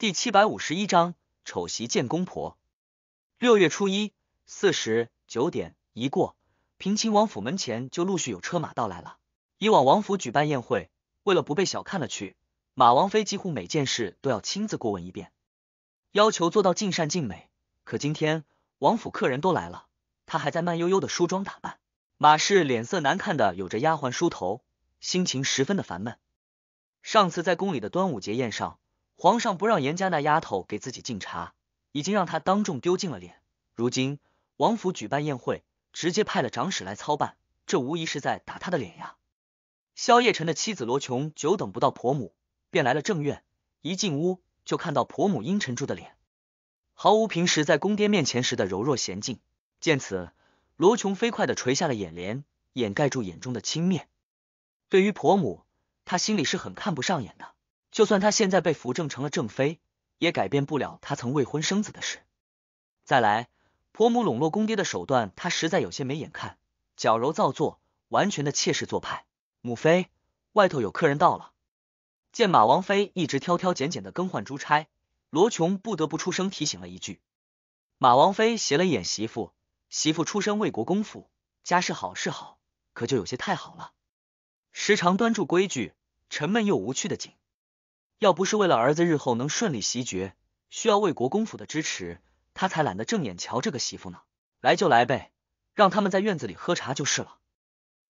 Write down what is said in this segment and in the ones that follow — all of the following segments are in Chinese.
第七百五十一章丑媳见公婆。六月初一四时九点一过，平亲王府门前就陆续有车马到来了。以往王府举办宴会，为了不被小看了去，马王妃几乎每件事都要亲自过问一遍，要求做到尽善尽美。可今天王府客人都来了，她还在慢悠悠的梳妆打扮，马氏脸色难看的，有着丫鬟梳头，心情十分的烦闷。上次在宫里的端午节宴上。皇上不让严家那丫头给自己敬茶，已经让他当众丢尽了脸。如今王府举办宴会，直接派了长史来操办，这无疑是在打他的脸呀。萧夜晨的妻子罗琼久等不到婆母，便来了正院。一进屋就看到婆母阴沉住的脸，毫无平时在公爹面前时的柔弱娴静。见此，罗琼飞快的垂下了眼帘，掩盖住眼中的轻蔑。对于婆母，她心里是很看不上眼的。就算她现在被扶正成了正妃，也改变不了她曾未婚生子的事。再来，婆母笼络公爹的手段，她实在有些没眼看，矫揉造作，完全的妾室做派。母妃，外头有客人到了。见马王妃一直挑挑拣拣的更换珠钗，罗琼不得不出声提醒了一句。马王妃斜了一眼媳妇，媳妇出身魏国公府，家世好是好，可就有些太好了，时常端住规矩，沉闷又无趣的紧。要不是为了儿子日后能顺利袭爵，需要魏国公府的支持，他才懒得正眼瞧这个媳妇呢。来就来呗，让他们在院子里喝茶就是了。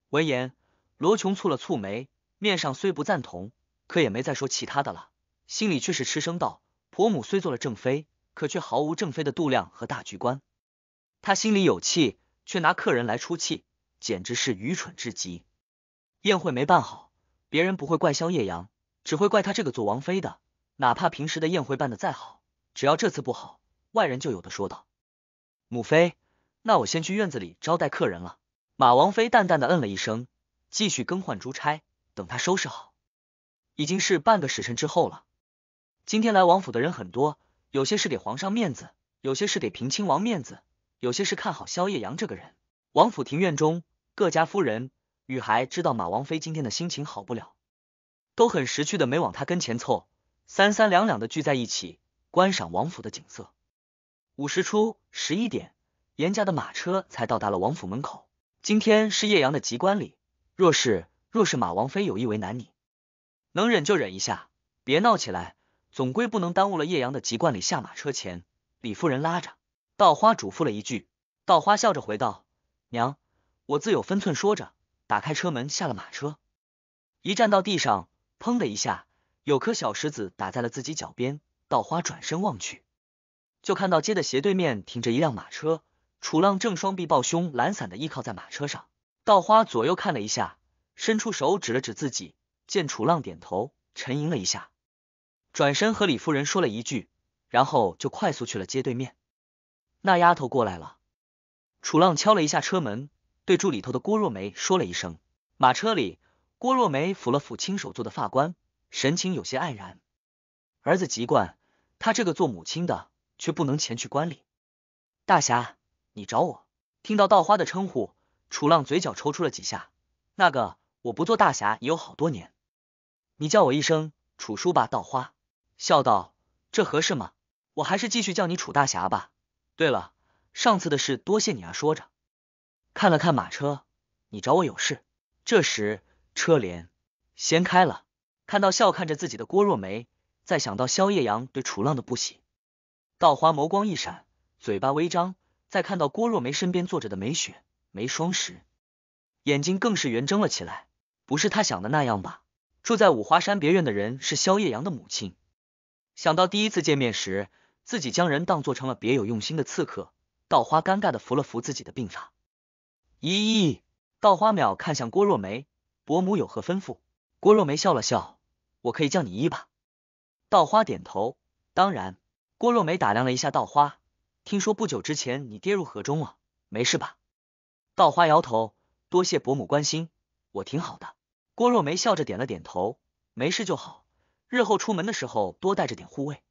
闻言，罗琼蹙了蹙眉，面上虽不赞同，可也没再说其他的了。心里却是嗤声道：“婆母虽做了正妃，可却毫无正妃的度量和大局观。她心里有气，却拿客人来出气，简直是愚蠢至极。宴会没办好，别人不会怪萧夜阳。”只会怪他这个做王妃的，哪怕平时的宴会办的再好，只要这次不好，外人就有的说道。母妃，那我先去院子里招待客人了。马王妃淡淡的嗯了一声，继续更换珠钗。等她收拾好，已经是半个时辰之后了。今天来王府的人很多，有些是给皇上面子，有些是给平亲王面子，有些是看好萧夜阳这个人。王府庭院中，各家夫人、女孩知道马王妃今天的心情好不了。都很识趣的没往他跟前凑，三三两两的聚在一起观赏王府的景色。午时初十一点，严家的马车才到达了王府门口。今天是叶阳的吉官礼，若是若是马王妃有意为难你，能忍就忍一下，别闹起来，总归不能耽误了叶阳的籍贯礼。下马车前，李夫人拉着稻花嘱咐了一句，稻花笑着回道：“娘，我自有分寸。”说着打开车门下了马车，一站到地上。砰的一下，有颗小石子打在了自己脚边。稻花转身望去，就看到街的斜对面停着一辆马车，楚浪正双臂抱胸，懒散的依靠在马车上。稻花左右看了一下，伸出手指了指自己，见楚浪点头，沉吟了一下，转身和李夫人说了一句，然后就快速去了街对面。那丫头过来了，楚浪敲了一下车门，对住里头的郭若梅说了一声，马车里。郭若梅抚了抚亲手做的发冠，神情有些黯然。儿子籍贯，他这个做母亲的却不能前去观礼。大侠，你找我？听到稻花的称呼，楚浪嘴角抽搐了几下。那个，我不做大侠也有好多年。你叫我一声楚叔吧。稻花笑道：“这合适吗？我还是继续叫你楚大侠吧。”对了，上次的事多谢你啊。说着，看了看马车，你找我有事？这时。车帘掀开了，看到笑看着自己的郭若梅，再想到萧夜阳对楚浪的不喜，稻花眸光一闪，嘴巴微张。再看到郭若梅身边坐着的梅雪、梅霜时，眼睛更是圆睁了起来。不是他想的那样吧？住在五花山别院的人是萧夜阳的母亲。想到第一次见面时，自己将人当做成了别有用心的刺客，稻花尴尬的扶了扶自己的鬓发。咦？稻花淼看向郭若梅。伯母有何吩咐？郭若梅笑了笑，我可以叫你一吧。稻花点头，当然。郭若梅打量了一下稻花，听说不久之前你跌入河中了，没事吧？稻花摇头，多谢伯母关心，我挺好的。郭若梅笑着点了点头，没事就好。日后出门的时候多带着点护卫，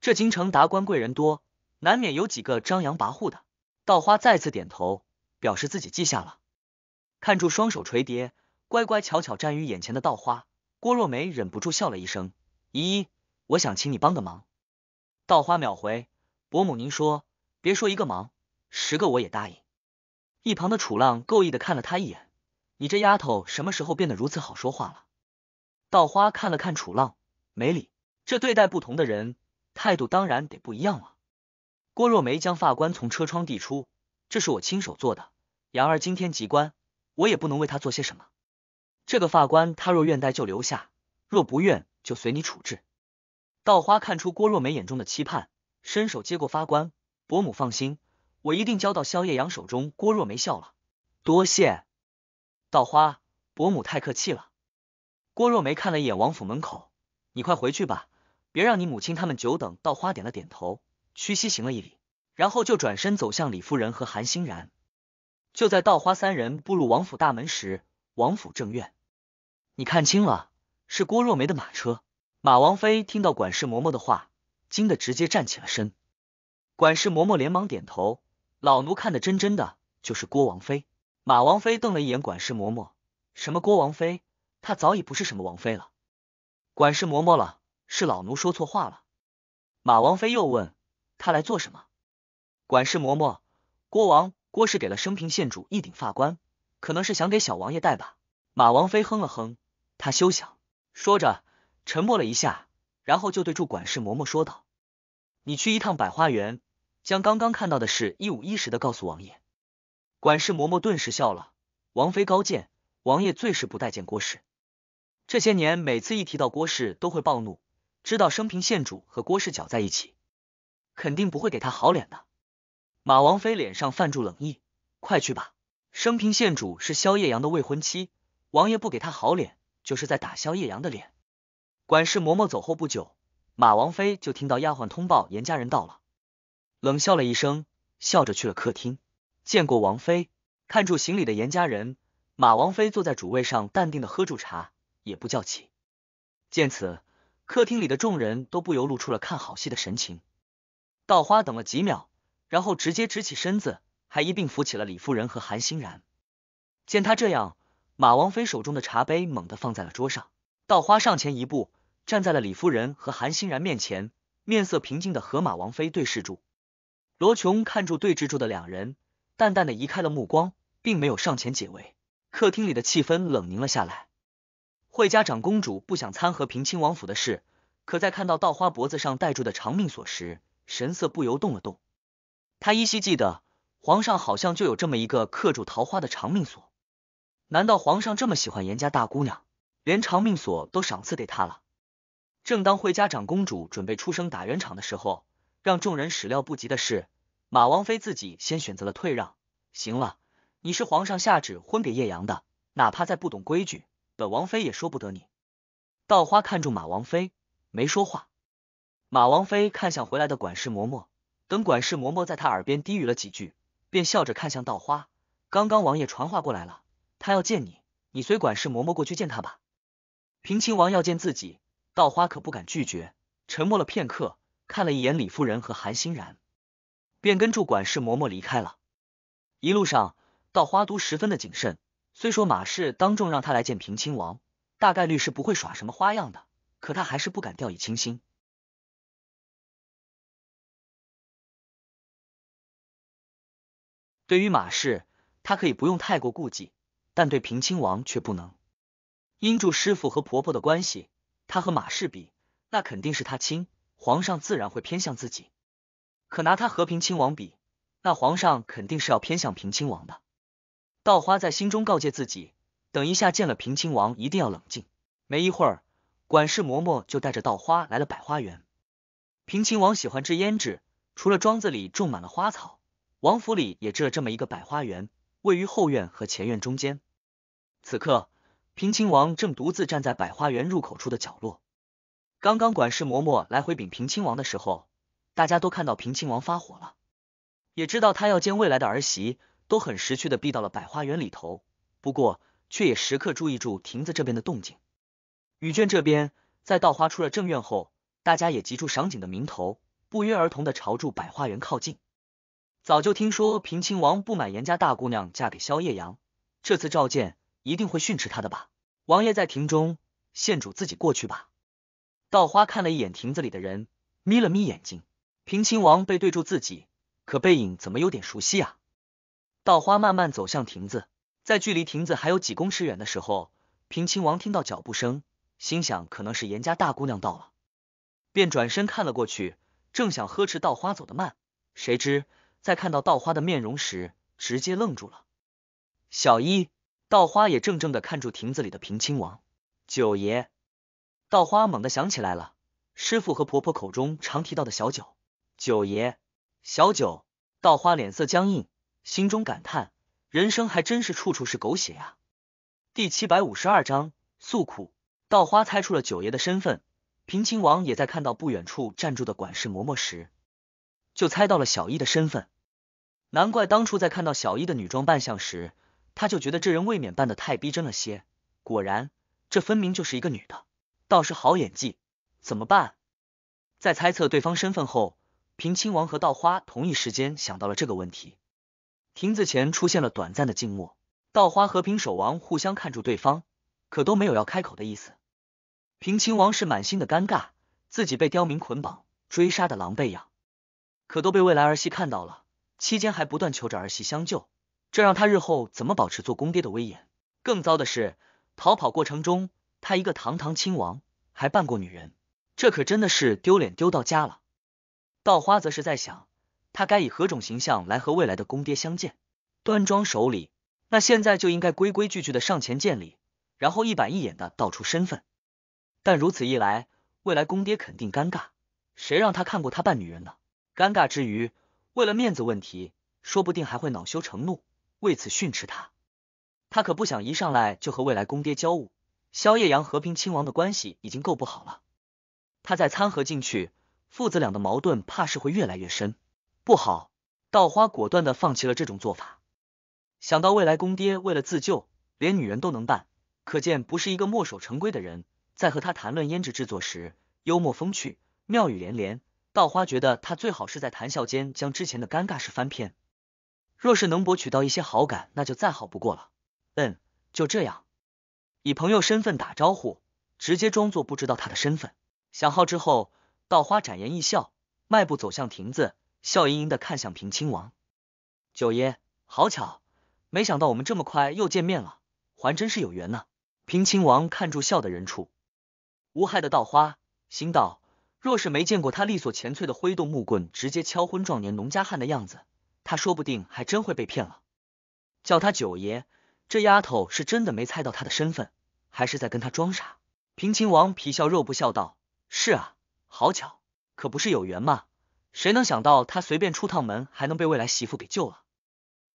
这京城达官贵人多，难免有几个张扬跋扈的。稻花再次点头，表示自己记下了。看住双手垂叠。乖乖巧巧站于眼前的稻花，郭若梅忍不住笑了一声。依依，我想请你帮个忙。稻花秒回，伯母您说，别说一个忙，十个我也答应。一旁的楚浪够意的看了他一眼，你这丫头什么时候变得如此好说话了？稻花看了看楚浪，没理。这对待不同的人，态度当然得不一样了。郭若梅将发冠从车窗递出，这是我亲手做的。杨儿今天及关，我也不能为他做些什么。这个发冠，他若愿戴就留下，若不愿就随你处置。稻花看出郭若梅眼中的期盼，伸手接过发冠。伯母放心，我一定交到萧夜阳手中。郭若梅笑了，多谢稻花伯母，太客气了。郭若梅看了一眼王府门口，你快回去吧，别让你母亲他们久等。稻花点了点头，屈膝行了一礼，然后就转身走向李夫人和韩欣然。就在稻花三人步入王府大门时，王府正院。你看清了，是郭若梅的马车。马王妃听到管事嬷嬷的话，惊得直接站起了身。管事嬷嬷连忙点头，老奴看得真真的，就是郭王妃。马王妃瞪了一眼管事嬷嬷，什么郭王妃，她早已不是什么王妃了。管事嬷嬷了，是老奴说错话了。马王妃又问她来做什么。管事嬷嬷，郭王郭氏给了升平县主一顶发冠，可能是想给小王爷戴吧。马王妃哼了哼。他休想！说着，沉默了一下，然后就对住管事嬷嬷说道：“你去一趟百花园，将刚刚看到的事一五一十的告诉王爷。”管事嬷嬷顿时笑了：“王妃高见，王爷最是不待见郭氏，这些年每次一提到郭氏都会暴怒，知道生平县主和郭氏搅在一起，肯定不会给他好脸的。”马王妃脸上泛住冷意：“快去吧，生平县主是萧夜阳的未婚妻，王爷不给他好脸。”就是在打消叶阳的脸。管事嬷嬷走后不久，马王妃就听到丫鬟通报严家人到了，冷笑了一声，笑着去了客厅。见过王妃，看住行李的严家人。马王妃坐在主位上，淡定的喝住茶，也不叫起。见此，客厅里的众人都不由露出了看好戏的神情。稻花等了几秒，然后直接直起身子，还一并扶起了李夫人和韩欣然。见他这样。马王妃手中的茶杯猛地放在了桌上，稻花上前一步，站在了李夫人和韩欣然面前，面色平静的和马王妃对视住。罗琼看住对峙住的两人，淡淡的移开了目光，并没有上前解围。客厅里的气氛冷凝了下来。惠家长公主不想掺和平亲王府的事，可在看到稻花脖子上戴住的长命锁时，神色不由动了动。她依稀记得，皇上好像就有这么一个刻住桃花的长命锁。难道皇上这么喜欢严家大姑娘，连长命锁都赏赐给她了？正当惠家长公主准备出声打圆场的时候，让众人始料不及的是，马王妃自己先选择了退让。行了，你是皇上下旨婚给叶阳的，哪怕再不懂规矩，本王妃也说不得你。稻花看住马王妃，没说话。马王妃看向回来的管事嬷嬷，等管事嬷嬷在她耳边低语了几句，便笑着看向稻花。刚刚王爷传话过来了。他要见你，你随管事嬷嬷过去见他吧。平亲王要见自己，稻花可不敢拒绝。沉默了片刻，看了一眼李夫人和韩欣然，便跟住管事嬷嬷离开了。一路上，稻花都十分的谨慎。虽说马氏当众让他来见平亲王，大概率是不会耍什么花样的，可他还是不敢掉以轻心。对于马氏，他可以不用太过顾忌。但对平亲王却不能，因住师傅和婆婆的关系，他和马氏比那肯定是他亲，皇上自然会偏向自己。可拿他和平亲王比，那皇上肯定是要偏向平亲王的。稻花在心中告诫自己，等一下见了平亲王一定要冷静。没一会儿，管事嬷嬷就带着稻花来了百花园。平亲王喜欢制胭脂，除了庄子里种满了花草，王府里也置了这么一个百花园，位于后院和前院中间。此刻，平亲王正独自站在百花园入口处的角落。刚刚管事嬷嬷来回禀平亲王的时候，大家都看到平亲王发火了，也知道他要见未来的儿媳，都很识趣的避到了百花园里头。不过，却也时刻注意住亭子这边的动静。雨眷这边，在稻花出了正院后，大家也急住赏景的名头，不约而同的朝住百花园靠近。早就听说平亲王不满严家大姑娘嫁给萧夜阳，这次召见。一定会训斥他的吧，王爷在亭中，县主自己过去吧。稻花看了一眼亭子里的人，眯了眯眼睛。平亲王背对住自己，可背影怎么有点熟悉啊？稻花慢慢走向亭子，在距离亭子还有几公尺远的时候，平亲王听到脚步声，心想可能是严家大姑娘到了，便转身看了过去，正想呵斥稻花走得慢，谁知在看到稻花的面容时，直接愣住了。小一。稻花也怔怔的看住亭子里的平亲王九爷，稻花猛地想起来了，师傅和婆婆口中常提到的小九九爷小九，稻花脸色僵硬，心中感叹：人生还真是处处是狗血呀。第七百五十二章诉苦，稻花猜出了九爷的身份，平亲王也在看到不远处站住的管事嬷嬷时，就猜到了小一的身份，难怪当初在看到小一的女装扮相时。他就觉得这人未免扮的太逼真了些，果然，这分明就是一个女的，倒是好演技。怎么办？在猜测对方身份后，平亲王和稻花同一时间想到了这个问题。亭子前出现了短暂的静默，稻花和平守王互相看住对方，可都没有要开口的意思。平亲王是满心的尴尬，自己被刁民捆绑追杀的狼狈样，可都被未来儿媳看到了，期间还不断求着儿媳相救。这让他日后怎么保持做公爹的威严？更糟的是，逃跑过程中，他一个堂堂亲王还扮过女人，这可真的是丢脸丢到家了。稻花则是在想，他该以何种形象来和未来的公爹相见？端庄守礼，那现在就应该规规矩矩的上前见礼，然后一板一眼的道出身份。但如此一来，未来公爹肯定尴尬，谁让他看过他扮女人呢？尴尬之余，为了面子问题，说不定还会恼羞成怒。为此训斥他，他可不想一上来就和未来公爹交恶。萧夜阳和平亲王的关系已经够不好了，他再掺和进去，父子俩的矛盾怕是会越来越深。不好，稻花果断的放弃了这种做法。想到未来公爹为了自救，连女人都能办，可见不是一个墨守成规的人。在和他谈论胭脂制作时，幽默风趣，妙语连连。稻花觉得他最好是在谈笑间将之前的尴尬事翻篇。若是能博取到一些好感，那就再好不过了。嗯，就这样，以朋友身份打招呼，直接装作不知道他的身份。想好之后，稻花展颜一笑，迈步走向亭子，笑盈盈的看向平亲王。九爷，好巧，没想到我们这么快又见面了，还真是有缘呢。平亲王看住笑的人畜无害的稻花，心道，若是没见过他利索前脆的挥动木棍，直接敲昏壮年农家汉的样子。他说不定还真会被骗了，叫他九爷，这丫头是真的没猜到他的身份，还是在跟他装傻。平亲王皮笑肉不笑道：“是啊，好巧，可不是有缘吗？谁能想到他随便出趟门还能被未来媳妇给救了？”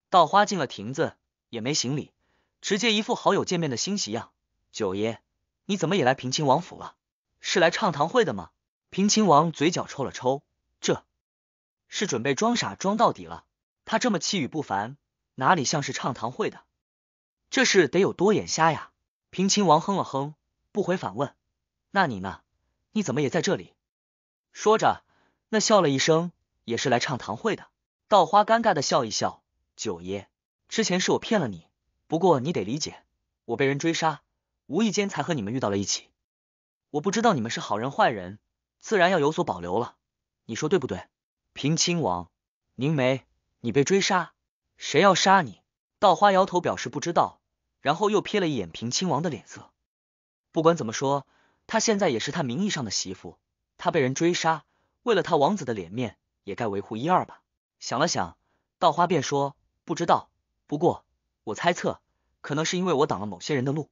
稻花进了亭子也没行礼，直接一副好友见面的欣喜样：“九爷，你怎么也来平亲王府了？是来唱堂会的吗？”平亲王嘴角抽了抽，这是准备装傻装到底了。他这么气宇不凡，哪里像是唱堂会的？这事得有多眼瞎呀！平亲王哼了哼，不回反问：“那你呢？你怎么也在这里？”说着，那笑了一声，也是来唱堂会的。稻花尴尬的笑一笑：“九爷，之前是我骗了你，不过你得理解，我被人追杀，无意间才和你们遇到了一起。我不知道你们是好人坏人，自然要有所保留了。你说对不对？”平亲王凝眉。你被追杀，谁要杀你？稻花摇头表示不知道，然后又瞥了一眼平亲王的脸色。不管怎么说，他现在也是他名义上的媳妇，他被人追杀，为了他王子的脸面，也该维护一二吧。想了想，稻花便说不知道，不过我猜测，可能是因为我挡了某些人的路，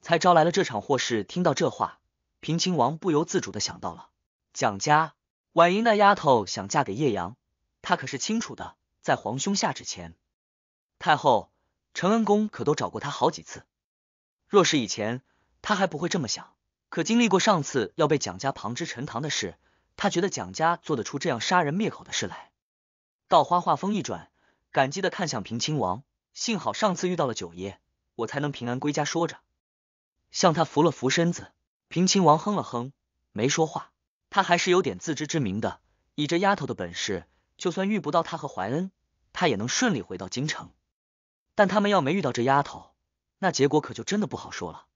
才招来了这场祸事。听到这话，平亲王不由自主的想到了蒋家婉莹那丫头想嫁给叶阳，他可是清楚的。在皇兄下旨前，太后、承恩公可都找过他好几次。若是以前，他还不会这么想。可经历过上次要被蒋家旁支陈塘的事，他觉得蒋家做得出这样杀人灭口的事来。稻花话锋一转，感激的看向平亲王：“幸好上次遇到了九爷，我才能平安归家。”说着，向他扶了扶身子。平亲王哼了哼，没说话。他还是有点自知之明的，以这丫头的本事。就算遇不到他和怀恩，他也能顺利回到京城。但他们要没遇到这丫头，那结果可就真的不好说了。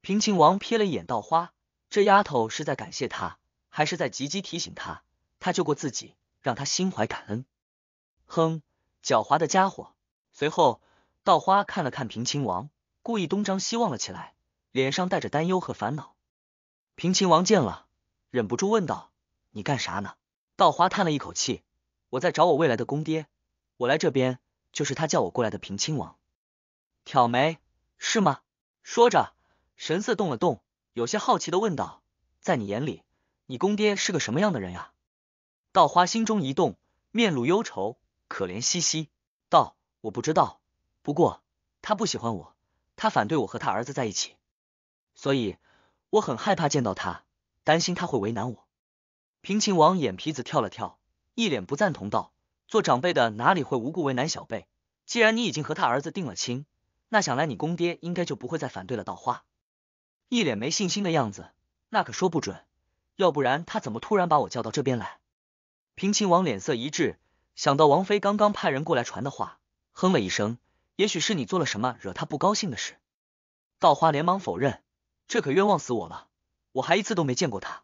平亲王瞥了一眼稻花，这丫头是在感谢他，还是在急急提醒他，他救过自己，让他心怀感恩？哼，狡猾的家伙！随后，稻花看了看平亲王，故意东张西望了起来，脸上带着担忧和烦恼。平亲王见了，忍不住问道：“你干啥呢？”稻花叹了一口气。我在找我未来的公爹，我来这边就是他叫我过来的。平亲王挑眉，是吗？说着，神色动了动，有些好奇的问道：“在你眼里，你公爹是个什么样的人呀？”稻花心中一动，面露忧愁，可怜兮兮道：“我不知道，不过他不喜欢我，他反对我和他儿子在一起，所以我很害怕见到他，担心他会为难我。”平亲王眼皮子跳了跳。一脸不赞同道：“做长辈的哪里会无故为难小辈？既然你已经和他儿子定了亲，那想来你公爹应该就不会再反对了。”稻花一脸没信心的样子，那可说不准。要不然他怎么突然把我叫到这边来？平亲王脸色一滞，想到王妃刚刚派人过来传的话，哼了一声：“也许是你做了什么惹他不高兴的事。”稻花连忙否认：“这可冤枉死我了，我还一次都没见过他，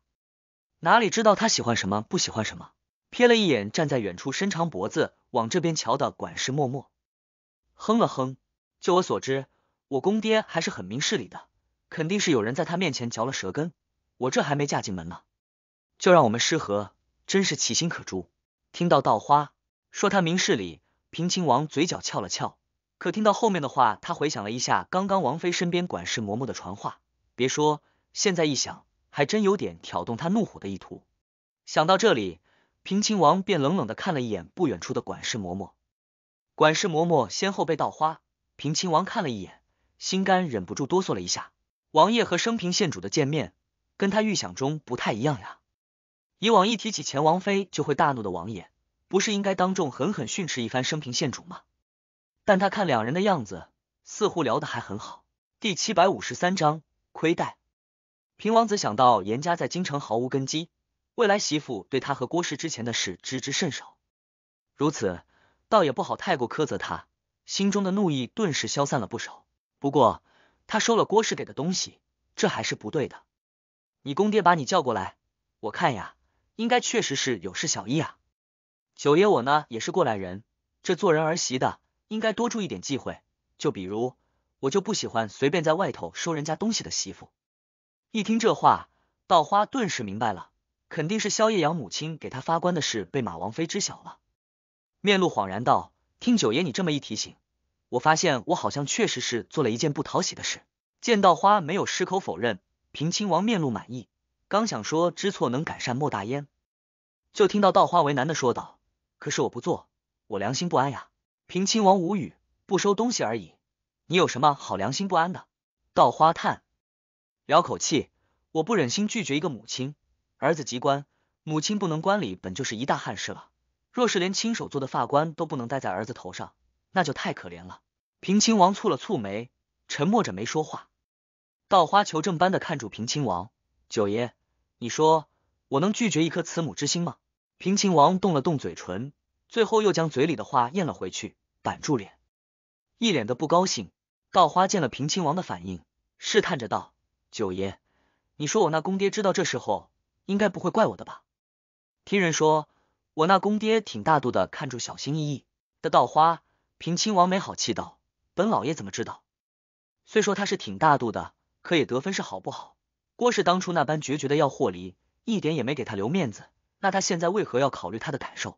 哪里知道他喜欢什么不喜欢什么？”瞥了一眼站在远处伸长脖子往这边瞧的管事嬷嬷，哼了哼。就我所知，我公爹还是很明事理的，肯定是有人在他面前嚼了舌根。我这还没嫁进门呢，就让我们失和，真是其心可诛。听到稻花说他明事理，平亲王嘴角翘了翘。可听到后面的话，他回想了一下刚刚王妃身边管事嬷嬷的传话，别说现在一想，还真有点挑动他怒火的意图。想到这里。平亲王便冷冷的看了一眼不远处的管事嬷嬷，管事嬷嬷先后被盗花，平亲王看了一眼，心肝忍不住哆嗦了一下。王爷和生平县主的见面，跟他预想中不太一样呀。以往一提起前王妃就会大怒的王爷，不是应该当众狠狠训斥一番生平县主吗？但他看两人的样子，似乎聊得还很好。第七百五十三章，亏待。平王子想到严家在京城毫无根基。未来媳妇对他和郭氏之前的事知之甚少，如此倒也不好太过苛责他，心中的怒意顿时消散了不少。不过他收了郭氏给的东西，这还是不对的。你公爹把你叫过来，我看呀，应该确实是有事小意啊。九爷我呢，也是过来人，这做人儿媳的应该多注意点忌讳，就比如我就不喜欢随便在外头收人家东西的媳妇。一听这话，稻花顿时明白了。肯定是萧夜阳母亲给他发官的事被马王妃知晓了，面露恍然道：“听九爷你这么一提醒，我发现我好像确实是做了一件不讨喜的事。”见到花没有矢口否认，平亲王面露满意，刚想说知错能改善莫大焉，就听到稻花为难的说道：“可是我不做，我良心不安呀。”平亲王无语，不收东西而已，你有什么好良心不安的？稻花叹，了口气，我不忍心拒绝一个母亲。儿子即冠，母亲不能观礼，本就是一大憾事了。若是连亲手做的发冠都不能戴在儿子头上，那就太可怜了。平亲王蹙了蹙眉，沉默着没说话。稻花求证般的看住平亲王，九爷，你说我能拒绝一颗慈母之心吗？平亲王动了动嘴唇，最后又将嘴里的话咽了回去，板住脸，一脸的不高兴。稻花见了平亲王的反应，试探着道：“九爷，你说我那公爹知道这事后？”应该不会怪我的吧？听人说，我那公爹挺大度的，看住小心翼翼的稻花。平亲王没好气道：“本老爷怎么知道？虽说他是挺大度的，可也得分是好不好？郭氏当初那般决绝的要霍离，一点也没给他留面子，那他现在为何要考虑他的感受？”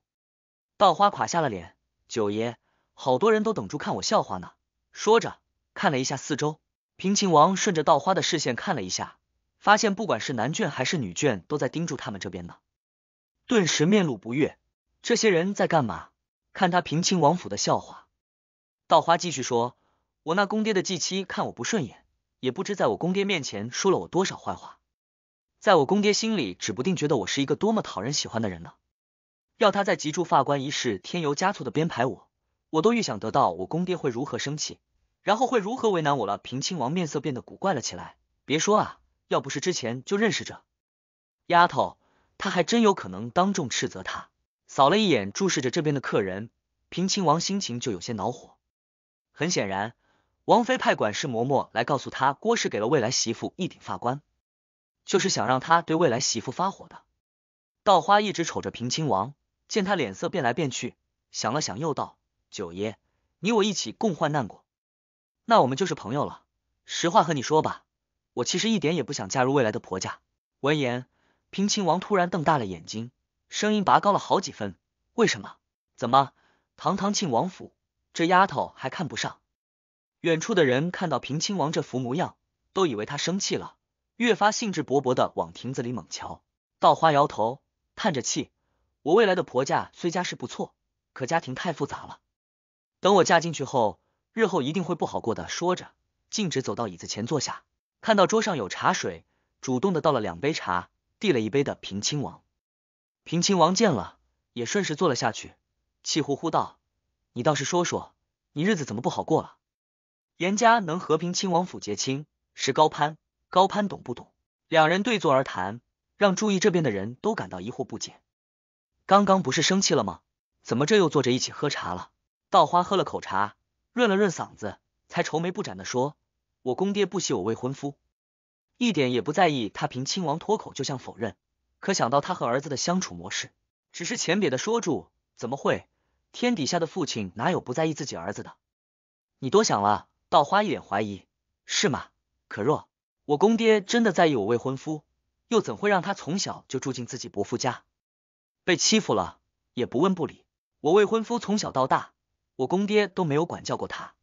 稻花垮下了脸：“九爷，好多人都等着看我笑话呢。”说着，看了一下四周。平亲王顺着稻花的视线看了一下。发现不管是男眷还是女眷都在盯住他们这边呢，顿时面露不悦。这些人在干嘛？看他平亲王府的笑话。稻花继续说：“我那公爹的继妻看我不顺眼，也不知在我公爹面前说了我多少坏话，在我公爹心里，指不定觉得我是一个多么讨人喜欢的人呢。要他在集注发冠一事添油加醋的编排我，我都预想得到我公爹会如何生气，然后会如何为难我了。”平亲王面色变得古怪了起来，别说啊。要不是之前就认识这丫头，他还真有可能当众斥责他。扫了一眼注视着这边的客人，平亲王心情就有些恼火。很显然，王妃派管事嬷嬷来告诉他，郭氏给了未来媳妇一顶发冠，就是想让他对未来媳妇发火的。稻花一直瞅着平亲王，见他脸色变来变去，想了想又道：“九爷，你我一起共患难过，那我们就是朋友了。实话和你说吧。”我其实一点也不想嫁入未来的婆家。闻言，平亲王突然瞪大了眼睛，声音拔高了好几分：“为什么？怎么，堂堂庆王府，这丫头还看不上？”远处的人看到平亲王这副模样，都以为他生气了，越发兴致勃勃的往亭子里猛瞧。稻花摇头，叹着气：“我未来的婆家虽家世不错，可家庭太复杂了。等我嫁进去后，日后一定会不好过的。”说着，径直走到椅子前坐下。看到桌上有茶水，主动的倒了两杯茶，递了一杯的平亲王。平亲王见了，也顺势坐了下去，气呼呼道：“你倒是说说，你日子怎么不好过了？严家能和平亲王府结亲，是高攀，高攀懂不懂？”两人对坐而谈，让注意这边的人都感到疑惑不解。刚刚不是生气了吗？怎么这又坐着一起喝茶了？稻花喝了口茶，润了润嗓子，才愁眉不展的说。我公爹不喜我未婚夫，一点也不在意。他凭亲王脱口就想否认，可想到他和儿子的相处模式，只是浅瘪的说住，怎么会？天底下的父亲哪有不在意自己儿子的？你多想了。稻花一脸怀疑，是吗？可若我公爹真的在意我未婚夫，又怎会让他从小就住进自己伯父家，被欺负了也不问不理？我未婚夫从小到大，我公爹都没有管教过他。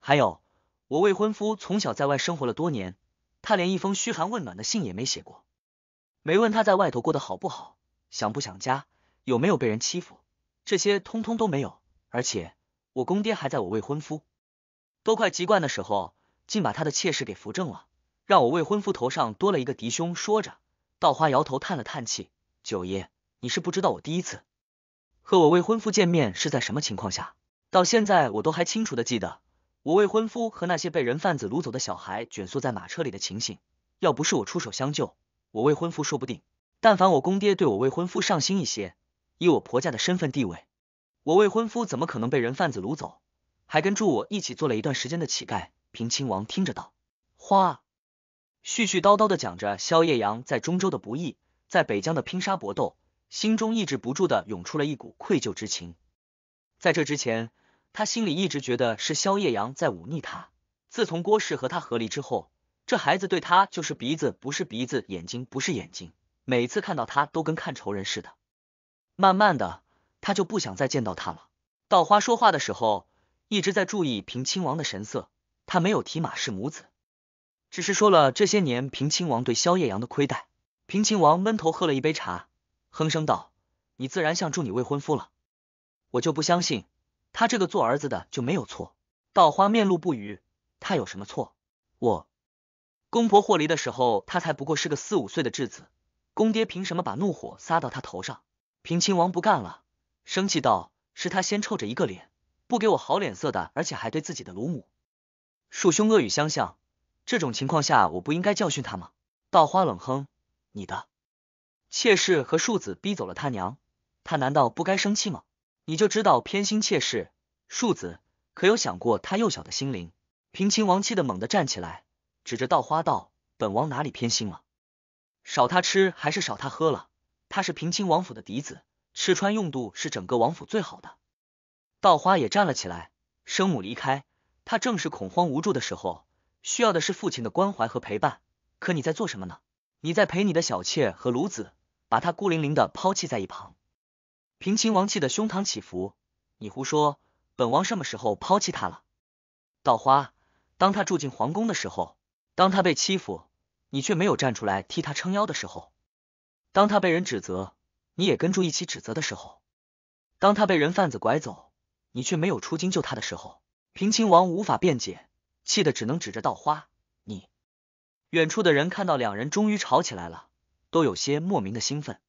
还有。我未婚夫从小在外生活了多年，他连一封嘘寒问暖的信也没写过，没问他在外头过得好不好，想不想家，有没有被人欺负，这些通通都没有。而且我公爹还在我未婚夫都快急惯的时候，竟把他的妾室给扶正了，让我未婚夫头上多了一个嫡兄。说着，稻花摇头，叹了叹气：“九爷，你是不知道，我第一次和我未婚夫见面是在什么情况下，到现在我都还清楚的记得。”我未婚夫和那些被人贩子掳走的小孩卷缩在马车里的情形，要不是我出手相救，我未婚夫说不定。但凡我公爹对我未婚夫上心一些，以我婆家的身份地位，我未婚夫怎么可能被人贩子掳走，还跟住我一起做了一段时间的乞丐？平亲王听着道，花絮絮叨叨的讲着萧夜阳在中州的不易，在北疆的拼杀搏斗，心中抑制不住的涌出了一股愧疚之情。在这之前。他心里一直觉得是萧夜阳在忤逆他。自从郭氏和他和离之后，这孩子对他就是鼻子不是鼻子，眼睛不是眼睛，每次看到他都跟看仇人似的。慢慢的，他就不想再见到他了。稻花说话的时候一直在注意平亲王的神色，他没有提马氏母子，只是说了这些年平亲王对萧夜阳的亏待。平亲王闷头喝了一杯茶，哼声道：“你自然像祝你未婚夫了，我就不相信。”他这个做儿子的就没有错。稻花面露不语，他有什么错？我公婆霍离的时候，他才不过是个四五岁的稚子，公爹凭什么把怒火撒到他头上？平亲王不干了，生气道：“是他先臭着一个脸，不给我好脸色的，而且还对自己的鲁母，树兄恶语相向。这种情况下，我不应该教训他吗？”稻花冷哼：“你的妾室和庶子逼走了他娘，他难道不该生气吗？”你就知道偏心妾室庶子，可有想过他幼小的心灵？平亲王气得猛地站起来，指着稻花道：“本王哪里偏心了？少他吃还是少他喝了？他是平亲王府的嫡子，吃穿用度是整个王府最好的。”稻花也站了起来。生母离开，他正是恐慌无助的时候，需要的是父亲的关怀和陪伴。可你在做什么呢？你在陪你的小妾和炉子，把他孤零零的抛弃在一旁。平亲王气得胸膛起伏，你胡说！本王什么时候抛弃他了？稻花，当他住进皇宫的时候，当他被欺负，你却没有站出来替他撑腰的时候；当他被人指责，你也跟住一起指责的时候；当他被人贩子拐走，你却没有出京救他的时候，平亲王无法辩解，气得只能指着稻花：“你！”远处的人看到两人终于吵起来了，都有些莫名的兴奋。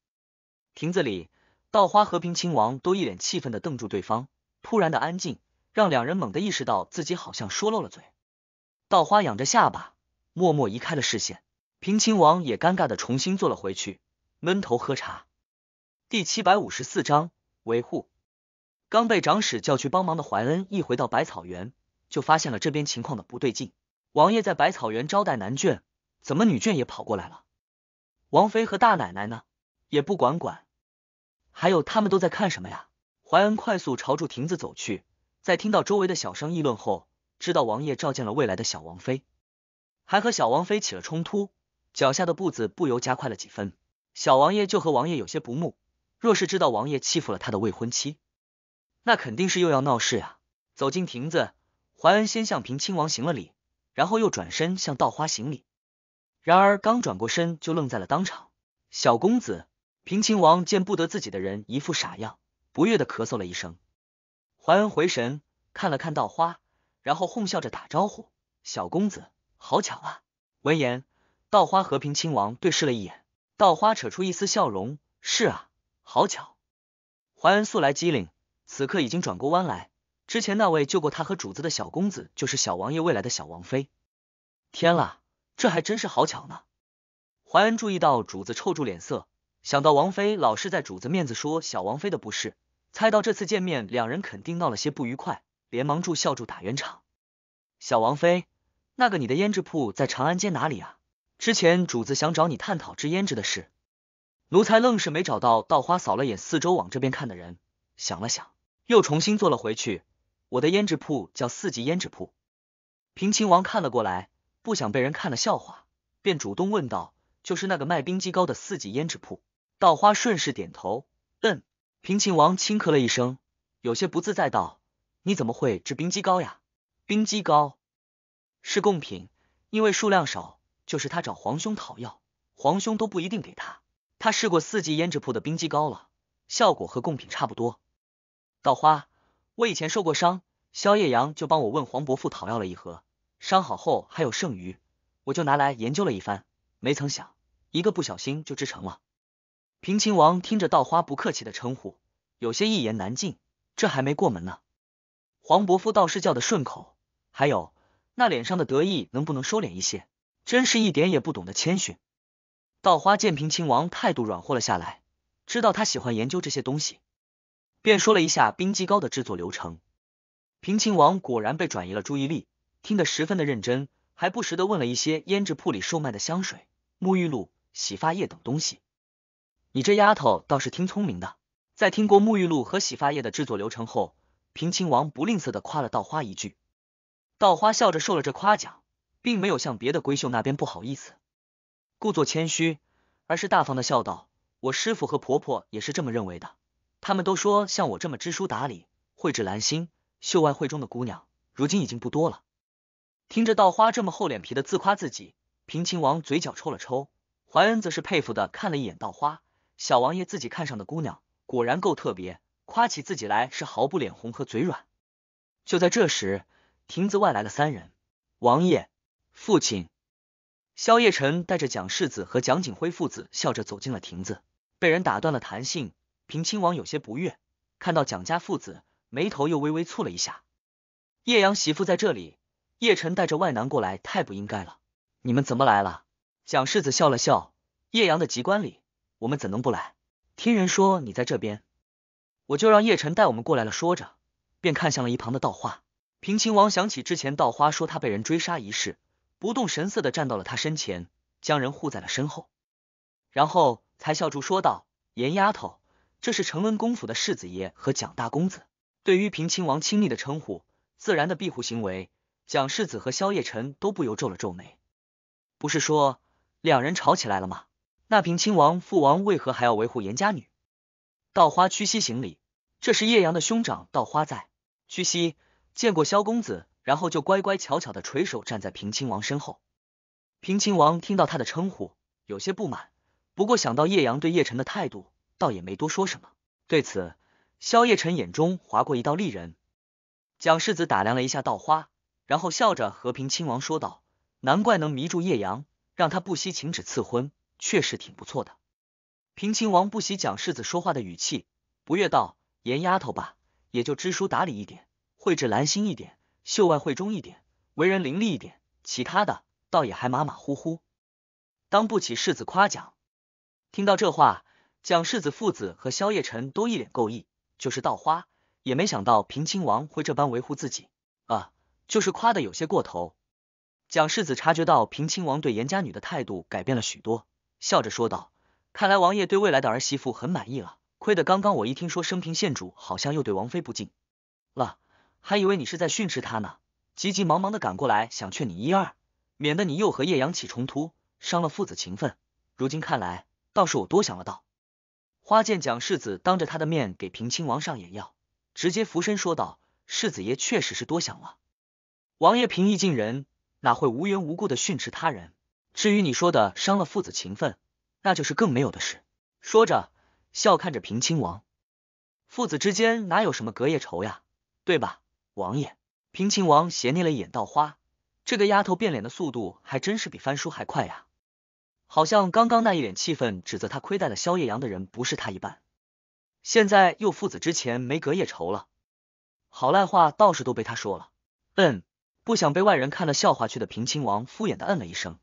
亭子里。稻花和平亲王都一脸气愤的瞪住对方，突然的安静让两人猛地意识到自己好像说漏了嘴。稻花仰着下巴，默默移开了视线。平亲王也尴尬的重新坐了回去，闷头喝茶。第七百五十四章维护。刚被长史叫去帮忙的怀恩一回到百草园，就发现了这边情况的不对劲。王爷在百草园招待男眷，怎么女眷也跑过来了？王妃和大奶奶呢？也不管管。还有他们都在看什么呀？怀恩快速朝住亭子走去，在听到周围的小声议论后，知道王爷召见了未来的小王妃，还和小王妃起了冲突，脚下的步子不由加快了几分。小王爷就和王爷有些不睦，若是知道王爷欺负了他的未婚妻，那肯定是又要闹事呀。走进亭子，怀恩先向平亲王行了礼，然后又转身向稻花行礼。然而刚转过身就愣在了当场，小公子。平亲王见不得自己的人一副傻样，不悦的咳嗽了一声。怀恩回神，看了看稻花，然后哄笑着打招呼：“小公子，好巧啊！”闻言，稻花和平亲王对视了一眼，稻花扯出一丝笑容：“是啊，好巧。”怀恩素来机灵，此刻已经转过弯来，之前那位救过他和主子的小公子，就是小王爷未来的小王妃。天啦，这还真是好巧呢！怀恩注意到主子臭住脸色。想到王妃老是在主子面子说小王妃的不是，猜到这次见面两人肯定闹了些不愉快，连忙住笑住打圆场。小王妃，那个你的胭脂铺在长安街哪里啊？之前主子想找你探讨制胭脂的事，奴才愣是没找到。稻花扫了眼四周往这边看的人，想了想，又重新坐了回去。我的胭脂铺叫四季胭脂铺。平亲王看了过来，不想被人看了笑话，便主动问道：“就是那个卖冰激膏的四季胭脂铺？”稻花顺势点头，嗯。平亲王轻咳了一声，有些不自在道：“你怎么会制冰肌膏呀？冰肌膏是贡品，因为数量少，就是他找皇兄讨要，皇兄都不一定给他。他试过四季胭脂铺的冰肌膏了，效果和贡品差不多。稻花，我以前受过伤，萧夜阳就帮我问黄伯父讨要了一盒，伤好后还有剩余，我就拿来研究了一番，没曾想一个不小心就制成了。”平亲王听着稻花不客气的称呼，有些一言难尽。这还没过门呢，黄伯父倒是叫的顺口。还有那脸上的得意，能不能收敛一些？真是一点也不懂得谦逊。稻花见平亲王态度软和了下来，知道他喜欢研究这些东西，便说了一下冰激糕的制作流程。平亲王果然被转移了注意力，听得十分的认真，还不时的问了一些胭脂铺里售卖的香水、沐浴露、洗发液等东西。你这丫头倒是挺聪明的，在听过沐浴露和洗发液的制作流程后，平亲王不吝啬的夸了稻花一句。稻花笑着受了这夸奖，并没有像别的闺秀那边不好意思，故作谦虚，而是大方的笑道：“我师傅和婆婆也是这么认为的，他们都说像我这么知书达理、蕙质兰心、秀外慧中的姑娘，如今已经不多了。”听着稻花这么厚脸皮的自夸自己，平亲王嘴角抽了抽，怀恩则是佩服的看了一眼稻花。小王爷自己看上的姑娘果然够特别，夸起自己来是毫不脸红和嘴软。就在这时，亭子外来了三人，王爷、父亲。萧夜晨带着蒋世子和蒋景辉父子笑着走进了亭子，被人打断了谈兴。平亲王有些不悦，看到蒋家父子，眉头又微微蹙了一下。叶阳媳妇在这里，叶晨带着外男过来太不应该了。你们怎么来了？蒋世子笑了笑，叶阳的籍贯里。我们怎能不来？听人说你在这边，我就让叶晨带我们过来了。说着，便看向了一旁的稻花。平亲王想起之前稻花说他被人追杀一事，不动神色的站到了他身前，将人护在了身后，然后才笑住说道：“严丫头，这是承恩公府的世子爷和蒋大公子。”对于平亲王亲昵的称呼，自然的庇护行为，蒋世子和萧叶晨都不由皱了皱眉。不是说两人吵起来了吗？那平亲王父王为何还要维护严家女？稻花屈膝行礼，这是叶阳的兄长稻花在屈膝见过萧公子，然后就乖乖巧巧的垂手站在平亲王身后。平亲王听到他的称呼，有些不满，不过想到叶阳对叶晨的态度，倒也没多说什么。对此，萧叶晨眼中划过一道利刃。蒋世子打量了一下稻花，然后笑着和平亲王说道：“难怪能迷住叶阳，让他不惜请旨赐婚。”确实挺不错的。平亲王不喜蒋世子说话的语气，不悦道：“严丫头吧，也就知书达理一点，蕙质兰心一点，秀外慧中一点，为人伶俐一点，其他的倒也还马马虎虎，当不起世子夸奖。”听到这话，蒋世子父子和萧夜晨都一脸够意，就是稻花也没想到平亲王会这般维护自己啊，就是夸的有些过头。蒋世子察觉到平亲王对严家女的态度改变了许多。笑着说道：“看来王爷对未来的儿媳妇很满意了。亏得刚刚我一听说升平县主好像又对王妃不敬了，还以为你是在训斥他呢，急急忙忙的赶过来想劝你一二，免得你又和叶阳起冲突，伤了父子情分。如今看来，倒是我多想了。”道花见蒋世子当着他的面给平亲王上眼药，直接俯身说道：“世子爷确实是多想了，王爷平易近人，哪会无缘无故的训斥他人？”至于你说的伤了父子情分，那就是更没有的事。说着，笑看着平亲王，父子之间哪有什么隔夜仇呀，对吧，王爷？平亲王斜睨了一眼稻花，这个丫头变脸的速度还真是比翻书还快呀，好像刚刚那一脸气愤指责他亏待了萧夜阳的人不是他一般，现在又父子之前没隔夜仇了，好赖话倒是都被他说了。嗯，不想被外人看了笑话去的平亲王敷衍的嗯了一声。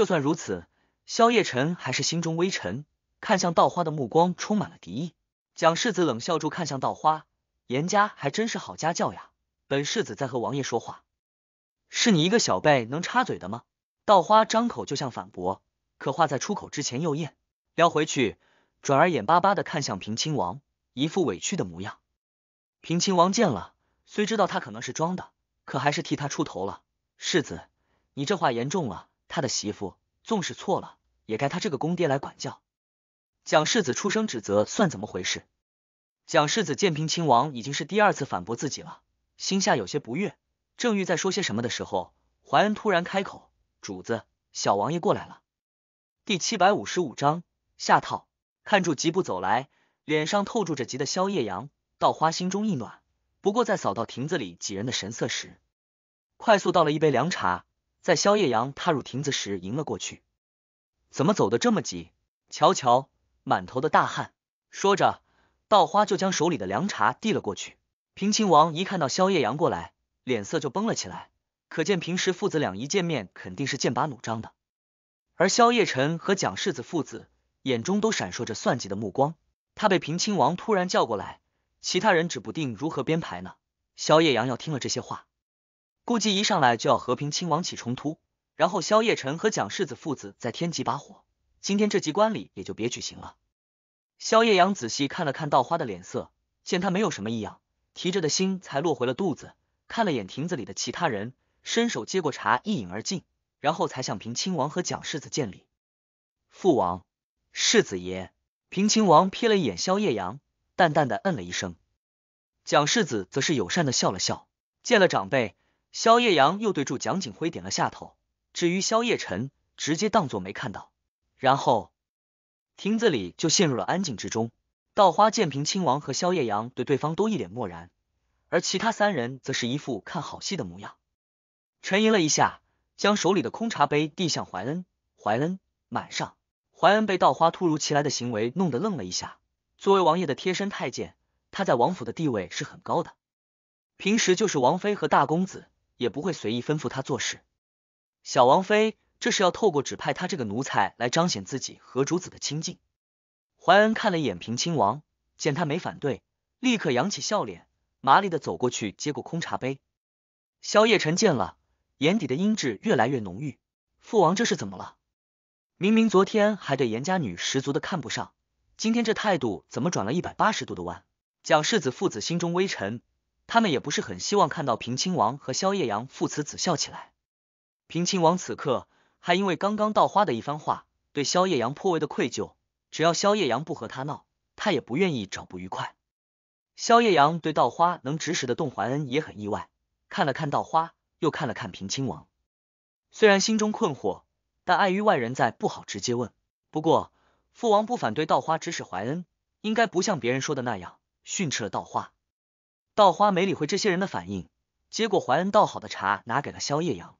就算如此，萧夜晨还是心中微沉，看向稻花的目光充满了敌意。蒋世子冷笑住，看向稻花，严家还真是好家教呀。本世子在和王爷说话，是你一个小辈能插嘴的吗？稻花张口就想反驳，可话在出口之前又咽，撩回去，转而眼巴巴的看向平亲王，一副委屈的模样。平亲王见了，虽知道他可能是装的，可还是替他出头了。世子，你这话严重了。他的媳妇纵使错了，也该他这个公爹来管教。蒋世子出声指责，算怎么回事？蒋世子见平亲王已经是第二次反驳自己了，心下有些不悦，正欲在说些什么的时候，怀恩突然开口：“主子，小王爷过来了。”第七百五十五章下套。看住疾步走来，脸上透住着急的萧夜阳，稻花心中一暖。不过在扫到亭子里几人的神色时，快速倒了一杯凉茶。在萧夜阳踏入亭子时，迎了过去。怎么走得这么急？瞧瞧，满头的大汗。说着，稻花就将手里的凉茶递了过去。平亲王一看到萧夜阳过来，脸色就绷了起来。可见平时父子俩一见面，肯定是剑拔弩张的。而萧夜晨和蒋世子父子眼中都闪烁着算计的目光。他被平亲王突然叫过来，其他人指不定如何编排呢。萧夜阳要听了这些话。估计一上来就要和平亲王起冲突，然后萧夜晨和蒋世子父子再添几把火，今天这集观礼也就别举行了。萧夜阳仔细看了看稻花的脸色，见他没有什么异样，提着的心才落回了肚子。看了眼亭子里的其他人，伸手接过茶，一饮而尽，然后才向平亲王和蒋世子见礼。父王，世子爷。平亲王瞥了一眼萧夜阳，淡淡的嗯了一声。蒋世子则是友善的笑了笑，见了长辈。萧夜阳又对住蒋景辉点了下头，至于萧夜晨，直接当作没看到。然后亭子里就陷入了安静之中。稻花、剑平亲王和萧夜阳对对方都一脸漠然，而其他三人则是一副看好戏的模样。沉吟了一下，将手里的空茶杯递向怀恩。怀恩满上。怀恩被稻花突如其来的行为弄得愣了一下。作为王爷的贴身太监，他在王府的地位是很高的，平时就是王妃和大公子。也不会随意吩咐他做事。小王妃这是要透过指派他这个奴才来彰显自己和主子的亲近。怀恩看了一眼平亲王，见他没反对，立刻扬起笑脸，麻利的走过去接过空茶杯。萧夜晨见了，眼底的阴质越来越浓郁。父王这是怎么了？明明昨天还对严家女十足的看不上，今天这态度怎么转了一百八十度的弯？蒋世子父子心中微沉。他们也不是很希望看到平亲王和萧夜阳父慈子孝起来。平亲王此刻还因为刚刚稻花的一番话，对萧夜阳颇为的愧疚。只要萧夜阳不和他闹，他也不愿意找不愉快。萧夜阳对稻花能指使的动怀恩也很意外，看了看稻花，又看了看平亲王。虽然心中困惑，但碍于外人在，不好直接问。不过，父王不反对稻花指使怀恩，应该不像别人说的那样训斥了稻花。稻花没理会这些人的反应，接过怀恩倒好的茶，拿给了萧夜阳。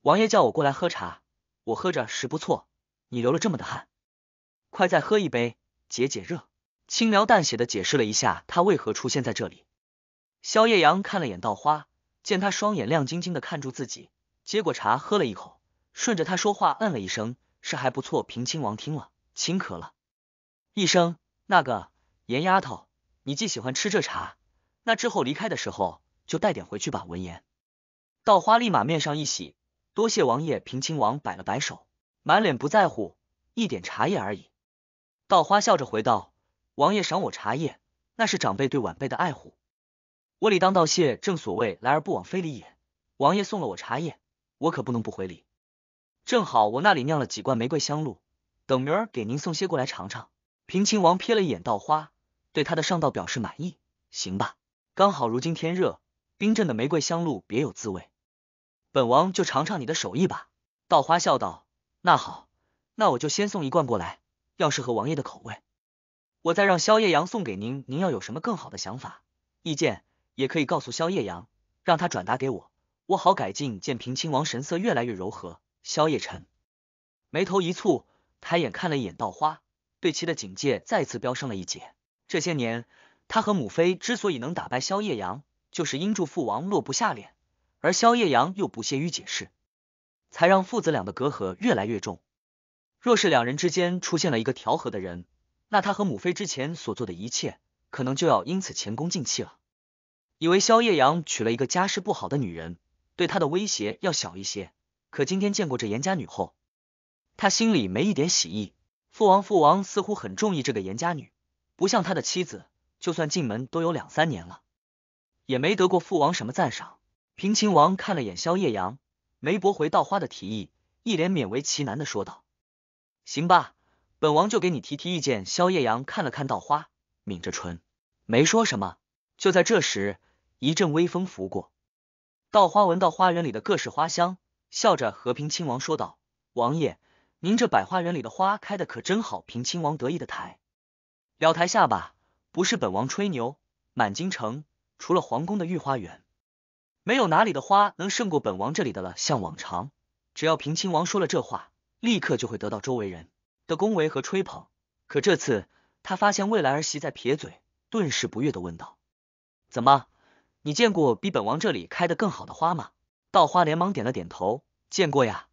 王爷叫我过来喝茶，我喝着是不错。你流了这么的汗，快再喝一杯，解解热。轻描淡写的解释了一下他为何出现在这里。萧夜阳看了眼稻花，见他双眼亮晶晶的看住自己，接过茶喝了一口，顺着他说话，嗯了一声，是还不错。平亲王听了，轻咳了一声，那个严丫头，你既喜欢吃这茶。那之后离开的时候，就带点回去吧。闻言，稻花立马面上一喜，多谢王爷。平亲王摆了摆手，满脸不在乎：“一点茶叶而已。”稻花笑着回道：“王爷赏我茶叶，那是长辈对晚辈的爱护，我理当道谢。正所谓来而不往非礼也，王爷送了我茶叶，我可不能不回礼。正好我那里酿了几罐玫瑰香露，等明儿给您送些过来尝尝。”平亲王瞥了一眼稻花，对他的上道表示满意：“行吧。”刚好如今天热，冰镇的玫瑰香露别有滋味，本王就尝尝你的手艺吧。稻花笑道：“那好，那我就先送一罐过来，要是合王爷的口味，我再让萧夜阳送给您。您要有什么更好的想法、意见，也可以告诉萧夜阳，让他转达给我，我好改进。”见平亲王神色越来越柔和，萧夜晨眉头一蹙，抬眼看了一眼稻花，对其的警戒再次飙升了一截。这些年。他和母妃之所以能打败萧夜阳，就是因助父王落不下脸，而萧夜阳又不屑于解释，才让父子俩的隔阂越来越重。若是两人之间出现了一个调和的人，那他和母妃之前所做的一切，可能就要因此前功尽弃了。以为萧夜阳娶了一个家世不好的女人，对他的威胁要小一些，可今天见过这严家女后，他心里没一点喜意。父王，父王似乎很中意这个严家女，不像他的妻子。就算进门都有两三年了，也没得过父王什么赞赏。平亲王看了眼萧夜阳，没驳回稻花的提议，一脸勉为其难的说道：“行吧，本王就给你提提意见。”萧夜阳看了看稻花，抿着唇没说什么。就在这时，一阵微风拂过，稻花闻到花园里的各式花香，笑着和平亲王说道：“王爷，您这百花园里的花开的可真好。”平亲王得意的抬了台下巴。不是本王吹牛，满京城除了皇宫的御花园，没有哪里的花能胜过本王这里的了。像往常，只要平亲王说了这话，立刻就会得到周围人的恭维和吹捧。可这次，他发现未来儿媳在撇嘴，顿时不悦的问道：“怎么，你见过比本王这里开的更好的花吗？”稻花连忙点了点头：“见过呀，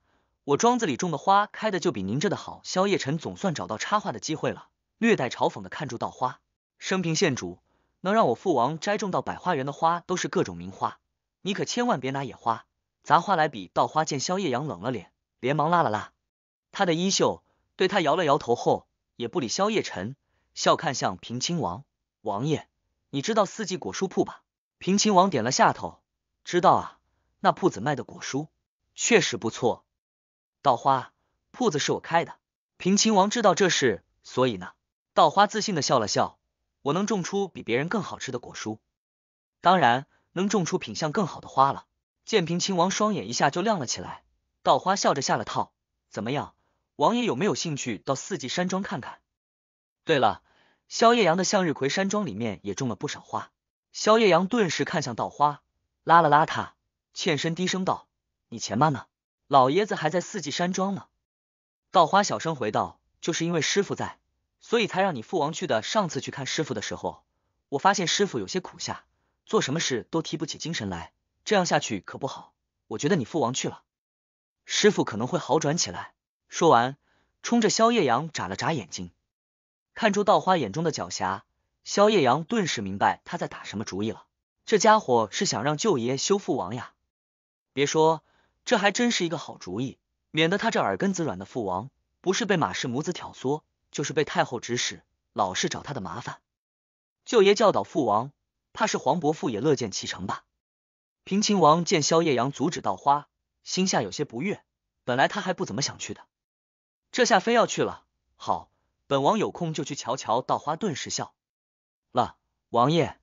我庄子里种的花开的就比您这的好。”萧夜晨总算找到插话的机会了，略带嘲讽的看住稻花。生平县主能让我父王栽种到百花园的花都是各种名花，你可千万别拿野花、杂花来比。稻花见萧夜阳冷了脸，连忙拉了拉他的衣袖，对他摇了摇头后，也不理萧夜晨，笑看向平亲王王爷：“你知道四季果蔬铺吧？”平亲王点了下头：“知道啊，那铺子卖的果蔬确实不错。”稻花：“铺子是我开的。”平亲王知道这事，所以呢，稻花自信的笑了笑。我能种出比别人更好吃的果蔬，当然能种出品相更好的花了。建平亲王双眼一下就亮了起来，稻花笑着下了套：“怎么样，王爷有没有兴趣到四季山庄看看？”对了，萧夜阳的向日葵山庄里面也种了不少花。萧夜阳顿时看向稻花，拉了拉他，欠身低声道：“你前妈呢？老爷子还在四季山庄呢。”稻花小声回道：“就是因为师傅在。”所以才让你父王去的。上次去看师傅的时候，我发现师傅有些苦下，做什么事都提不起精神来。这样下去可不好。我觉得你父王去了，师傅可能会好转起来。说完，冲着萧夜阳眨了眨眼睛，看出稻花眼中的狡黠。萧夜阳顿时明白他在打什么主意了。这家伙是想让舅爷修父王呀！别说，这还真是一个好主意，免得他这耳根子软的父王不是被马氏母子挑唆。就是被太后指使，老是找他的麻烦。舅爷教导父王，怕是黄伯父也乐见其成吧？平亲王见萧夜阳阻止稻花，心下有些不悦。本来他还不怎么想去的，这下非要去了。好，本王有空就去瞧瞧稻花。顿时笑了。王爷，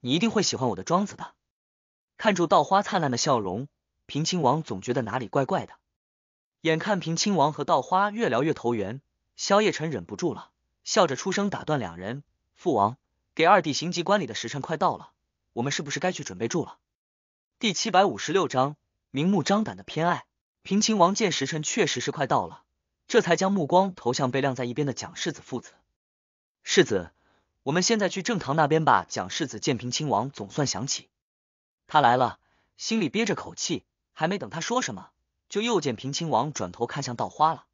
你一定会喜欢我的庄子的。看住稻花灿烂的笑容，平亲王总觉得哪里怪怪的。眼看平亲王和稻花越聊越投缘。萧夜辰忍不住了，笑着出声打断两人：“父王，给二弟行祭官礼的时辰快到了，我们是不是该去准备住了？”第七百五十六章明目张胆的偏爱。平亲王见时辰确实是快到了，这才将目光投向被晾在一边的蒋世子父子。世子，我们现在去正堂那边吧。蒋世子见平亲王总算想起他来了，心里憋着口气，还没等他说什么，就又见平亲王转头看向稻花了。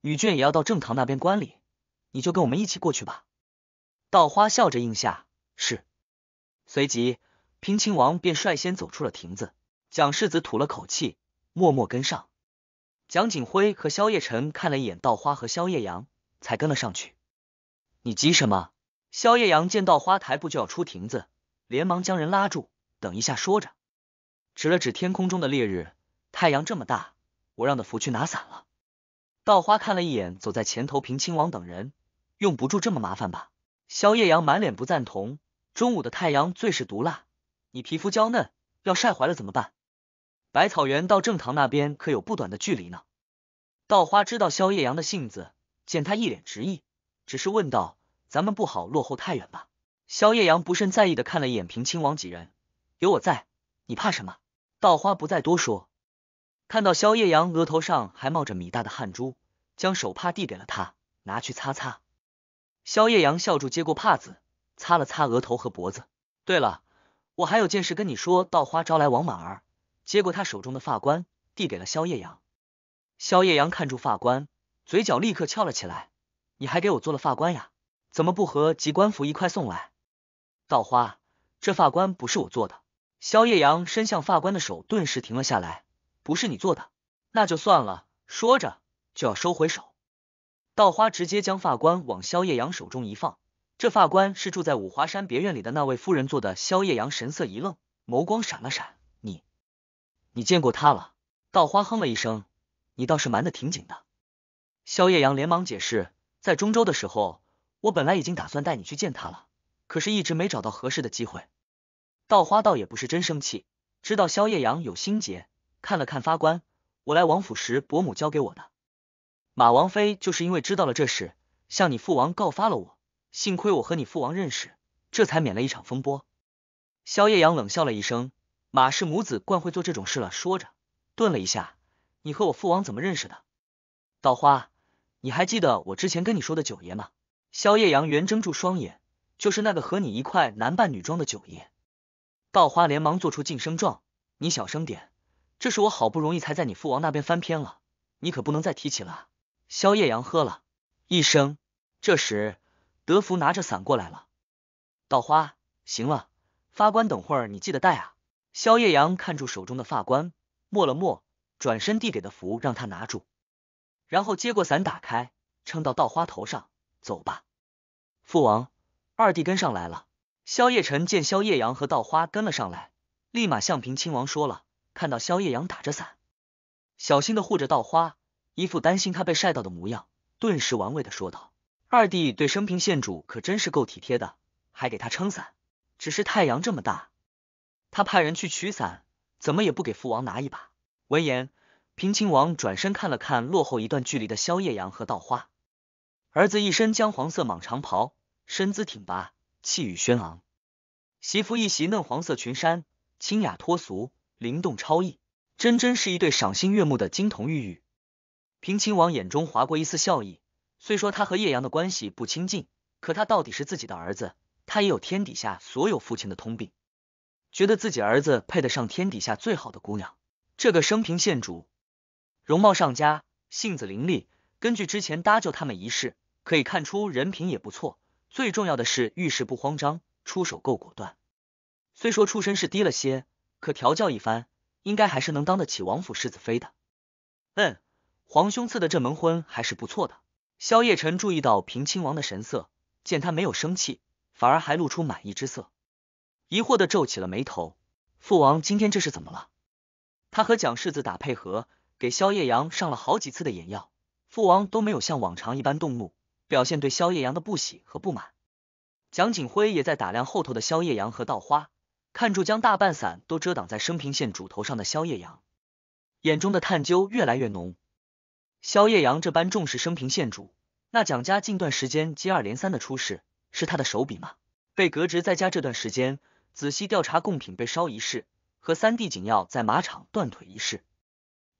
女眷也要到正堂那边观礼，你就跟我们一起过去吧。稻花笑着应下：“是。”随即，平亲王便率先走出了亭子。蒋世子吐了口气，默默跟上。蒋景辉和萧夜晨看了一眼稻花和萧夜阳，才跟了上去。你急什么？萧夜阳见稻花抬步就要出亭子，连忙将人拉住：“等一下。”说着，指了指天空中的烈日：“太阳这么大，我让的福去拿伞了。”稻花看了一眼走在前头平亲王等人，用不住这么麻烦吧？萧夜阳满脸不赞同。中午的太阳最是毒辣，你皮肤娇嫩，要晒坏了怎么办？百草园到正堂那边可有不短的距离呢。稻花知道萧夜阳的性子，见他一脸执意，只是问道：“咱们不好落后太远吧？”萧夜阳不甚在意的看了一眼平亲王几人，有我在，你怕什么？稻花不再多说。看到萧夜阳额头上还冒着米大的汗珠，将手帕递给了他，拿去擦擦。萧夜阳笑住接过帕子，擦了擦额头和脖子。对了，我还有件事跟你说。稻花招来王婉儿，接过他手中的发冠，递给了萧夜阳。萧夜阳看住发冠，嘴角立刻翘了起来。你还给我做了发冠呀？怎么不和吉官服一块送来？稻花，这发冠不是我做的。萧夜阳伸向发冠的手顿时停了下来。不是你做的，那就算了。说着就要收回手，稻花直接将发冠往萧夜阳手中一放。这发冠是住在五华山别院里的那位夫人做的。萧夜阳神色一愣，眸光闪了闪。你，你见过他了？稻花哼了一声，你倒是瞒得挺紧的。萧夜阳连忙解释，在中州的时候，我本来已经打算带你去见他了，可是一直没找到合适的机会。稻花倒也不是真生气，知道萧夜阳有心结。看了看发冠，我来王府时伯母交给我的。马王妃就是因为知道了这事，向你父王告发了我，幸亏我和你父王认识，这才免了一场风波。萧夜阳冷笑了一声：“马氏母子惯会做这种事了。”说着，顿了一下：“你和我父王怎么认识的？”稻花，你还记得我之前跟你说的九爷吗？萧夜阳圆睁住双眼，就是那个和你一块男扮女装的九爷。稻花连忙做出噤声状：“你小声点。”这是我好不容易才在你父王那边翻篇了，你可不能再提起了。萧夜阳喝了一声，这时德福拿着伞过来了。稻花，行了，发冠等会儿你记得带啊。萧夜阳看住手中的发冠，默了默，转身递给的符让他拿住，然后接过伞打开，撑到稻花头上。走吧，父王，二弟跟上来了。萧夜晨见萧夜阳和稻花跟了上来，立马向平亲王说了。看到萧夜阳打着伞，小心的护着稻花，一副担心他被晒到的模样，顿时玩味的说道：“二弟对升平县主可真是够体贴的，还给他撑伞。只是太阳这么大，他派人去取伞，怎么也不给父王拿一把？”闻言，平亲王转身看了看落后一段距离的萧夜阳和稻花，儿子一身姜黄色蟒长袍，身姿挺拔，气宇轩昂；媳妇一袭嫩黄色裙衫，清雅脱俗。灵动超逸，真真是一对赏心悦目的金童玉女。平亲王眼中划过一丝笑意。虽说他和叶阳的关系不亲近，可他到底是自己的儿子，他也有天底下所有父亲的通病，觉得自己儿子配得上天底下最好的姑娘。这个升平县主，容貌上佳，性子伶俐，根据之前搭救他们一事，可以看出人品也不错。最重要的是遇事不慌张，出手够果断。虽说出身是低了些。可调教一番，应该还是能当得起王府世子妃的。嗯，皇兄赐的这门婚还是不错的。萧夜晨注意到平亲王的神色，见他没有生气，反而还露出满意之色，疑惑的皱起了眉头。父王今天这是怎么了？他和蒋世子打配合，给萧夜阳上了好几次的眼药，父王都没有像往常一般动怒，表现对萧夜阳的不喜和不满。蒋景辉也在打量后头的萧夜阳和稻花。看住将大半伞都遮挡在生平县主头上的萧夜阳，眼中的探究越来越浓。萧夜阳这般重视生平县主，那蒋家近段时间接二连三的出事，是他的手笔吗？被革职在家这段时间，仔细调查贡品被烧一事和三弟景耀在马场断腿一事，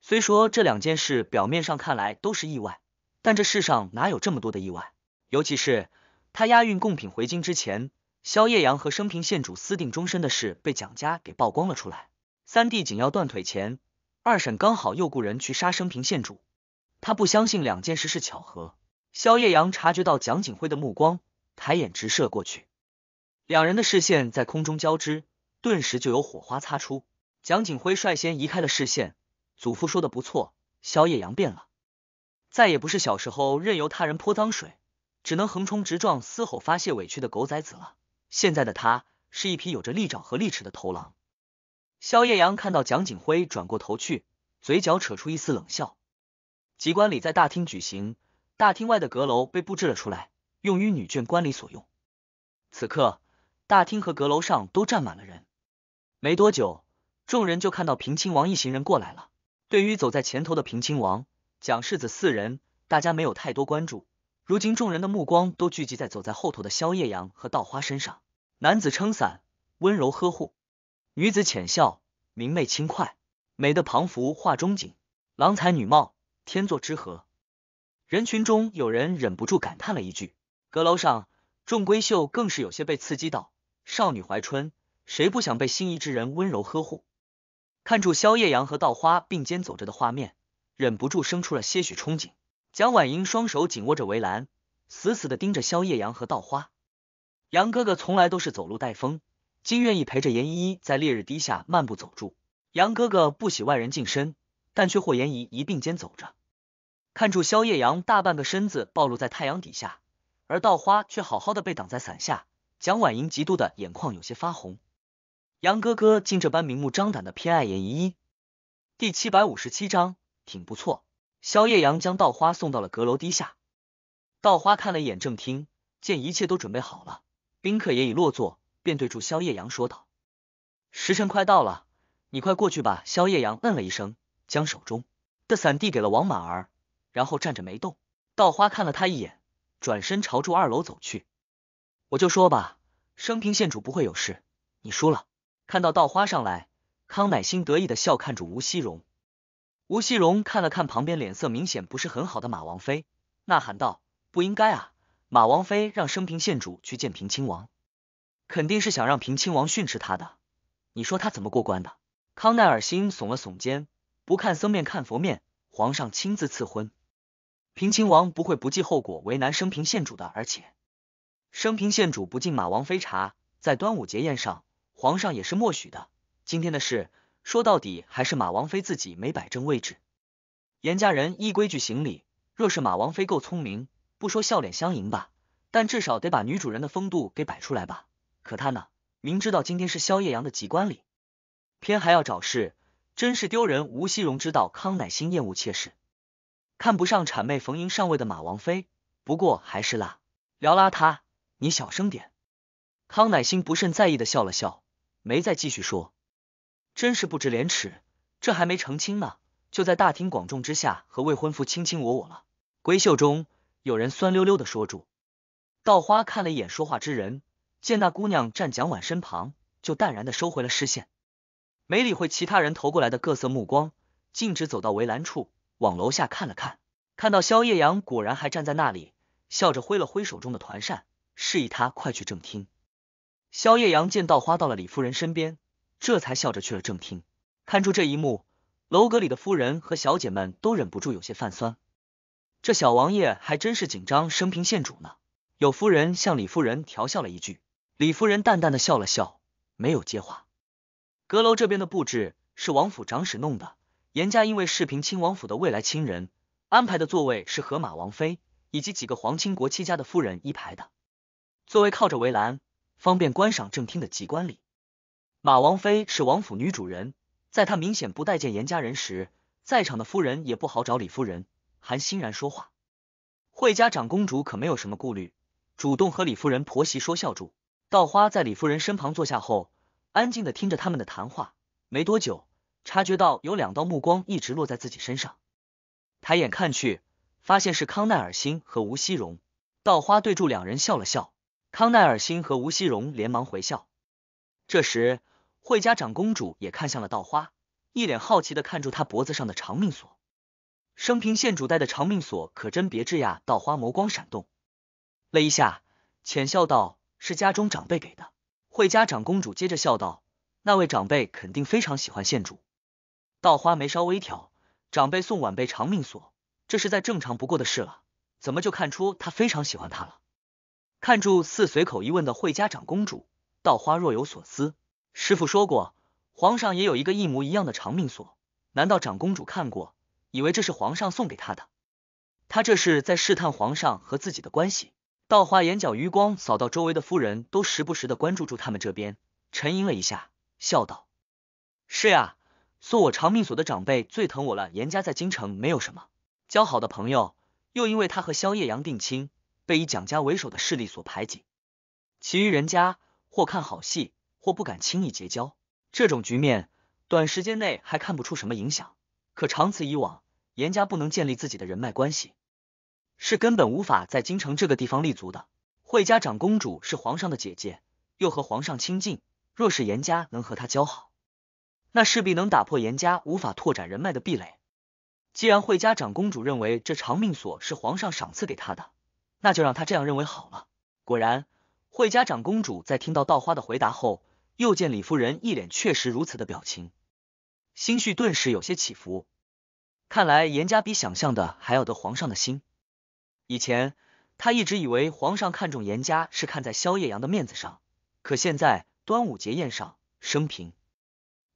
虽说这两件事表面上看来都是意外，但这世上哪有这么多的意外？尤其是他押运贡品回京之前。萧夜阳和升平县主私定终身的事被蒋家给曝光了出来。三弟紧要断腿前，二婶刚好又雇人去杀升平县主。他不相信两件事是巧合。萧夜阳察觉到蒋景辉的目光，抬眼直视了过去。两人的视线在空中交织，顿时就有火花擦出。蒋景辉率先移开了视线。祖父说的不错，萧夜阳变了，再也不是小时候任由他人泼脏水，只能横冲直撞、嘶吼发泄委屈的狗崽子了。现在的他是一匹有着利爪和利齿的头狼。萧夜阳看到蒋景辉转过头去，嘴角扯出一丝冷笑。集官礼在大厅举行，大厅外的阁楼被布置了出来，用于女眷观礼所用。此刻，大厅和阁楼上都站满了人。没多久，众人就看到平亲王一行人过来了。对于走在前头的平亲王、蒋世子四人，大家没有太多关注。如今，众人的目光都聚集在走在后头的萧夜阳和稻花身上。男子撑伞，温柔呵护；女子浅笑，明媚轻快，美得彷佛画中景，郎才女貌，天作之合。人群中有人忍不住感叹了一句，阁楼上众闺秀更是有些被刺激到。少女怀春，谁不想被心仪之人温柔呵护？看住萧夜阳和稻花并肩走着的画面，忍不住生出了些许憧憬。蒋婉莹双手紧握着围栏，死死的盯着萧夜阳和稻花。杨哥哥从来都是走路带风，今愿意陪着严依依在烈日底下漫步走住。杨哥哥不喜外人近身，但却和严依依并肩走着，看住萧夜阳大半个身子暴露在太阳底下，而稻花却好好的被挡在伞下。蒋婉莹嫉妒的眼眶有些发红，杨哥哥竟这般明目张胆的偏爱严依依。第七百五十七章，挺不错。萧夜阳将稻花送到了阁楼底下，稻花看了一眼正厅，见一切都准备好了。宾客也已落座，便对住萧夜阳说道：“时辰快到了，你快过去吧。”萧夜阳嗯了一声，将手中的伞递给了王满儿，然后站着没动。稻花看了他一眼，转身朝住二楼走去。我就说吧，升平县主不会有事，你输了。看到稻花上来，康乃馨得意的笑看住吴希荣。吴希荣看了看旁边脸色明显不是很好的马王妃，呐喊道：“不应该啊！”马王妃让升平县主去见平亲王，肯定是想让平亲王训斥他的。你说他怎么过关的？康奈尔心耸了耸肩，不看僧面看佛面，皇上亲自赐婚，平亲王不会不计后果为难升平县主的。而且升平县主不敬马王妃茶，在端午节宴上，皇上也是默许的。今天的事说到底还是马王妃自己没摆正位置。严家人依规矩行礼，若是马王妃够聪明。不说笑脸相迎吧，但至少得把女主人的风度给摆出来吧。可她呢，明知道今天是萧夜阳的吉官礼，偏还要找事，真是丢人。吴锡荣知道康乃馨厌恶妾室，看不上谄媚逢迎上位的马王妃，不过还是拉聊拉他。你小声点。康乃馨不甚在意的笑了笑，没再继续说。真是不知廉耻，这还没成亲呢，就在大庭广众之下和未婚夫卿卿我我了。闺秀中。有人酸溜溜的说：“住。”稻花看了一眼说话之人，见那姑娘站蒋婉身旁，就淡然的收回了视线，没理会其他人投过来的各色目光，径直走到围栏处，往楼下看了看，看到萧夜阳果然还站在那里，笑着挥了挥手中的团扇，示意他快去正厅。萧夜阳见稻花到了李夫人身边，这才笑着去了正厅。看出这一幕，楼阁里的夫人和小姐们都忍不住有些泛酸。这小王爷还真是紧张生平县主呢。有夫人向李夫人调笑了一句，李夫人淡淡的笑了笑，没有接话。阁楼这边的布置是王府长史弄的。严家因为是平亲王府的未来亲人，安排的座位是和马王妃以及几个皇亲国戚家的夫人一排的，座位靠着围栏，方便观赏正厅的吉观礼。马王妃是王府女主人，在她明显不待见严家人时，在场的夫人也不好找李夫人。韩欣然说话，惠家长公主可没有什么顾虑，主动和李夫人婆媳说笑。住稻花在李夫人身旁坐下后，安静的听着他们的谈话。没多久，察觉到有两道目光一直落在自己身上，抬眼看去，发现是康奈尔星和吴希荣。稻花对住两人笑了笑，康奈尔星和吴希荣连忙回笑。这时，惠家长公主也看向了稻花，一脸好奇的看住她脖子上的长命锁。生平县主带的长命锁可真别致呀！稻花眸光闪动了一下，浅笑道：“是家中长辈给的。”惠家长公主接着笑道：“那位长辈肯定非常喜欢县主。”稻花眉梢微挑，长辈送晚辈长命锁，这是再正常不过的事了。怎么就看出他非常喜欢她了？看住似随口一问的惠家长公主，稻花若有所思。师傅说过，皇上也有一个一模一样的长命锁，难道长公主看过？以为这是皇上送给他的，他这是在试探皇上和自己的关系。稻花眼角余光扫到周围的夫人，都时不时的关注住他们这边。沉吟了一下，笑道：“是呀，送我长命锁的长辈最疼我了。严家在京城没有什么交好的朋友，又因为他和萧夜阳定亲，被以蒋家为首的势力所排挤。其余人家或看好戏，或不敢轻易结交。这种局面，短时间内还看不出什么影响，可长此以往。”严家不能建立自己的人脉关系，是根本无法在京城这个地方立足的。惠家长公主是皇上的姐姐，又和皇上亲近，若是严家能和她交好，那势必能打破严家无法拓展人脉的壁垒。既然惠家长公主认为这长命锁是皇上赏赐给她的，那就让她这样认为好了。果然，惠家长公主在听到稻花的回答后，又见李夫人一脸确实如此的表情，心绪顿时有些起伏。看来严家比想象的还要得皇上的心。以前他一直以为皇上看中严家是看在萧夜阳的面子上，可现在端午节宴上，升平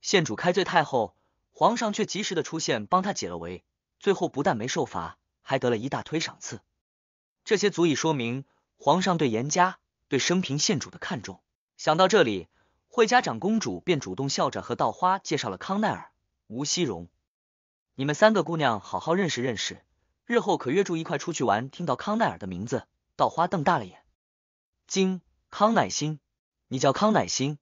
县主开罪太后，皇上却及时的出现帮他解了围，最后不但没受罚，还得了一大推赏赐。这些足以说明皇上对严家、对升平县主的看重。想到这里，惠家长公主便主动笑着和稻花介绍了康奈尔、吴希荣。你们三个姑娘好好认识认识，日后可约住一块出去玩。听到康奈尔的名字，稻花瞪大了眼。金康乃馨，你叫康乃馨？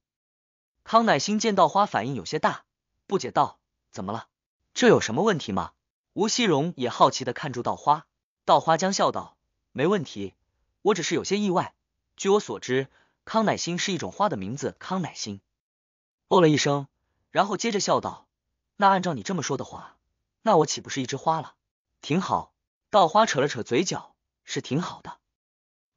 康乃馨见稻花反应有些大，不解道：“怎么了？这有什么问题吗？”吴锡荣也好奇的看住稻花。稻花将笑道：“没问题，我只是有些意外。据我所知，康乃馨是一种花的名字。康乃馨。”哦了一声，然后接着笑道：“那按照你这么说的话。”那我岂不是一枝花了？挺好。稻花扯了扯嘴角，是挺好的。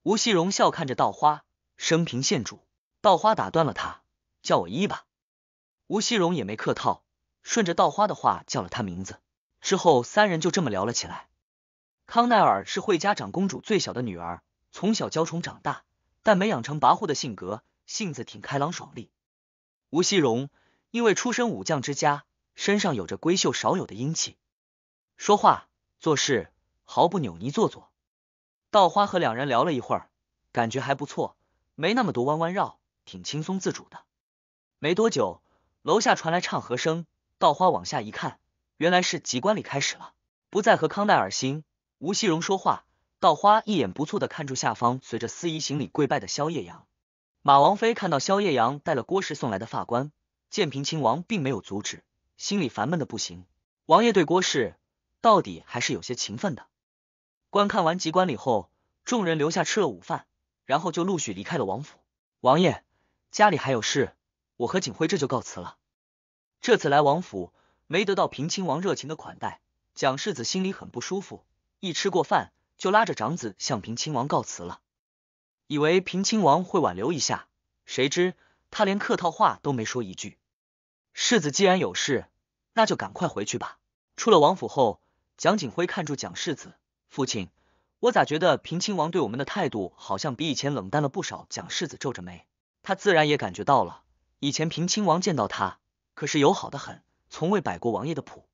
吴锡荣笑看着稻花，生平献主。稻花打断了他，叫我一吧。吴锡荣也没客套，顺着稻花的话叫了他名字。之后三人就这么聊了起来。康奈尔是惠家长公主最小的女儿，从小娇宠长大，但没养成跋扈的性格，性子挺开朗爽利。吴锡荣因为出身武将之家，身上有着闺秀少有的英气。说话做事毫不扭捏做作，稻花和两人聊了一会儿，感觉还不错，没那么多弯弯绕，挺轻松自主的。没多久，楼下传来唱和声，稻花往下一看，原来是吉观里开始了。不再和康奈尔、星、吴锡荣说话，稻花一眼不错的看住下方，随着司仪行礼跪拜的萧夜阳。马王妃看到萧夜阳戴了郭氏送来的发冠，建平亲王并没有阻止，心里烦闷的不行。王爷对郭氏。到底还是有些情分的。观看完吉观礼后，众人留下吃了午饭，然后就陆续离开了王府。王爷家里还有事，我和景辉这就告辞了。这次来王府没得到平亲王热情的款待，蒋世子心里很不舒服。一吃过饭，就拉着长子向平亲王告辞了，以为平亲王会挽留一下，谁知他连客套话都没说一句。世子既然有事，那就赶快回去吧。出了王府后。蒋景辉看住蒋世子，父亲，我咋觉得平亲王对我们的态度好像比以前冷淡了不少？蒋世子皱着眉，他自然也感觉到了。以前平亲王见到他可是友好的很，从未摆过王爷的谱，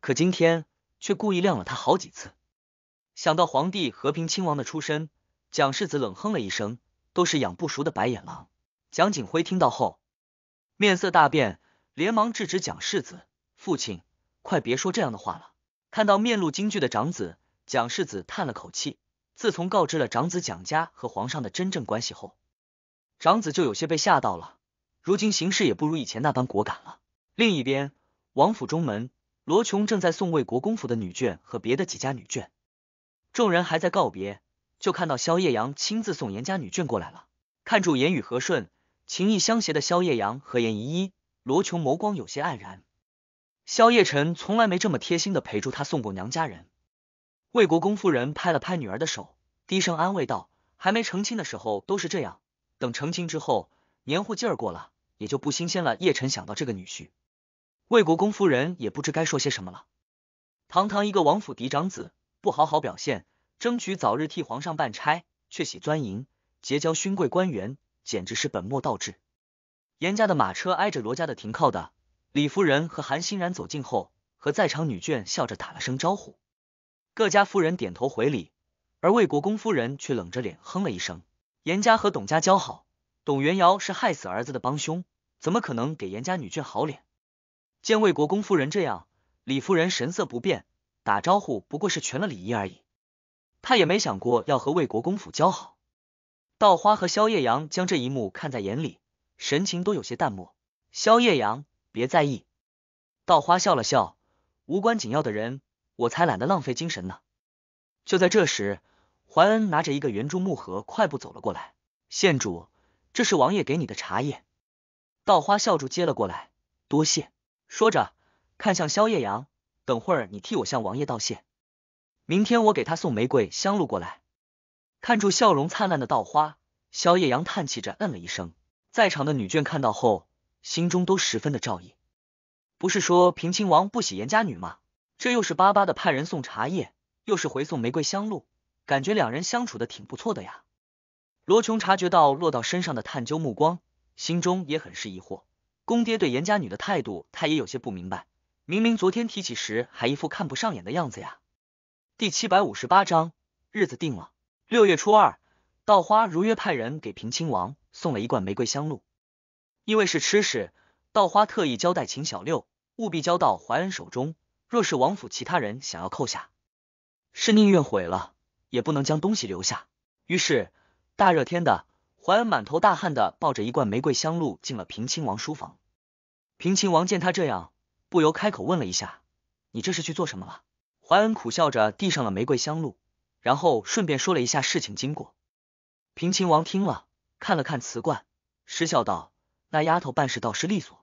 可今天却故意晾了他好几次。想到皇帝和平亲王的出身，蒋世子冷哼了一声，都是养不熟的白眼狼。蒋景辉听到后，面色大变，连忙制止蒋世子，父亲，快别说这样的话了。看到面露惊惧的长子蒋世子叹了口气，自从告知了长子蒋家和皇上的真正关系后，长子就有些被吓到了，如今行事也不如以前那般果敢了。另一边，王府中门，罗琼正在送魏国公府的女眷和别的几家女眷，众人还在告别，就看到萧夜阳亲自送严家女眷过来了。看住言语和顺、情意相携的萧夜阳和严依依，罗琼眸光有些黯然。萧夜晨从来没这么贴心的陪住他送过娘家人。魏国公夫人拍了拍女儿的手，低声安慰道：“还没成亲的时候都是这样，等成亲之后，黏糊劲儿过了，也就不新鲜了。”叶晨想到这个女婿，魏国公夫人也不知该说些什么了。堂堂一个王府嫡长子，不好好表现，争取早日替皇上办差，却喜钻营，结交勋贵官员，简直是本末倒置。严家的马车挨着罗家的停靠的。李夫人和韩欣然走近后，和在场女眷笑着打了声招呼，各家夫人点头回礼，而魏国公夫人却冷着脸哼了一声。严家和董家交好，董元尧是害死儿子的帮凶，怎么可能给严家女眷好脸？见魏国公夫人这样，李夫人神色不变，打招呼不过是全了礼仪而已。她也没想过要和魏国公府交好。稻花和萧夜阳将这一幕看在眼里，神情都有些淡漠。萧夜阳。别在意，稻花笑了笑，无关紧要的人，我才懒得浪费精神呢。就在这时，怀恩拿着一个圆珠木盒，快步走了过来。县主，这是王爷给你的茶叶。稻花笑住接了过来，多谢。说着，看向萧夜阳，等会儿你替我向王爷道谢。明天我给他送玫瑰香露过来。看住笑容灿烂的稻花，萧夜阳叹气着，嗯了一声。在场的女眷看到后。心中都十分的照应。不是说平亲王不喜严家女吗？这又是巴巴的派人送茶叶，又是回送玫瑰香露，感觉两人相处的挺不错的呀。罗琼察觉到落到身上的探究目光，心中也很是疑惑。公爹对严家女的态度，他也有些不明白。明明昨天提起时，还一副看不上眼的样子呀。第七百五十八章，日子定了，六月初二，稻花如约派人给平亲王送了一罐玫瑰香露。因为是吃食，稻花特意交代秦小六务必交到怀恩手中。若是王府其他人想要扣下，是宁愿毁了也不能将东西留下。于是大热天的，怀恩满头大汗的抱着一罐玫瑰香露进了平亲王书房。平亲王见他这样，不由开口问了一下：“你这是去做什么了？”怀恩苦笑着递上了玫瑰香露，然后顺便说了一下事情经过。平亲王听了，看了看瓷罐，失笑道。那丫头办事倒是利索，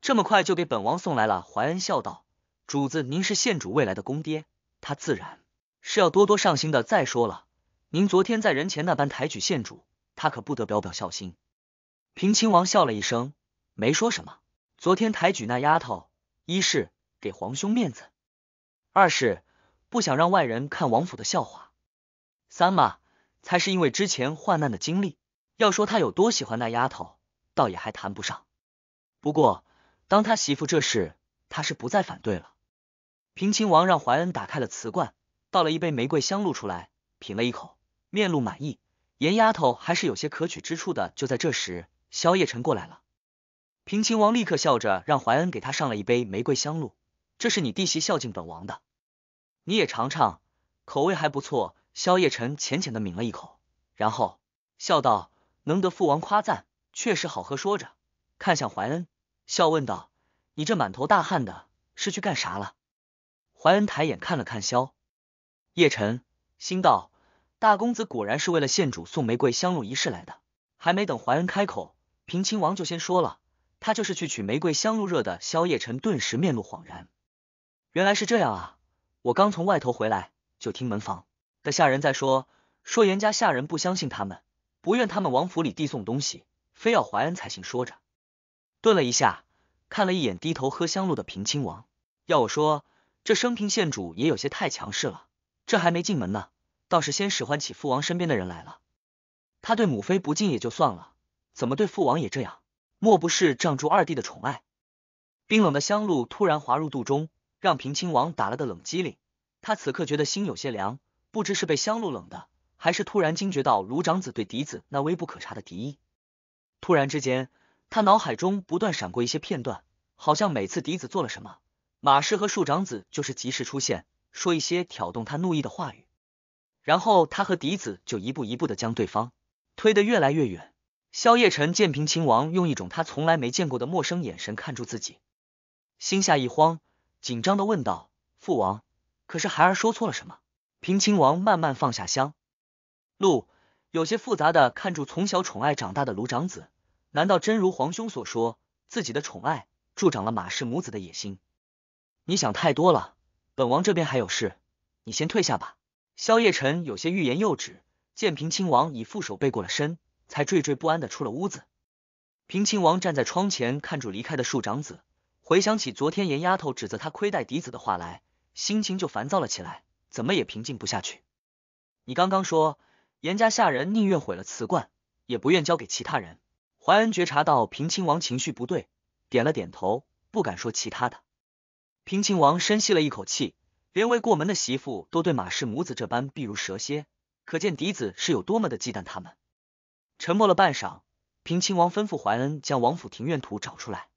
这么快就给本王送来了。怀恩笑道：“主子，您是县主未来的公爹，他自然是要多多上心的。再说了，您昨天在人前那般抬举县主，他可不得表表孝心。”平亲王笑了一声，没说什么。昨天抬举那丫头，一是给皇兄面子，二是不想让外人看王府的笑话，三嘛，才是因为之前患难的经历。要说他有多喜欢那丫头。倒也还谈不上，不过当他媳妇这事，他是不再反对了。平亲王让怀恩打开了瓷罐，倒了一杯玫瑰香露出来，品了一口，面露满意。严丫头还是有些可取之处的。就在这时，萧夜晨过来了，平亲王立刻笑着让怀恩给他上了一杯玫瑰香露，这是你弟媳孝敬本王的，你也尝尝，口味还不错。萧夜晨浅浅的抿了一口，然后笑道：“能得父王夸赞。”确实好喝，说着看向怀恩，笑问道：“你这满头大汗的，是去干啥了？”怀恩抬眼看了看萧叶辰，心道：“大公子果然是为了县主送玫瑰香露一事来的。”还没等怀恩开口，平亲王就先说了：“他就是去取玫瑰香露热的。”萧叶晨顿时面露恍然：“原来是这样啊！我刚从外头回来，就听门房的下人在说，说严家下人不相信他们，不愿他们往府里递送东西。”非要怀恩才行。说着，顿了一下，看了一眼低头喝香露的平亲王。要我说，这升平县主也有些太强势了。这还没进门呢，倒是先使唤起父王身边的人来了。他对母妃不敬也就算了，怎么对父王也这样？莫不是仗住二弟的宠爱？冰冷的香露突然滑入肚中，让平亲王打了个冷激灵。他此刻觉得心有些凉，不知是被香露冷的，还是突然惊觉到卢长子对嫡子那微不可察的敌意。突然之间，他脑海中不断闪过一些片段，好像每次嫡子做了什么，马氏和庶长子就是及时出现，说一些挑动他怒意的话语，然后他和嫡子就一步一步的将对方推得越来越远。萧夜晨见平亲王用一种他从来没见过的陌生眼神看住自己，心下一慌，紧张的问道：“父王，可是孩儿说错了什么？”平亲王慢慢放下香路。有些复杂的看住从小宠爱长大的卢长子，难道真如皇兄所说，自己的宠爱助长了马氏母子的野心？你想太多了，本王这边还有事，你先退下吧。萧夜晨有些欲言又止，见平亲王已负手背过了身，才惴惴不安的出了屋子。平亲王站在窗前看住离开的庶长子，回想起昨天严丫头指责他亏待嫡子的话来，心情就烦躁了起来，怎么也平静不下去。你刚刚说。严家下人宁愿毁了瓷罐，也不愿交给其他人。怀恩觉察到平亲王情绪不对，点了点头，不敢说其他的。平亲王深吸了一口气，连未过门的媳妇都对马氏母子这般避如蛇蝎，可见嫡子是有多么的忌惮他们。沉默了半晌，平亲王吩咐怀恩将王府庭院图找出来。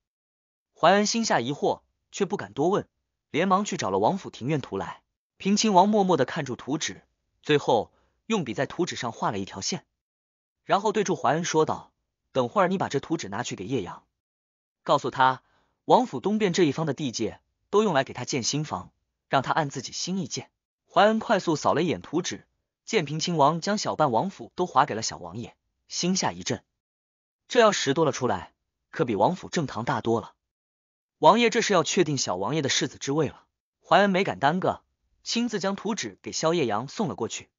怀恩心下疑惑，却不敢多问，连忙去找了王府庭院图来。平亲王默默的看住图纸，最后。用笔在图纸上画了一条线，然后对住怀恩说道：“等会儿你把这图纸拿去给叶阳，告诉他王府东边这一方的地界都用来给他建新房，让他按自己心意建。”怀恩快速扫了一眼图纸，建平亲王将小半王府都划给了小王爷，心下一震，这要拾多了出来，可比王府正堂大多了。王爷这是要确定小王爷的世子之位了。怀恩没敢耽搁，亲自将图纸给萧叶阳送了过去。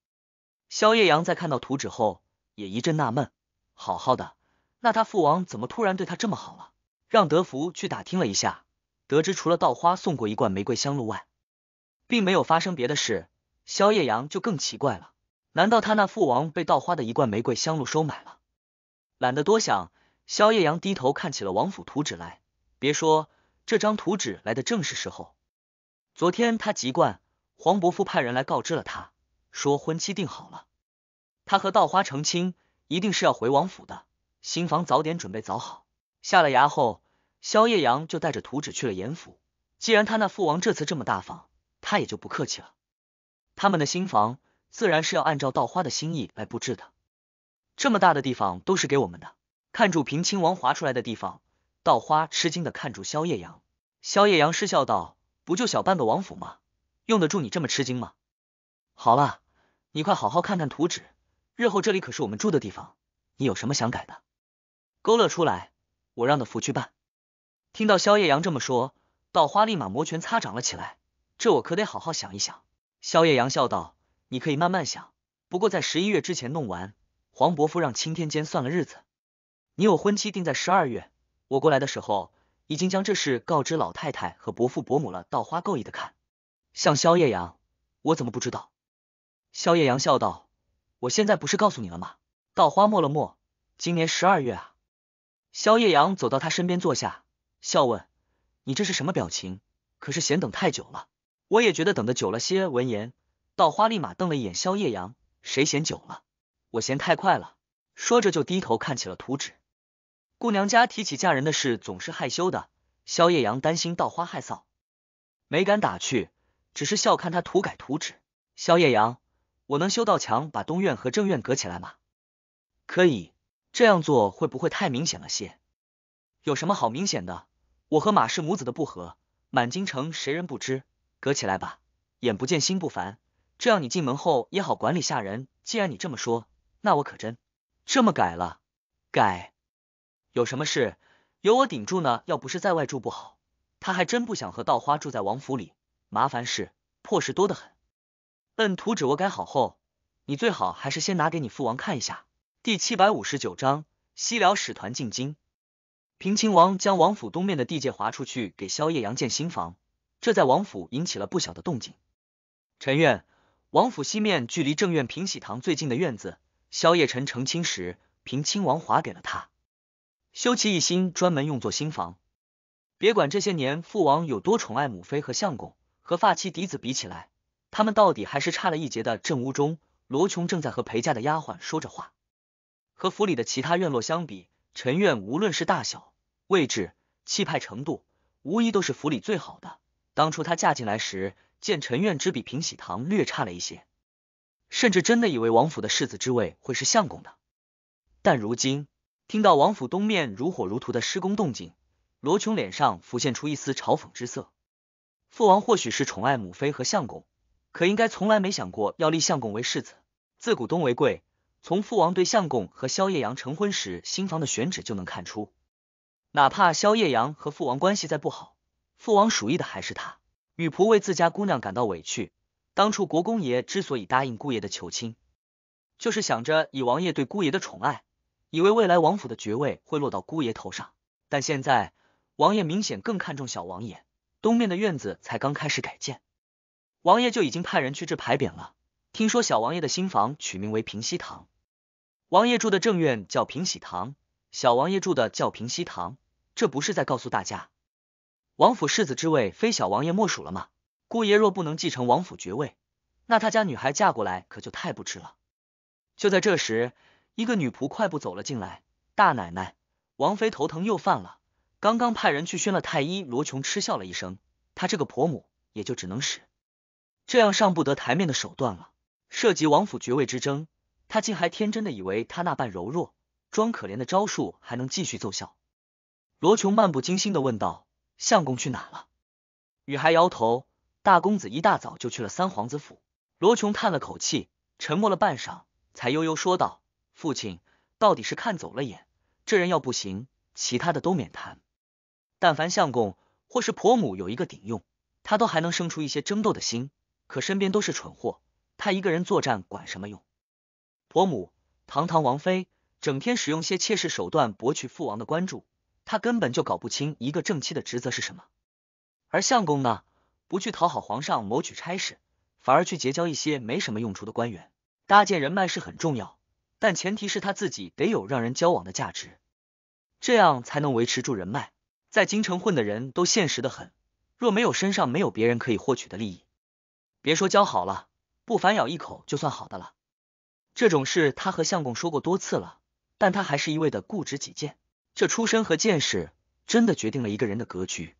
萧夜阳在看到图纸后也一阵纳闷，好好的，那他父王怎么突然对他这么好了？让德福去打听了一下，得知除了稻花送过一罐玫瑰香露外，并没有发生别的事。萧夜阳就更奇怪了，难道他那父王被稻花的一罐玫瑰香露收买了？懒得多想，萧夜阳低头看起了王府图纸来。别说这张图纸来的正是时候，昨天他籍贯黄伯父派人来告知了他。说婚期定好了，他和稻花成亲一定是要回王府的新房，早点准备早好。下了衙后，萧夜阳就带着图纸去了严府。既然他那父王这次这么大方，他也就不客气了。他们的新房自然是要按照稻花的心意来布置的。这么大的地方都是给我们的。看住平亲王划出来的地方，稻花吃惊的看住萧夜阳。萧夜阳失笑道：“不就小半个王府吗？用得住你这么吃惊吗？”好了。你快好好看看图纸，日后这里可是我们住的地方。你有什么想改的，勾勒出来，我让的福去办。听到萧夜阳这么说，稻花立马摩拳擦掌了起来。这我可得好好想一想。萧夜阳笑道：“你可以慢慢想，不过在十一月之前弄完。”黄伯父让青天监算了日子，你我婚期定在十二月。我过来的时候，已经将这事告知老太太和伯父伯母了。稻花够意的看，像萧夜阳，我怎么不知道？萧夜阳笑道：“我现在不是告诉你了吗？”稻花默了默，今年十二月啊。萧夜阳走到他身边坐下，笑问：“你这是什么表情？可是嫌等太久了？”我也觉得等的久了些。闻言，稻花立马瞪了一眼萧夜阳：“谁嫌久了？我嫌太快了。”说着就低头看起了图纸。姑娘家提起嫁人的事总是害羞的，萧夜阳担心稻花害臊，没敢打趣，只是笑看他涂改图纸。萧夜阳。我能修道墙把东院和正院隔起来吗？可以，这样做会不会太明显了些？有什么好明显的？我和马氏母子的不和，满京城谁人不知？隔起来吧，眼不见心不烦，这样你进门后也好管理下人。既然你这么说，那我可真这么改了。改有什么事？有我顶住呢。要不是在外住不好，他还真不想和稻花住在王府里。麻烦事、破事多得很。按图纸我改好后，你最好还是先拿给你父王看一下。第七百五十九章：西辽使团进京。平亲王将王府东面的地界划出去，给萧夜阳建新房，这在王府引起了不小的动静。陈院，王府西面距离正院平喜堂最近的院子，萧夜辰成亲时，平亲王划给了他，修其一心，专门用作新房。别管这些年父王有多宠爱母妃和相公，和发妻嫡子比起来。他们到底还是差了一截的。正屋中，罗琼正在和陪嫁的丫鬟说着话。和府里的其他院落相比，陈院无论是大小、位置、气派程度，无疑都是府里最好的。当初她嫁进来时，见陈院只比平喜堂略差了一些，甚至真的以为王府的世子之位会是相公的。但如今听到王府东面如火如荼的施工动静，罗琼脸上浮现出一丝嘲讽之色。父王或许是宠爱母妃和相公。可应该从来没想过要立相公为世子。自古东为贵，从父王对相公和萧夜阳成婚时新房的选址就能看出。哪怕萧夜阳和父王关系再不好，父王属意的还是他。女仆为自家姑娘感到委屈。当初国公爷之所以答应姑爷的求亲，就是想着以王爷对姑爷的宠爱，以为未来王府的爵位会落到姑爷头上。但现在王爷明显更看重小王爷。东面的院子才刚开始改建。王爷就已经派人去制牌匾了。听说小王爷的新房取名为平西堂，王爷住的正院叫平喜堂，小王爷住的叫平西堂。这不是在告诉大家，王府世子之位非小王爷莫属了吗？姑爷若不能继承王府爵位，那他家女孩嫁过来可就太不值了。就在这时，一个女仆快步走了进来。大奶奶，王妃头疼又犯了，刚刚派人去宣了太医罗琼，嗤笑了一声。她这个婆母也就只能使。这样上不得台面的手段了，涉及王府爵位之争，他竟还天真的以为他那般柔弱、装可怜的招数还能继续奏效。罗琼漫不经心的问道：“相公去哪了？”女孩摇头：“大公子一大早就去了三皇子府。”罗琼叹了口气，沉默了半晌，才悠悠说道：“父亲到底是看走了眼，这人要不行，其他的都免谈。但凡相公或是婆母有一个顶用，他都还能生出一些争斗的心。”可身边都是蠢货，他一个人作战管什么用？伯母，堂堂王妃，整天使用些妾室手段博取父王的关注，他根本就搞不清一个正妻的职责是什么。而相公呢，不去讨好皇上谋取差事，反而去结交一些没什么用处的官员。搭建人脉是很重要，但前提是他自己得有让人交往的价值，这样才能维持住人脉。在京城混的人都现实的很，若没有身上没有别人可以获取的利益。别说教好了，不反咬一口就算好的了。这种事他和相公说过多次了，但他还是一味的固执己见。这出身和见识真的决定了一个人的格局。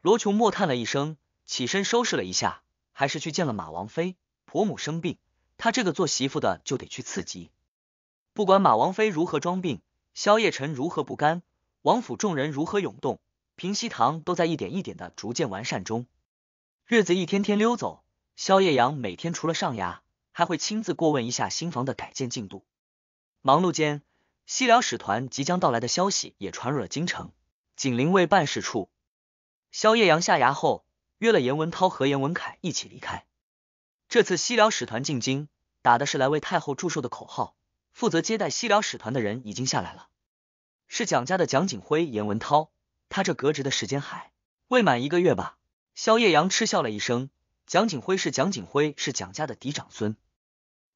罗琼默叹了一声，起身收拾了一下，还是去见了马王妃。婆母生病，他这个做媳妇的就得去伺机。不管马王妃如何装病，萧夜晨如何不甘，王府众人如何涌动，平西堂都在一点一点的逐渐完善中。日子一天天溜走。萧夜阳每天除了上衙，还会亲自过问一下新房的改建进度。忙碌间，西辽使团即将到来的消息也传入了京城锦林卫办事处。萧夜阳下牙后，约了严文涛和严文凯一起离开。这次西辽使团进京，打的是来为太后祝寿的口号。负责接待西辽使团的人已经下来了，是蒋家的蒋景辉、严文涛。他这革职的时间还未满一个月吧？萧夜阳嗤笑了一声。蒋景辉是蒋景辉，是蒋家的嫡长孙，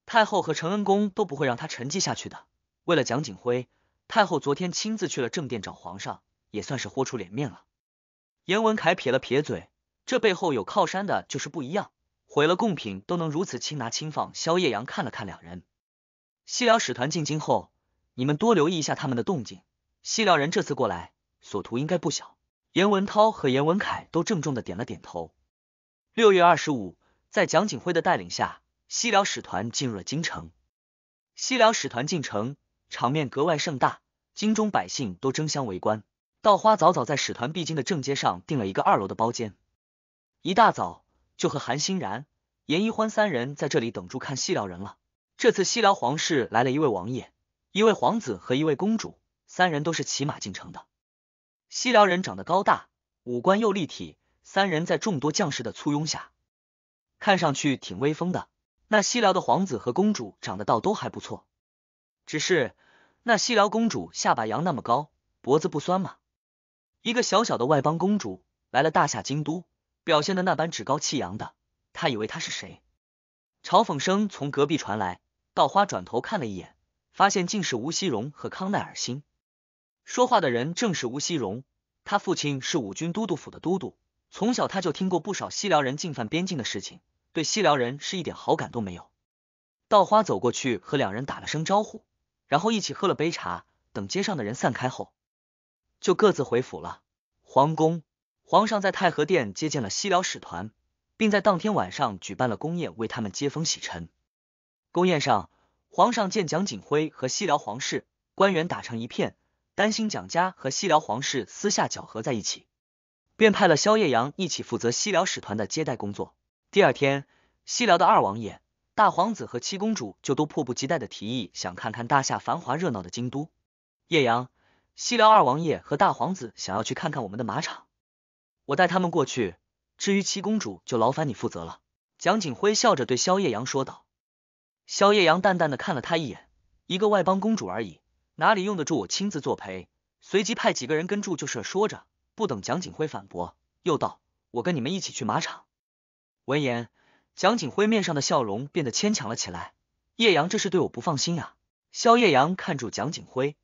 太后和陈恩公都不会让他沉寂下去的。为了蒋景辉，太后昨天亲自去了正殿找皇上，也算是豁出脸面了。严文凯撇了撇嘴，这背后有靠山的，就是不一样。毁了贡品都能如此轻拿轻放。萧夜阳看了看两人，西辽使团进京后，你们多留意一下他们的动静。西辽人这次过来，所图应该不小。严文涛和严文凯都郑重的点了点头。六月二十五，在蒋景辉的带领下，西辽使团进入了京城。西辽使团进城，场面格外盛大，京中百姓都争相围观。稻花早早在使团必经的正街上订了一个二楼的包间，一大早就和韩欣然、严一欢三人在这里等住看西辽人了。这次西辽皇室来了一位王爷、一位皇子和一位公主，三人都是骑马进城的。西辽人长得高大，五官又立体。三人在众多将士的簇拥下，看上去挺威风的。那西辽的皇子和公主长得倒都还不错，只是那西辽公主下巴扬那么高，脖子不酸吗？一个小小的外邦公主来了大夏京都，表现的那般趾高气扬的，她以为她是谁？嘲讽声从隔壁传来，稻花转头看了一眼，发现竟是吴锡荣和康奈尔星。说话的人正是吴锡荣，他父亲是五军都督府的都督。从小他就听过不少西辽人进犯边境的事情，对西辽人是一点好感都没有。稻花走过去和两人打了声招呼，然后一起喝了杯茶。等街上的人散开后，就各自回府了。皇宫，皇上在太和殿接见了西辽使团，并在当天晚上举办了宫宴，为他们接风洗尘。宫宴上，皇上见蒋景辉和西辽皇室官员打成一片，担心蒋家和西辽皇室私下搅合在一起。便派了萧夜阳一起负责西辽使团的接待工作。第二天，西辽的二王爷、大皇子和七公主就都迫不及待的提议，想看看大夏繁华热闹的京都。叶阳，西辽二王爷和大皇子想要去看看我们的马场，我带他们过去。至于七公主，就劳烦你负责了。”蒋景辉笑着对萧夜阳说道。萧夜阳淡淡的看了他一眼：“一个外邦公主而已，哪里用得住我亲自作陪？”随即派几个人跟住就是。说着。不等蒋景辉反驳，又道：“我跟你们一起去马场。”闻言，蒋景辉面上的笑容变得牵强了起来。叶阳这是对我不放心呀。萧叶阳看住蒋景辉，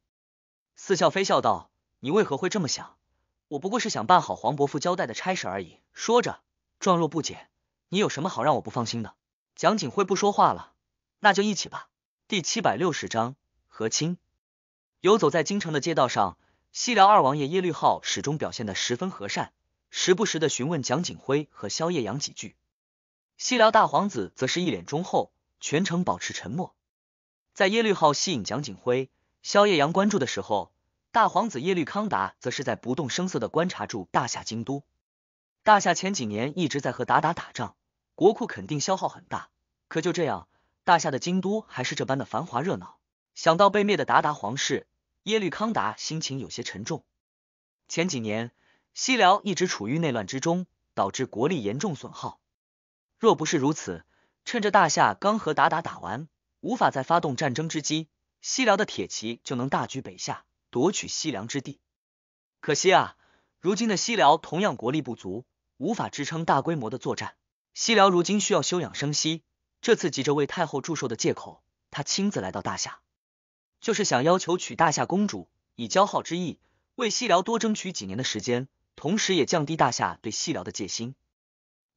似笑非笑道：“你为何会这么想？我不过是想办好黄伯父交代的差事而已。”说着，状若不解：“你有什么好让我不放心的？”蒋景辉不说话了，那就一起吧。第七百六十章和亲。游走在京城的街道上。西辽二王爷耶律浩始终表现得十分和善，时不时的询问蒋景辉和萧夜阳几句。西辽大皇子则是一脸忠厚，全程保持沉默。在耶律浩吸引蒋景辉、萧夜阳关注的时候，大皇子耶律康达则是在不动声色的观察住大夏京都。大夏前几年一直在和达达打仗，国库肯定消耗很大，可就这样，大夏的京都还是这般的繁华热闹。想到被灭的达达皇室。耶律康达心情有些沉重。前几年，西辽一直处于内乱之中，导致国力严重损耗。若不是如此，趁着大夏刚和鞑靼打完，无法再发动战争之机，西辽的铁骑就能大举北下，夺取西凉之地。可惜啊，如今的西辽同样国力不足，无法支撑大规模的作战。西辽如今需要休养生息，这次急着为太后祝寿的借口，他亲自来到大夏。就是想要求娶大夏公主，以交好之意为西辽多争取几年的时间，同时也降低大夏对西辽的戒心。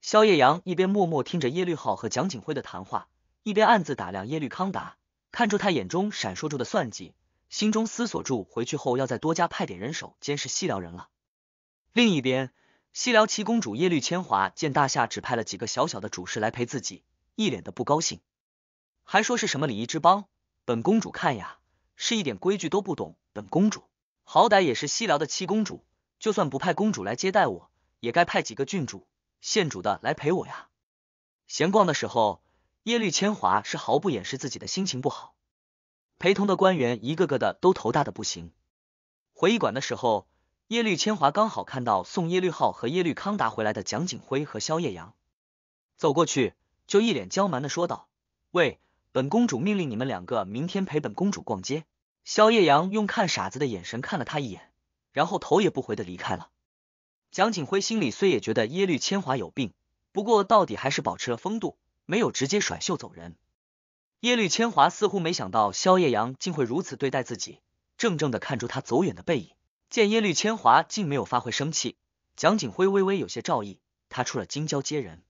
萧夜阳一边默默听着耶律浩和蒋景辉的谈话，一边暗自打量耶律康达，看出他眼中闪烁住的算计，心中思索住回去后要再多加派点人手监视西辽人了。另一边，西辽七公主耶律千华见大夏只派了几个小小的主事来陪自己，一脸的不高兴，还说是什么礼仪之邦，本公主看呀。是一点规矩都不懂，本公主好歹也是西辽的七公主，就算不派公主来接待我，也该派几个郡主、县主的来陪我呀。闲逛的时候，耶律千华是毫不掩饰自己的心情不好，陪同的官员一个个的都头大的不行。回驿馆的时候，耶律千华刚好看到送耶律浩和耶律康达回来的蒋景辉和萧夜阳，走过去就一脸娇蛮的说道：“喂。”本公主命令你们两个明天陪本公主逛街。萧夜阳用看傻子的眼神看了他一眼，然后头也不回的离开了。蒋景辉心里虽也觉得耶律千华有病，不过到底还是保持了风度，没有直接甩袖走人。耶律千华似乎没想到萧夜阳竟会如此对待自己，怔怔的看着他走远的背影。见耶律千华竟没有发会生气，蒋景辉微微有些照意。他出了京郊接人，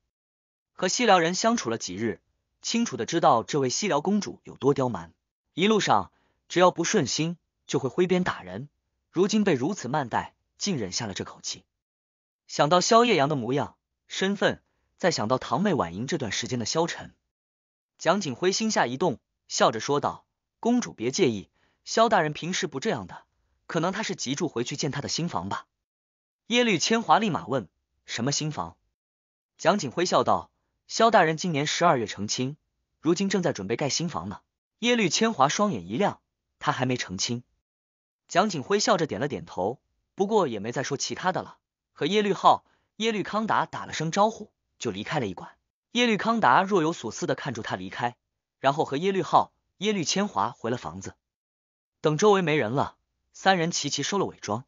和西辽人相处了几日。清楚的知道这位西辽公主有多刁蛮，一路上只要不顺心就会挥鞭打人，如今被如此慢待，竟忍下了这口气。想到萧夜阳的模样、身份，再想到堂妹婉莹这段时间的消沉，蒋景辉心下一动，笑着说道：“公主别介意，萧大人平时不这样的，可能他是急着回去见他的新房吧。”耶律千华立马问：“什么新房？”蒋景辉笑道。萧大人今年十二月成亲，如今正在准备盖新房呢。耶律千华双眼一亮，他还没成亲。蒋景辉笑着点了点头，不过也没再说其他的了，和耶律昊、耶律康达打了声招呼，就离开了驿馆。耶律康达若有所思的看着他离开，然后和耶律昊、耶律千华回了房子。等周围没人了，三人齐齐收了伪装。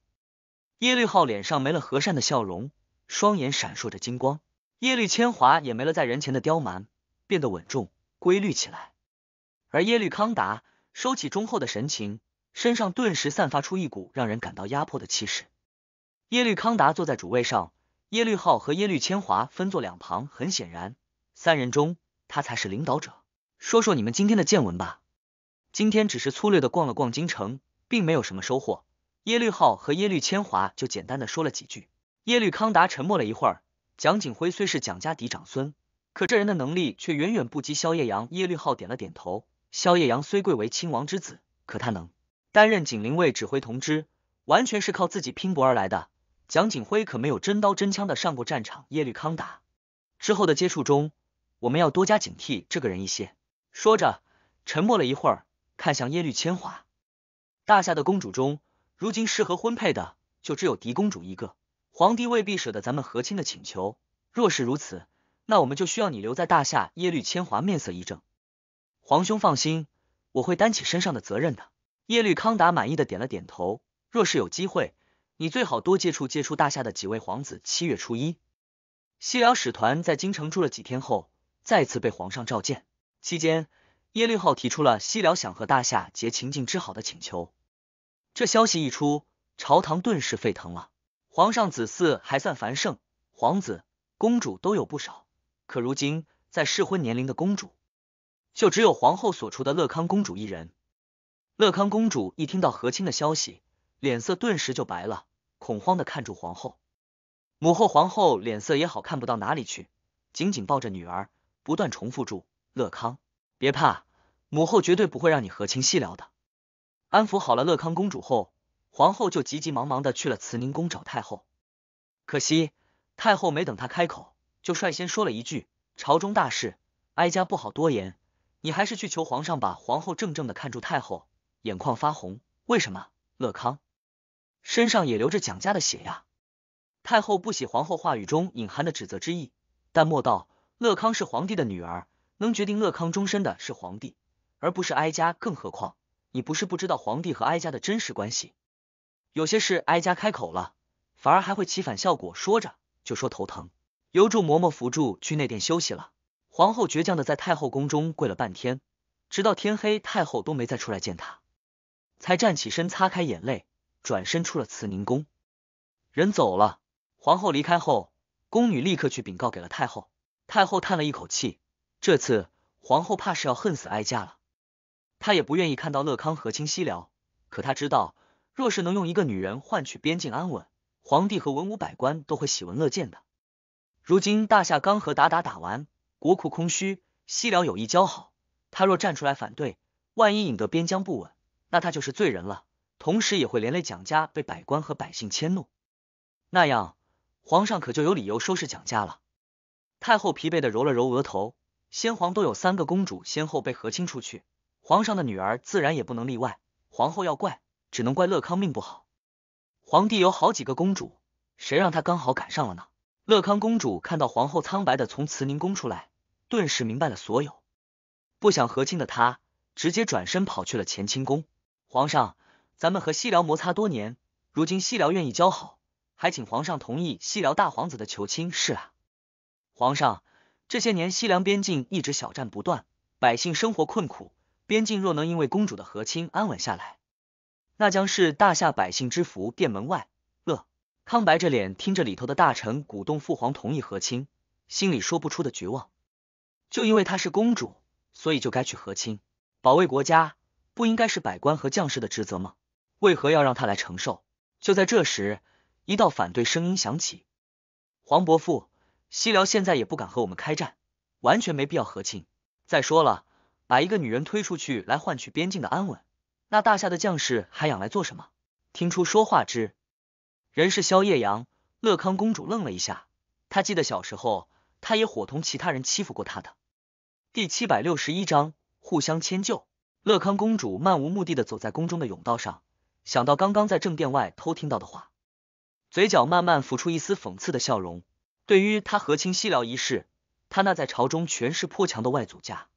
耶律昊脸上没了和善的笑容，双眼闪烁着金光。耶律千华也没了在人前的刁蛮，变得稳重规律起来。而耶律康达收起忠厚的神情，身上顿时散发出一股让人感到压迫的气势。耶律康达坐在主位上，耶律浩和耶律千华分坐两旁。很显然，三人中他才是领导者。说说你们今天的见闻吧。今天只是粗略的逛了逛京城，并没有什么收获。耶律浩和耶律千华就简单的说了几句。耶律康达沉默了一会儿。蒋景辉虽是蒋家嫡长孙，可这人的能力却远远不及萧夜阳。耶律浩点了点头。萧夜阳虽贵为亲王之子，可他能担任景灵卫指挥同知，完全是靠自己拼搏而来的。蒋景辉可没有真刀真枪的上过战场。耶律康达之后的接触中，我们要多加警惕这个人一些。说着，沉默了一会儿，看向耶律千华。大夏的公主中，如今适合婚配的就只有嫡公主一个。皇帝未必舍得咱们和亲的请求，若是如此，那我们就需要你留在大夏。耶律千华面色一正，皇兄放心，我会担起身上的责任的。耶律康达满意的点了点头。若是有机会，你最好多接触接触大夏的几位皇子。七月初一，西辽使团在京城住了几天后，再次被皇上召见。期间，耶律浩提出了西辽想和大夏结秦晋之好的请求。这消息一出，朝堂顿时沸腾了。皇上子嗣还算繁盛，皇子、公主都有不少。可如今在适婚年龄的公主，就只有皇后所处的乐康公主一人。乐康公主一听到和亲的消息，脸色顿时就白了，恐慌的看住皇后。母后，皇后脸色也好看不到哪里去，紧紧抱着女儿，不断重复住：“乐康，别怕，母后绝对不会让你和亲细聊的。”安抚好了乐康公主后。皇后就急急忙忙的去了慈宁宫找太后，可惜太后没等她开口，就率先说了一句：“朝中大事，哀家不好多言，你还是去求皇上吧。”皇后怔怔的看住太后，眼眶发红：“为什么？乐康身上也流着蒋家的血呀！”太后不喜皇后话语中隐含的指责之意，但莫道：“乐康是皇帝的女儿，能决定乐康终身的是皇帝，而不是哀家。更何况，你不是不知道皇帝和哀家的真实关系。”有些事，哀家开口了，反而还会起反效果。说着就说头疼，由助嬷嬷扶住去内殿休息了。皇后倔强的在太后宫中跪了半天，直到天黑，太后都没再出来见她，才站起身擦开眼泪，转身出了慈宁宫。人走了，皇后离开后，宫女立刻去禀告给了太后。太后叹了一口气，这次皇后怕是要恨死哀家了。她也不愿意看到乐康和清西辽，可她知道。若是能用一个女人换取边境安稳，皇帝和文武百官都会喜闻乐见的。如今大夏刚和鞑靼打完，国库空虚，西辽有意交好，他若站出来反对，万一引得边疆不稳，那他就是罪人了。同时也会连累蒋家被百官和百姓迁怒，那样皇上可就有理由收拾蒋家了。太后疲惫的揉了揉额头，先皇都有三个公主先后被和亲出去，皇上的女儿自然也不能例外。皇后要怪。只能怪乐康命不好。皇帝有好几个公主，谁让他刚好赶上了呢？乐康公主看到皇后苍白的从慈宁宫出来，顿时明白了所有。不想和亲的她，直接转身跑去了乾清宫。皇上，咱们和西辽摩擦多年，如今西辽愿意交好，还请皇上同意西辽大皇子的求亲。是啊，皇上，这些年西凉边境一直小战不断，百姓生活困苦，边境若能因为公主的和亲安稳下来。那将是大夏百姓之福。殿门外，乐康白着脸听着里头的大臣鼓动父皇同意和亲，心里说不出的绝望。就因为她是公主，所以就该去和亲？保卫国家不应该是百官和将士的职责吗？为何要让她来承受？就在这时，一道反对声音响起：“黄伯父，西辽现在也不敢和我们开战，完全没必要和亲。再说了，把一个女人推出去来换取边境的安稳。”那大夏的将士还养来做什么？听出说话之人是萧夜阳，乐康公主愣了一下。她记得小时候，她也伙同其他人欺负过她的。第七百六十一章互相迁就。乐康公主漫无目的的走在宫中的甬道上，想到刚刚在正殿外偷听到的话，嘴角慢慢浮出一丝讽刺的笑容。对于她和亲西辽一事，她那在朝中权势颇强的外祖家，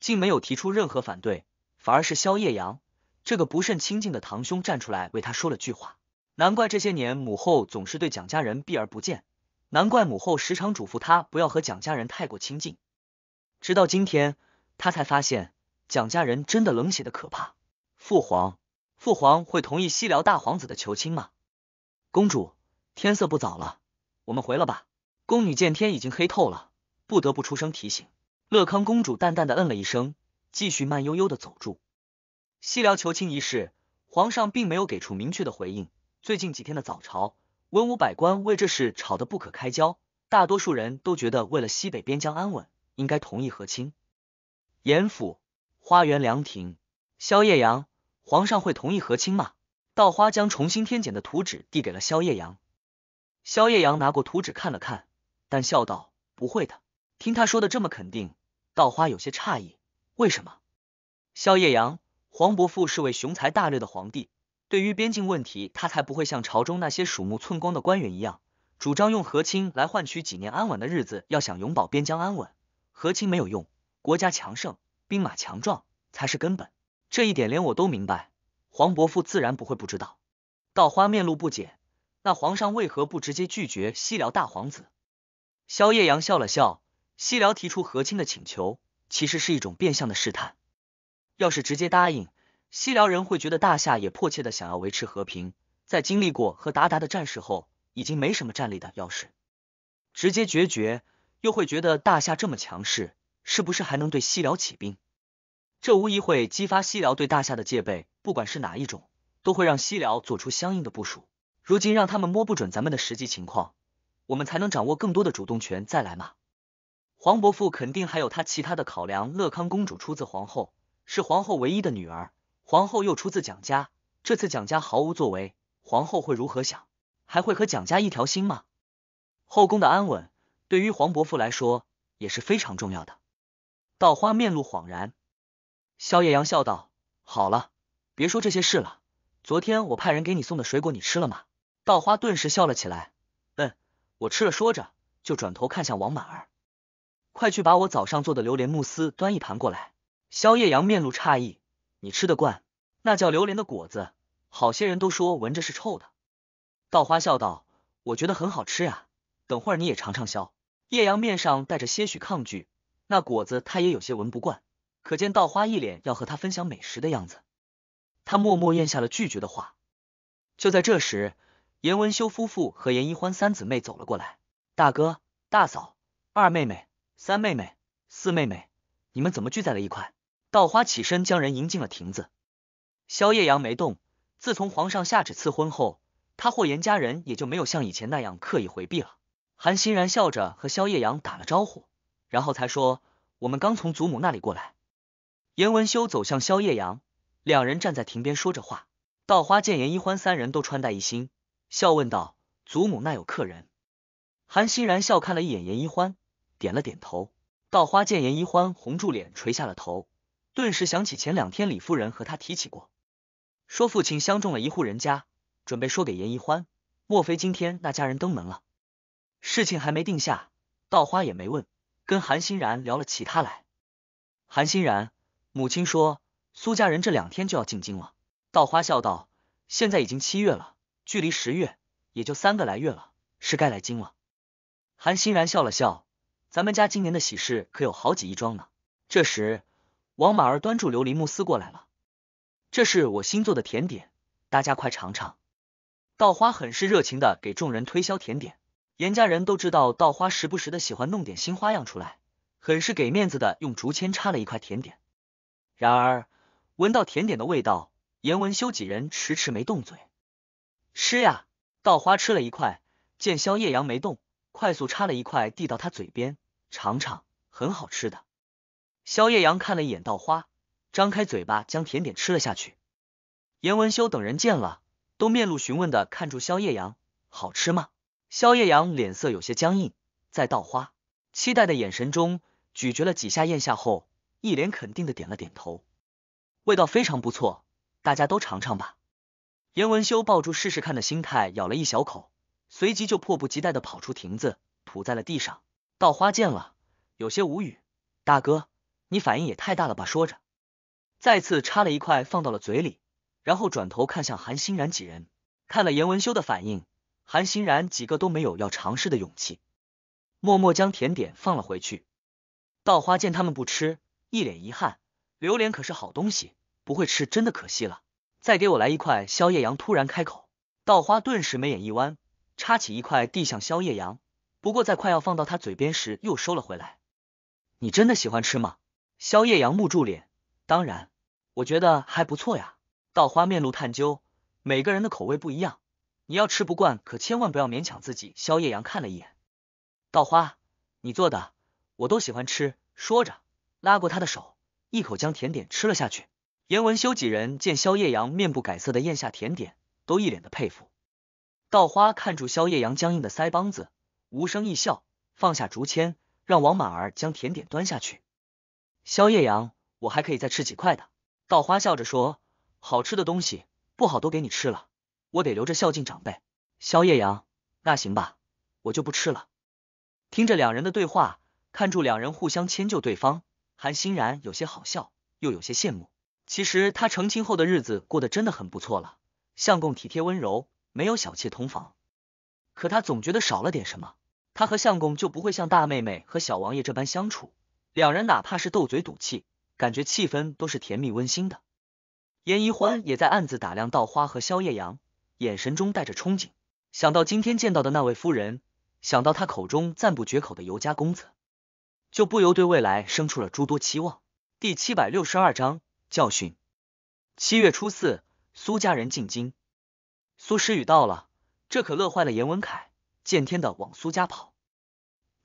竟没有提出任何反对，反而是萧夜阳。这个不甚亲近的堂兄站出来为他说了句话，难怪这些年母后总是对蒋家人避而不见，难怪母后时常嘱咐他不要和蒋家人太过亲近。直到今天，他才发现蒋家人真的冷血的可怕。父皇，父皇会同意西辽大皇子的求亲吗？公主，天色不早了，我们回了吧。宫女见天已经黑透了，不得不出声提醒。乐康公主淡淡的嗯了一声，继续慢悠悠的走住。西辽求亲一事，皇上并没有给出明确的回应。最近几天的早朝，文武百官为这事吵得不可开交，大多数人都觉得为了西北边疆安稳，应该同意和亲。严府花园凉亭，萧夜阳，皇上会同意和亲吗？稻花将重新添建的图纸递给了萧夜阳，萧夜阳拿过图纸看了看，但笑道：“不会的。”听他说的这么肯定，稻花有些诧异：“为什么？”萧夜阳。黄伯父是位雄才大略的皇帝，对于边境问题，他才不会像朝中那些鼠目寸光的官员一样，主张用和亲来换取几年安稳的日子。要想永保边疆安稳，和亲没有用，国家强盛，兵马强壮才是根本。这一点连我都明白，黄伯父自然不会不知道。稻花面露不解，那皇上为何不直接拒绝西辽大皇子？萧夜阳笑了笑，西辽提出和亲的请求，其实是一种变相的试探。要是直接答应西辽人，会觉得大夏也迫切的想要维持和平，在经历过和鞑靼的战事后，已经没什么战力的。要是直接决绝，又会觉得大夏这么强势，是不是还能对西辽起兵？这无疑会激发西辽对大夏的戒备。不管是哪一种，都会让西辽做出相应的部署。如今让他们摸不准咱们的实际情况，我们才能掌握更多的主动权再来嘛。黄伯父肯定还有他其他的考量。乐康公主出自皇后。是皇后唯一的女儿，皇后又出自蒋家，这次蒋家毫无作为，皇后会如何想？还会和蒋家一条心吗？后宫的安稳对于黄伯父来说也是非常重要的。稻花面露恍然，萧夜阳笑道：“好了，别说这些事了。昨天我派人给你送的水果，你吃了吗？”稻花顿时笑了起来，嗯，我吃了。说着就转头看向王满儿：“快去把我早上做的榴莲慕斯端一盘过来。”萧夜阳面露诧异：“你吃得惯？那叫榴莲的果子，好些人都说闻着是臭的。”稻花笑道：“我觉得很好吃啊，等会儿你也尝尝。”萧叶阳面上带着些许抗拒，那果子他也有些闻不惯，可见稻花一脸要和他分享美食的样子，他默默咽下了拒绝的话。就在这时，严文修夫妇和严一欢三姊妹走了过来：“大哥、大嫂、二妹妹、三妹妹、四妹妹，你们怎么聚在了一块？”稻花起身将人迎进了亭子，萧夜阳没动。自从皇上下旨赐婚后，他霍延家人也就没有像以前那样刻意回避了。韩欣然笑着和萧夜阳打了招呼，然后才说：“我们刚从祖母那里过来。”严文修走向萧夜阳，两人站在亭边说着话。稻花见严一欢三人都穿戴一新，笑问道：“祖母那有客人？”韩欣然笑看了一眼严一欢，点了点头。稻花见严一欢红住脸，垂下了头。顿时想起前两天李夫人和他提起过，说父亲相中了一户人家，准备说给严一欢。莫非今天那家人登门了？事情还没定下，稻花也没问，跟韩欣然聊了其他来。韩欣然母亲说，苏家人这两天就要进京了。稻花笑道：“现在已经七月了，距离十月也就三个来月了，是该来京了。”韩欣然笑了笑：“咱们家今年的喜事可有好几一桩呢。”这时。王马儿端住琉璃慕斯过来了，这是我新做的甜点，大家快尝尝。稻花很是热情的给众人推销甜点，严家人都知道稻花时不时的喜欢弄点新花样出来，很是给面子的用竹签插了一块甜点。然而闻到甜点的味道，严文修几人迟迟没动嘴。吃呀，稻花吃了一块，见萧夜阳没动，快速插了一块递到他嘴边，尝尝，很好吃的。萧夜阳看了一眼稻花，张开嘴巴将甜点吃了下去。严文修等人见了，都面露询问的看住萧夜阳：“好吃吗？”萧夜阳脸色有些僵硬，在稻花期待的眼神中咀嚼了几下，咽下后，一脸肯定的点了点头：“味道非常不错，大家都尝尝吧。”严文修抱住试试看的心态咬了一小口，随即就迫不及待的跑出亭子，吐在了地上。稻花见了，有些无语：“大哥。”你反应也太大了吧！说着，再次插了一块放到了嘴里，然后转头看向韩欣然几人，看了严文修的反应，韩欣然几个都没有要尝试的勇气，默默将甜点放了回去。稻花见他们不吃，一脸遗憾，榴莲可是好东西，不会吃真的可惜了，再给我来一块。萧夜阳突然开口，稻花顿时眉眼一弯，插起一块递向萧夜阳，不过在快要放到他嘴边时又收了回来。你真的喜欢吃吗？萧夜阳木住脸，当然，我觉得还不错呀。稻花面露探究，每个人的口味不一样，你要吃不惯，可千万不要勉强自己。萧夜阳看了一眼稻花，你做的，我都喜欢吃。说着，拉过他的手，一口将甜点吃了下去。严文修几人见萧夜阳面不改色的咽下甜点，都一脸的佩服。稻花看住萧夜阳僵硬的腮帮子，无声一笑，放下竹签，让王满儿将甜点端下去。萧夜阳，我还可以再吃几块的。稻花笑着说：“好吃的东西不好都给你吃了，我得留着孝敬长辈。”萧夜阳，那行吧，我就不吃了。听着两人的对话，看住两人互相迁就对方，韩欣然有些好笑，又有些羡慕。其实他成亲后的日子过得真的很不错了，相公体贴温柔，没有小妾同房，可他总觉得少了点什么。他和相公就不会像大妹妹和小王爷这般相处。两人哪怕是斗嘴赌气，感觉气氛都是甜蜜温馨的。严一欢也在暗自打量稻花和萧夜阳，眼神中带着憧憬。想到今天见到的那位夫人，想到他口中赞不绝口的尤家公子，就不由对未来生出了诸多期望。第七百六十二章教训。七月初四，苏家人进京，苏诗雨到了，这可乐坏了严文凯，见天的往苏家跑。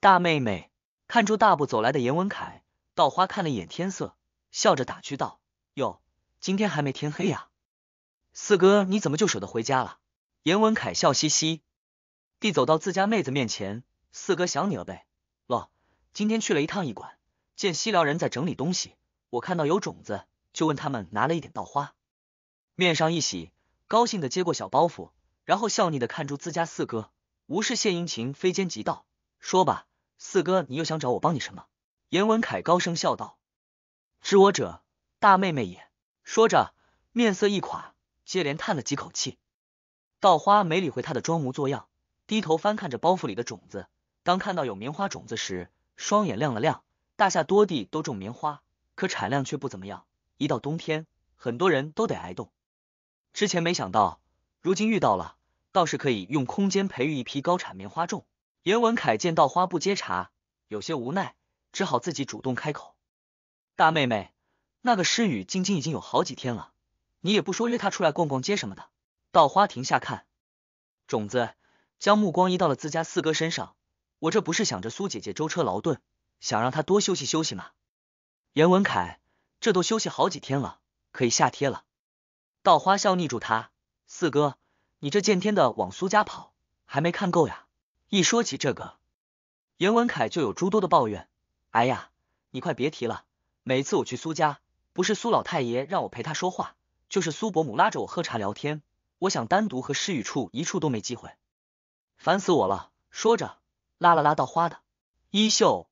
大妹妹。看出大步走来的严文凯，稻花看了一眼天色，笑着打趣道：“哟，今天还没天黑呀，四哥你怎么就舍得回家了？”严文凯笑嘻嘻地走到自家妹子面前：“四哥想你了呗？咯，今天去了一趟驿馆，见西辽人在整理东西，我看到有种子，就问他们拿了一点。稻花面上一喜，高兴的接过小包袱，然后笑腻的看住自家四哥，无事献殷勤，非奸即盗，说吧。”四哥，你又想找我帮你什么？严文凯高声笑道：“知我者，大妹妹也。”说着，面色一垮，接连叹了几口气。稻花没理会他的装模作样，低头翻看着包袱里的种子。当看到有棉花种子时，双眼亮了亮。大夏多地都种棉花，可产量却不怎么样。一到冬天，很多人都得挨冻。之前没想到，如今遇到了，倒是可以用空间培育一批高产棉花种。严文凯见到花不接茬，有些无奈，只好自己主动开口：“大妹妹，那个诗雨晶晶已经有好几天了，你也不说约她出来逛逛街什么的。”稻花停下看，种子将目光移到了自家四哥身上：“我这不是想着苏姐姐舟车劳顿，想让她多休息休息吗？”严文凯，这都休息好几天了，可以下贴了。稻花笑腻住他：“四哥，你这见天的往苏家跑，还没看够呀？”一说起这个，严文凯就有诸多的抱怨。哎呀，你快别提了！每次我去苏家，不是苏老太爷让我陪他说话，就是苏伯母拉着我喝茶聊天。我想单独和诗雨处一处都没机会，烦死我了！说着，拉了拉稻花的衣袖：“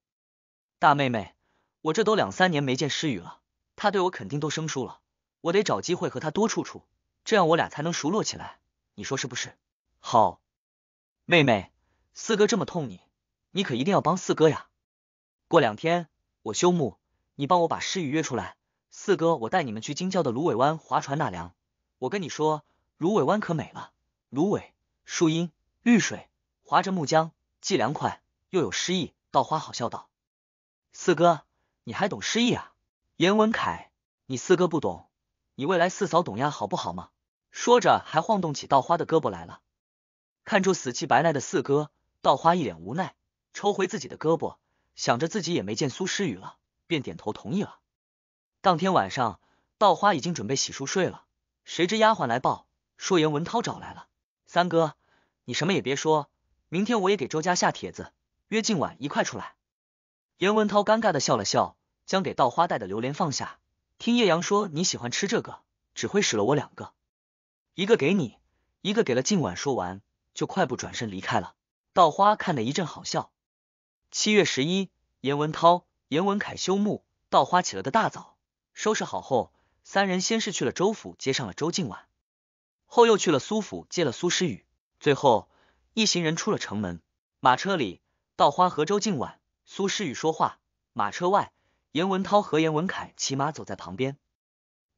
大妹妹，我这都两三年没见诗雨了，她对我肯定都生疏了。我得找机会和她多处处，这样我俩才能熟络起来。你说是不是？好，妹妹。”四哥这么痛你，你可一定要帮四哥呀！过两天我休沐，你帮我把诗雨约出来。四哥，我带你们去京郊的芦苇湾划船纳凉。我跟你说，芦苇湾可美了，芦苇、树荫、绿水，划着木浆，既凉快又有诗意。稻花好笑道：“四哥，你还懂诗意啊？”严文凯，你四哥不懂，你未来四嫂懂呀，好不好吗？说着还晃动起稻花的胳膊来了。看住死气白赖的四哥。稻花一脸无奈，抽回自己的胳膊，想着自己也没见苏诗雨了，便点头同意了。当天晚上，稻花已经准备洗漱睡了，谁知丫鬟来报说严文涛找来了。三哥，你什么也别说，明天我也给周家下帖子，约静婉一块出来。严文涛尴尬的笑了笑，将给稻花带的榴莲放下，听叶阳说你喜欢吃这个，指挥使了我两个，一个给你，一个给了静婉。说完就快步转身离开了。稻花看得一阵好笑。七月十一，严文涛、严文凯休沐，稻花起了个大早，收拾好后，三人先是去了周府接上了周静婉，后又去了苏府接了苏诗雨，最后一行人出了城门。马车里，稻花和周静婉、苏诗雨说话；马车外，严文涛和严文凯骑马走在旁边。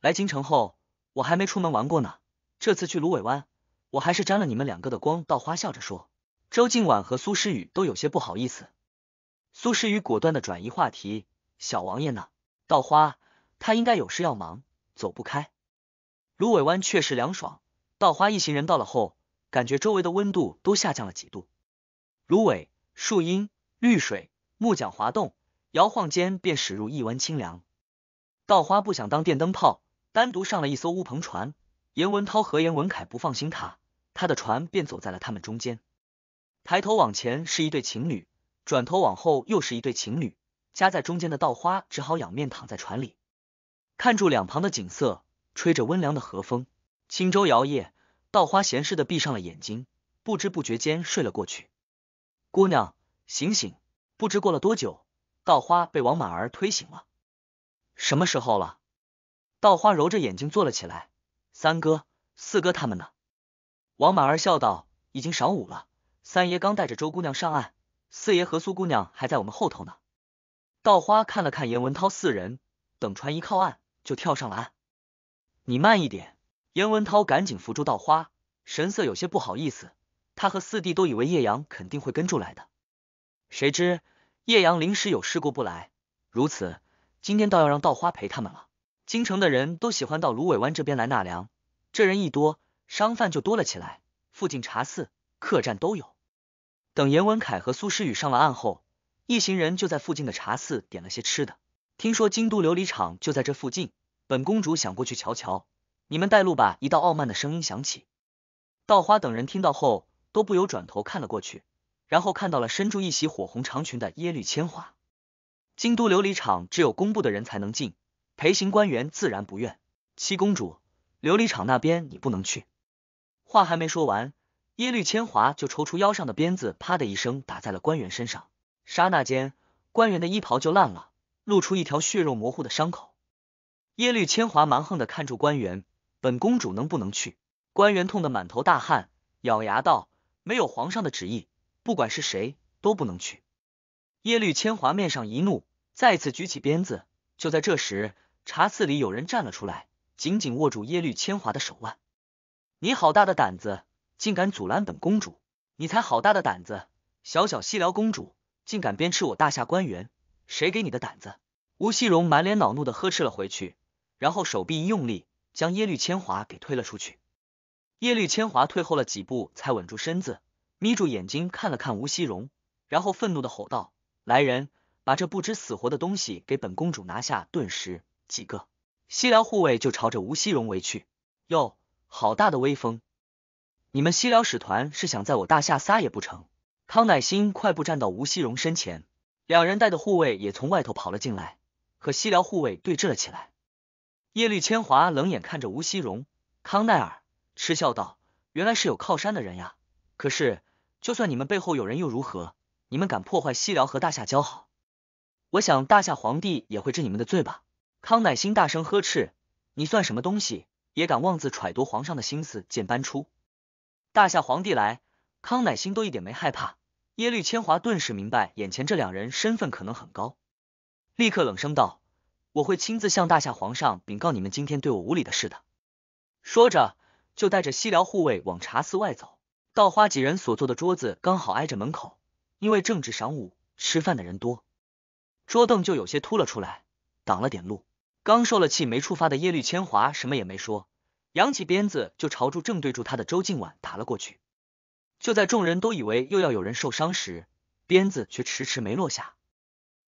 来京城后，我还没出门玩过呢，这次去芦苇湾，我还是沾了你们两个的光。稻花笑着说。周静婉和苏诗雨都有些不好意思，苏诗雨果断的转移话题：“小王爷呢？稻花，他应该有事要忙，走不开。”芦苇湾确实凉爽，稻花一行人到了后，感觉周围的温度都下降了几度。芦苇、树荫、绿水、木桨滑动，摇晃间便驶入一湾清凉。稻花不想当电灯泡，单独上了一艘乌篷船。严文涛和严文凯不放心他，他的船便走在了他们中间。抬头往前是一对情侣，转头往后又是一对情侣，夹在中间的稻花只好仰面躺在船里，看住两旁的景色，吹着温凉的和风，轻舟摇曳，稻花闲适的闭上了眼睛，不知不觉间睡了过去。姑娘，醒醒！不知过了多久，稻花被王满儿推醒了。什么时候了？稻花揉着眼睛坐了起来。三哥、四哥他们呢？王满儿笑道：“已经晌午了。”三爷刚带着周姑娘上岸，四爷和苏姑娘还在我们后头呢。稻花看了看严文涛四人，等船一靠岸就跳上了岸。你慢一点，严文涛赶紧扶住稻花，神色有些不好意思。他和四弟都以为叶阳肯定会跟住来的，谁知叶阳临时有事过不来，如此今天倒要让稻花陪他们了。京城的人都喜欢到芦苇湾这边来纳凉，这人一多，商贩就多了起来，附近茶肆、客栈都有。等严文凯和苏诗雨上了岸后，一行人就在附近的茶肆点了些吃的。听说京都琉璃厂就在这附近，本公主想过去瞧瞧，你们带路吧。一道傲慢的声音响起，稻花等人听到后都不由转头看了过去，然后看到了身着一袭火红长裙的耶律千花。京都琉璃厂只有工部的人才能进，裴行官员自然不愿。七公主，琉璃厂那边你不能去。话还没说完。耶律千华就抽出腰上的鞭子，啪的一声打在了官员身上。刹那间，官员的衣袍就烂了，露出一条血肉模糊的伤口。耶律千华蛮横的看住官员：“本公主能不能去？”官员痛得满头大汗，咬牙道：“没有皇上的旨意，不管是谁都不能去。”耶律千华面上一怒，再次举起鞭子。就在这时，茶肆里有人站了出来，紧紧握住耶律千华的手腕：“你好大的胆子！”竟敢阻拦本公主！你才好大的胆子！小小西辽公主竟敢鞭笞我大夏官员，谁给你的胆子？吴锡荣满脸恼怒地呵斥了回去，然后手臂一用力，将耶律千华给推了出去。耶律千华退后了几步，才稳住身子，眯住眼睛看了看吴锡荣，然后愤怒地吼道：“来人，把这不知死活的东西给本公主拿下！”顿时，几个西辽护卫就朝着吴锡荣围去。哟，好大的威风！你们西辽使团是想在我大夏撒野不成？康乃馨快步站到吴锡荣身前，两人带的护卫也从外头跑了进来，和西辽护卫对峙了起来。叶律千华冷眼看着吴锡荣，康奈尔嗤笑道：“原来是有靠山的人呀！可是，就算你们背后有人又如何？你们敢破坏西辽和大夏交好？我想大夏皇帝也会治你们的罪吧！”康乃馨大声呵斥：“你算什么东西？也敢妄自揣度皇上的心思？见搬出！”大夏皇帝来，康乃馨都一点没害怕。耶律千华顿时明白眼前这两人身份可能很高，立刻冷声道：“我会亲自向大夏皇上禀告你们今天对我无礼的事的。”说着，就带着西辽护卫往茶肆外走。稻花几人所坐的桌子刚好挨着门口，因为正值晌午，吃饭的人多，桌凳就有些凸了出来，挡了点路。刚受了气没触发的耶律千华什么也没说。扬起鞭子就朝住正对住他的周静婉打了过去。就在众人都以为又要有人受伤时，鞭子却迟迟没落下。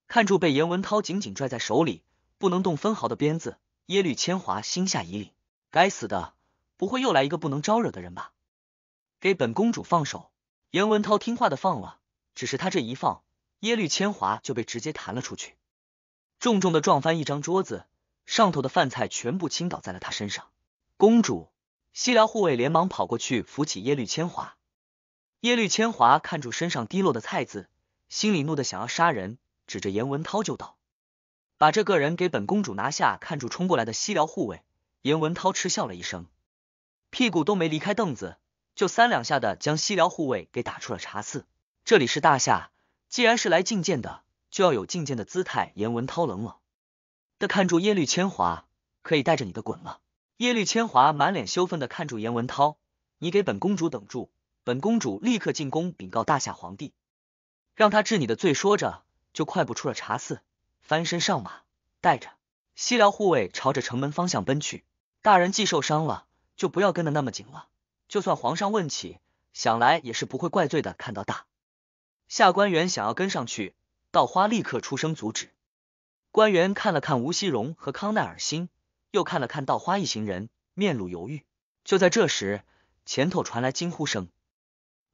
看住被严文涛紧紧拽在手里，不能动分毫的鞭子，耶律千华心下一凛：该死的，不会又来一个不能招惹的人吧？给本公主放手！严文涛听话的放了，只是他这一放，耶律千华就被直接弹了出去，重重的撞翻一张桌子，上头的饭菜全部倾倒在了他身上。公主，西辽护卫连忙跑过去扶起耶律千华。耶律千华看住身上滴落的菜渍，心里怒的想要杀人，指着严文涛就道：“把这个人给本公主拿下！”看住冲过来的西辽护卫，严文涛嗤笑了一声，屁股都没离开凳子，就三两下的将西辽护卫给打出了茶肆。这里是大夏，既然是来觐见的，就要有觐见的姿态。严文涛冷冷的看住耶律千华，可以带着你的滚了。耶律千华满脸羞愤的看住严文涛，你给本公主等住，本公主立刻进宫禀告大夏皇帝，让他治你的罪。说着就快步出了茶肆，翻身上马，带着西辽护卫朝着城门方向奔去。大人既受伤了，就不要跟的那么紧了。就算皇上问起，想来也是不会怪罪的。看到大夏官员想要跟上去，稻花立刻出声阻止。官员看了看吴锡荣和康奈尔新。又看了看稻花一行人，面露犹豫。就在这时，前头传来惊呼声。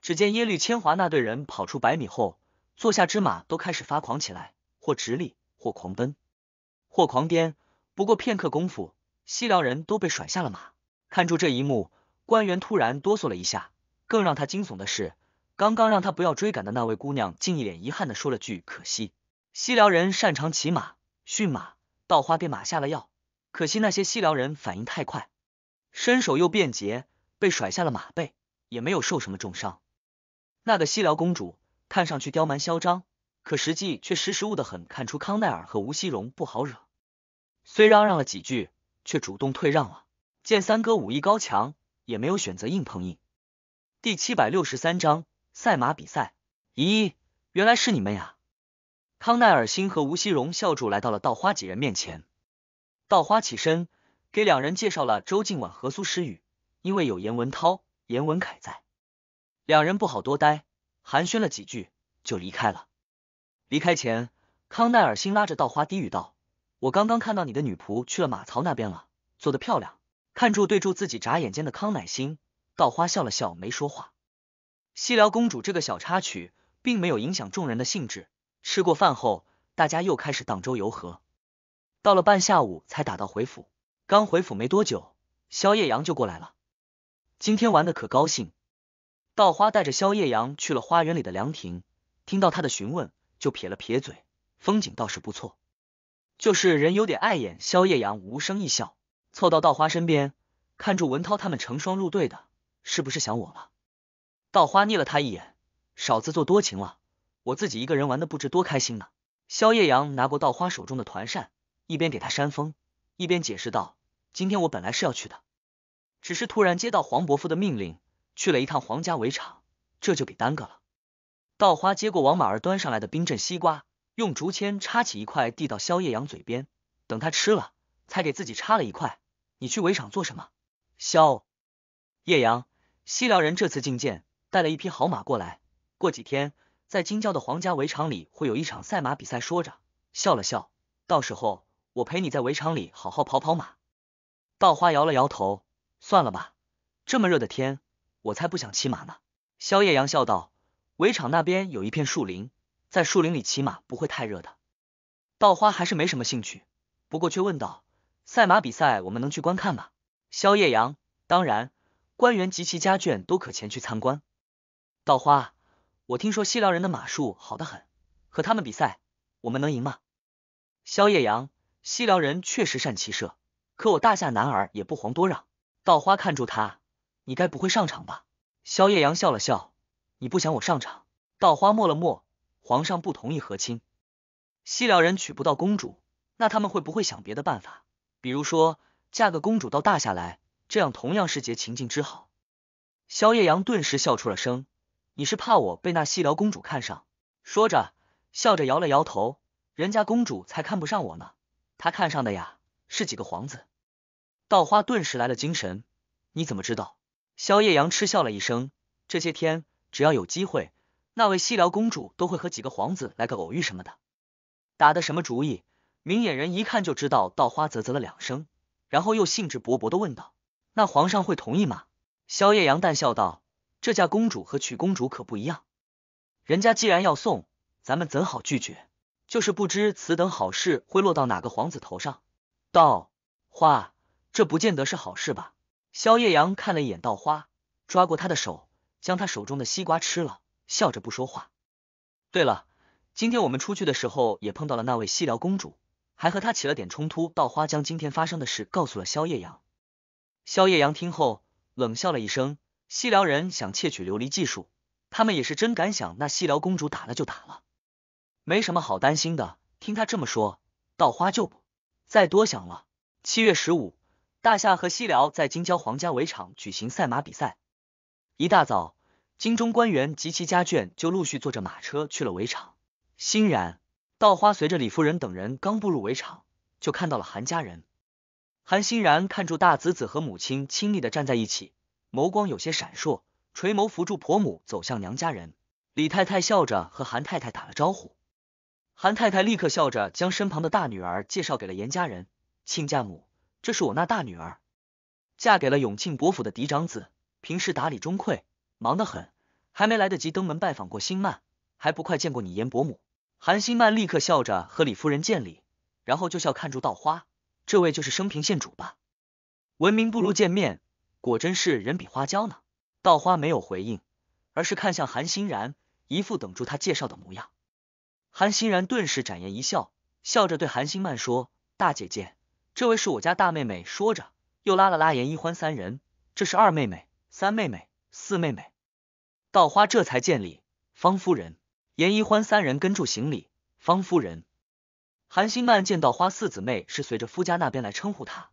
只见耶律千华那队人跑出百米后，坐下之马都开始发狂起来，或直立，或狂奔，或狂颠。不过片刻功夫，西辽人都被甩下了马。看住这一幕，官员突然哆嗦了一下。更让他惊悚的是，刚刚让他不要追赶的那位姑娘，竟一脸遗憾的说了句：“可惜，西辽人擅长骑马、驯马，稻花给马下了药。”可惜那些西辽人反应太快，身手又便捷，被甩下了马背，也没有受什么重伤。那个西辽公主看上去刁蛮嚣张，可实际却识时务的很，看出康奈尔和吴西荣不好惹，虽嚷嚷了几句，却主动退让了。见三哥武艺高强，也没有选择硬碰硬。第七百六十三章赛马比赛。咦，原来是你们呀！康奈尔星和吴西荣笑着来到了稻花几人面前。稻花起身，给两人介绍了周静婉和苏诗雨。因为有严文涛、严文凯在，两人不好多待，寒暄了几句就离开了。离开前，康奈尔新拉着稻花低语道：“我刚刚看到你的女仆去了马槽那边了，做的漂亮。”看住对住自己眨眼间的康乃馨，稻花笑了笑，没说话。西辽公主这个小插曲，并没有影响众人的兴致。吃过饭后，大家又开始荡舟游河。到了半下午才打道回府，刚回府没多久，萧夜阳就过来了。今天玩的可高兴，稻花带着萧夜阳去了花园里的凉亭，听到他的询问，就撇了撇嘴。风景倒是不错，就是人有点碍眼。萧夜阳无声一笑，凑到稻花身边，看住文涛他们成双入对的，是不是想我了？稻花睨了他一眼，少自作多情了，我自己一个人玩的不知多开心呢。萧夜阳拿过稻花手中的团扇。一边给他扇风，一边解释道：“今天我本来是要去的，只是突然接到黄伯父的命令，去了一趟皇家围场，这就给耽搁了。”稻花接过王马儿端上来的冰镇西瓜，用竹签插起一块，递到萧叶阳嘴边，等他吃了，才给自己插了一块。你去围场做什么？萧叶阳，西辽人这次觐见，带了一匹好马过来，过几天在京郊的皇家围场里会有一场赛马比赛。说着笑了笑，到时候。我陪你在围场里好好跑跑马。稻花摇了摇头，算了吧，这么热的天，我才不想骑马呢。萧夜阳笑道：“围场那边有一片树林，在树林里骑马不会太热的。”稻花还是没什么兴趣，不过却问道：“赛马比赛，我们能去观看吗？”萧夜阳：“当然，官员及其家眷都可前去参观。”稻花：“我听说西辽人的马术好得很，和他们比赛，我们能赢吗？”萧夜阳。西辽人确实善骑射，可我大夏男儿也不遑多让。稻花看住他，你该不会上场吧？萧夜阳笑了笑，你不想我上场？稻花默了默，皇上不同意和亲，西辽人娶不到公主，那他们会不会想别的办法？比如说嫁个公主到大夏来，这样同样是结秦晋之好。萧夜阳顿时笑出了声，你是怕我被那西辽公主看上？说着笑着摇了摇头，人家公主才看不上我呢。他看上的呀，是几个皇子。稻花顿时来了精神。你怎么知道？萧夜阳嗤笑了一声。这些天，只要有机会，那位西辽公主都会和几个皇子来个偶遇什么的。打的什么主意？明眼人一看就知道。稻花啧啧了两声，然后又兴致勃勃的问道：“那皇上会同意吗？”萧夜阳淡笑道：“这嫁公主和娶公主可不一样。人家既然要送，咱们怎好拒绝？”就是不知此等好事会落到哪个皇子头上。稻花，这不见得是好事吧？萧夜阳看了一眼稻花，抓过他的手，将他手中的西瓜吃了，笑着不说话。对了，今天我们出去的时候也碰到了那位西辽公主，还和她起了点冲突。稻花将今天发生的事告诉了萧夜阳，萧夜阳听后冷笑了一声：西辽人想窃取琉璃技术，他们也是真敢想。那西辽公主打了就打了。没什么好担心的，听他这么说，稻花就不再多想了。七月十五，大夏和西辽在京郊皇家围场举行赛马比赛。一大早，京中官员及其家眷就陆续坐着马车去了围场。欣然，稻花随着李夫人等人刚步入围场，就看到了韩家人。韩欣然看住大子子和母亲亲密的站在一起，眸光有些闪烁，垂眸扶住婆母走向娘家人。李太太笑着和韩太太打了招呼。韩太太立刻笑着将身旁的大女儿介绍给了严家人，亲家母，这是我那大女儿，嫁给了永庆伯府的嫡长子，平时打理中馈，忙得很，还没来得及登门拜访过。新曼还不快见过你严伯母。韩新曼立刻笑着和李夫人见礼，然后就笑看住稻花，这位就是升平县主吧？闻名不如见面，果真是人比花娇呢。稻花没有回应，而是看向韩欣然，一副等住他介绍的模样。韩欣然顿时展颜一笑，笑着对韩星曼说：“大姐姐，这位是我家大妹妹。”说着又拉了拉严一欢三人：“这是二妹妹、三妹妹、四妹妹。”稻花这才见礼，方夫人、严一欢三人跟住行礼。方夫人，韩星曼见稻花四姊妹是随着夫家那边来称呼她，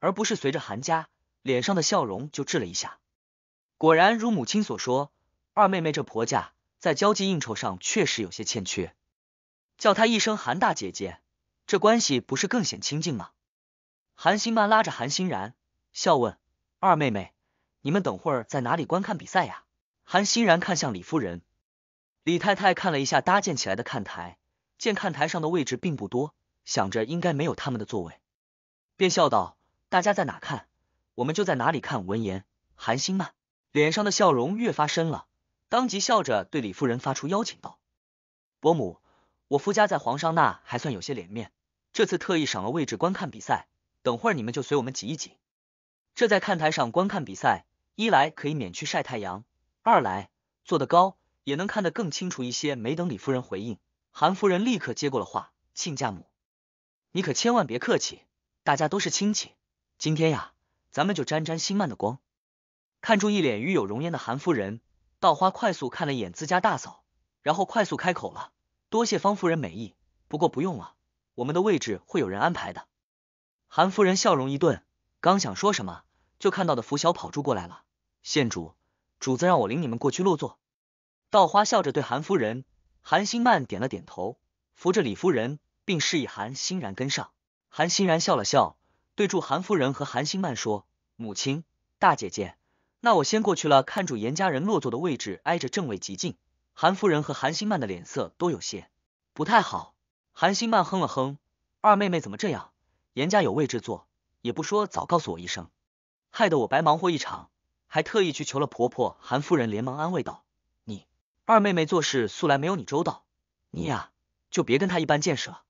而不是随着韩家，脸上的笑容就滞了一下。果然如母亲所说，二妹妹这婆家在交际应酬上确实有些欠缺。叫她一声韩大姐姐，这关系不是更显亲近吗？韩星曼拉着韩欣然笑问：“二妹妹，你们等会儿在哪里观看比赛呀？”韩欣然看向李夫人，李太太看了一下搭建起来的看台，见看台上的位置并不多，想着应该没有他们的座位，便笑道：“大家在哪看，我们就在哪里看。”闻言，韩星曼脸上的笑容越发深了，当即笑着对李夫人发出邀请道：“伯母。”我夫家在皇上那还算有些脸面，这次特意赏了位置观看比赛。等会儿你们就随我们挤一挤，这在看台上观看比赛，一来可以免去晒太阳，二来坐得高也能看得更清楚一些。没等李夫人回应，韩夫人立刻接过了话：“亲家母，你可千万别客气，大家都是亲戚，今天呀，咱们就沾沾星曼的光。”看住一脸与有容颜的韩夫人，稻花快速看了一眼自家大嫂，然后快速开口了。多谢方夫人美意，不过不用了，我们的位置会有人安排的。韩夫人笑容一顿，刚想说什么，就看到的拂晓跑住过来了。县主，主子让我领你们过去落座。稻花笑着对韩夫人、韩星曼点了点头，扶着李夫人，并示意韩欣然跟上。韩欣然笑了笑，对住韩夫人和韩星曼说：“母亲，大姐姐，那我先过去了，看住严家人落座的位置，挨着正位极近。”韩夫人和韩星曼的脸色都有些不太好。韩星曼哼了哼：“二妹妹怎么这样？严家有位置坐，也不说早告诉我一声，害得我白忙活一场，还特意去求了婆婆。”韩夫人连忙安慰道：“你二妹妹做事素来没有你周到，你呀就别跟她一般见识了。”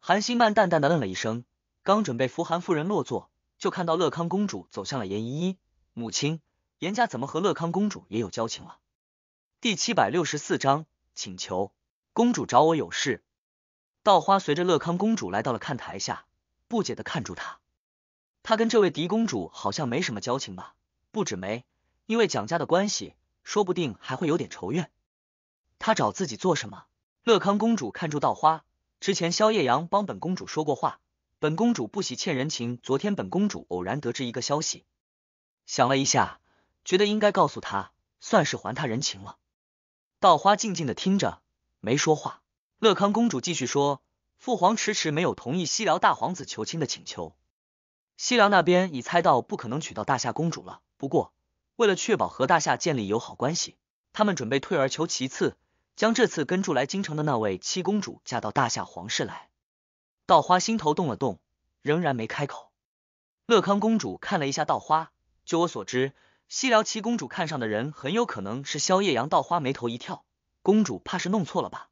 韩星曼淡淡的嗯了一声，刚准备扶韩夫人落座，就看到乐康公主走向了严依依。母亲，严家怎么和乐康公主也有交情了？第七百六十四章请求公主找我有事。稻花随着乐康公主来到了看台下，不解的看住她。她跟这位狄公主好像没什么交情吧？不止没，因为蒋家的关系，说不定还会有点仇怨。她找自己做什么？乐康公主看住稻花。之前萧夜阳帮本公主说过话，本公主不喜欠人情。昨天本公主偶然得知一个消息，想了一下，觉得应该告诉他，算是还他人情了。稻花静静的听着，没说话。乐康公主继续说：“父皇迟迟没有同意西辽大皇子求亲的请求，西辽那边已猜到不可能娶到大夏公主了。不过，为了确保和大夏建立友好关系，他们准备退而求其次，将这次跟住来京城的那位七公主嫁到大夏皇室来。”稻花心头动了动，仍然没开口。乐康公主看了一下稻花，就我所知。西辽七公主看上的人，很有可能是萧夜阳。稻花眉头一跳，公主怕是弄错了吧？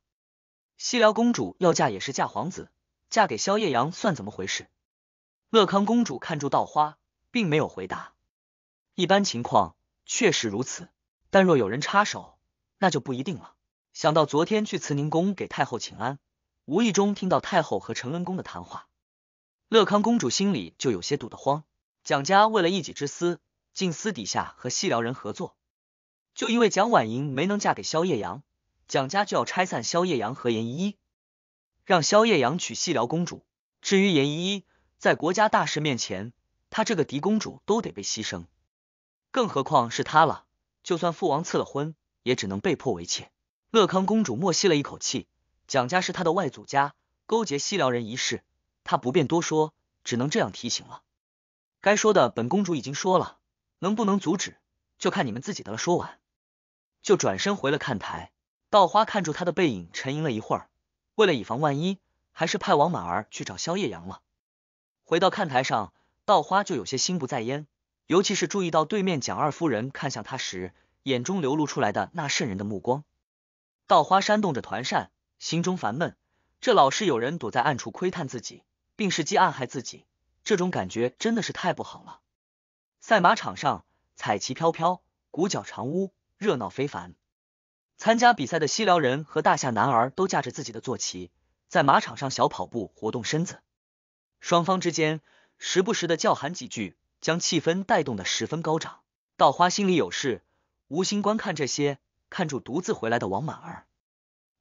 西辽公主要嫁也是嫁皇子，嫁给萧夜阳算怎么回事？乐康公主看住稻花，并没有回答。一般情况确实如此，但若有人插手，那就不一定了。想到昨天去慈宁宫给太后请安，无意中听到太后和承恩公的谈话，乐康公主心里就有些堵得慌。蒋家为了一己之私。竟私底下和西辽人合作，就因为蒋婉莹没能嫁给萧夜阳，蒋家就要拆散萧夜阳和严依依，让萧夜阳娶西辽公主。至于严依依，在国家大事面前，她这个嫡公主都得被牺牲，更何况是她了。就算父王赐了婚，也只能被迫为妾。乐康公主默吸了一口气，蒋家是她的外祖家，勾结西辽人一事，她不便多说，只能这样提醒了。该说的，本公主已经说了。能不能阻止，就看你们自己的了。说完，就转身回了看台。稻花看住他的背影，沉吟了一会儿。为了以防万一，还是派王满儿去找萧夜阳了。回到看台上，稻花就有些心不在焉，尤其是注意到对面蒋二夫人看向他时，眼中流露出来的那渗人的目光。稻花扇动着团扇，心中烦闷。这老是有人躲在暗处窥探自己，并伺机暗害自己，这种感觉真的是太不好了。赛马场上，彩旗飘飘，鼓角长呜，热闹非凡。参加比赛的西辽人和大夏男儿都驾着自己的坐骑，在马场上小跑步活动身子。双方之间时不时的叫喊几句，将气氛带动的十分高涨。稻花心里有事，无心观看这些，看住独自回来的王满儿，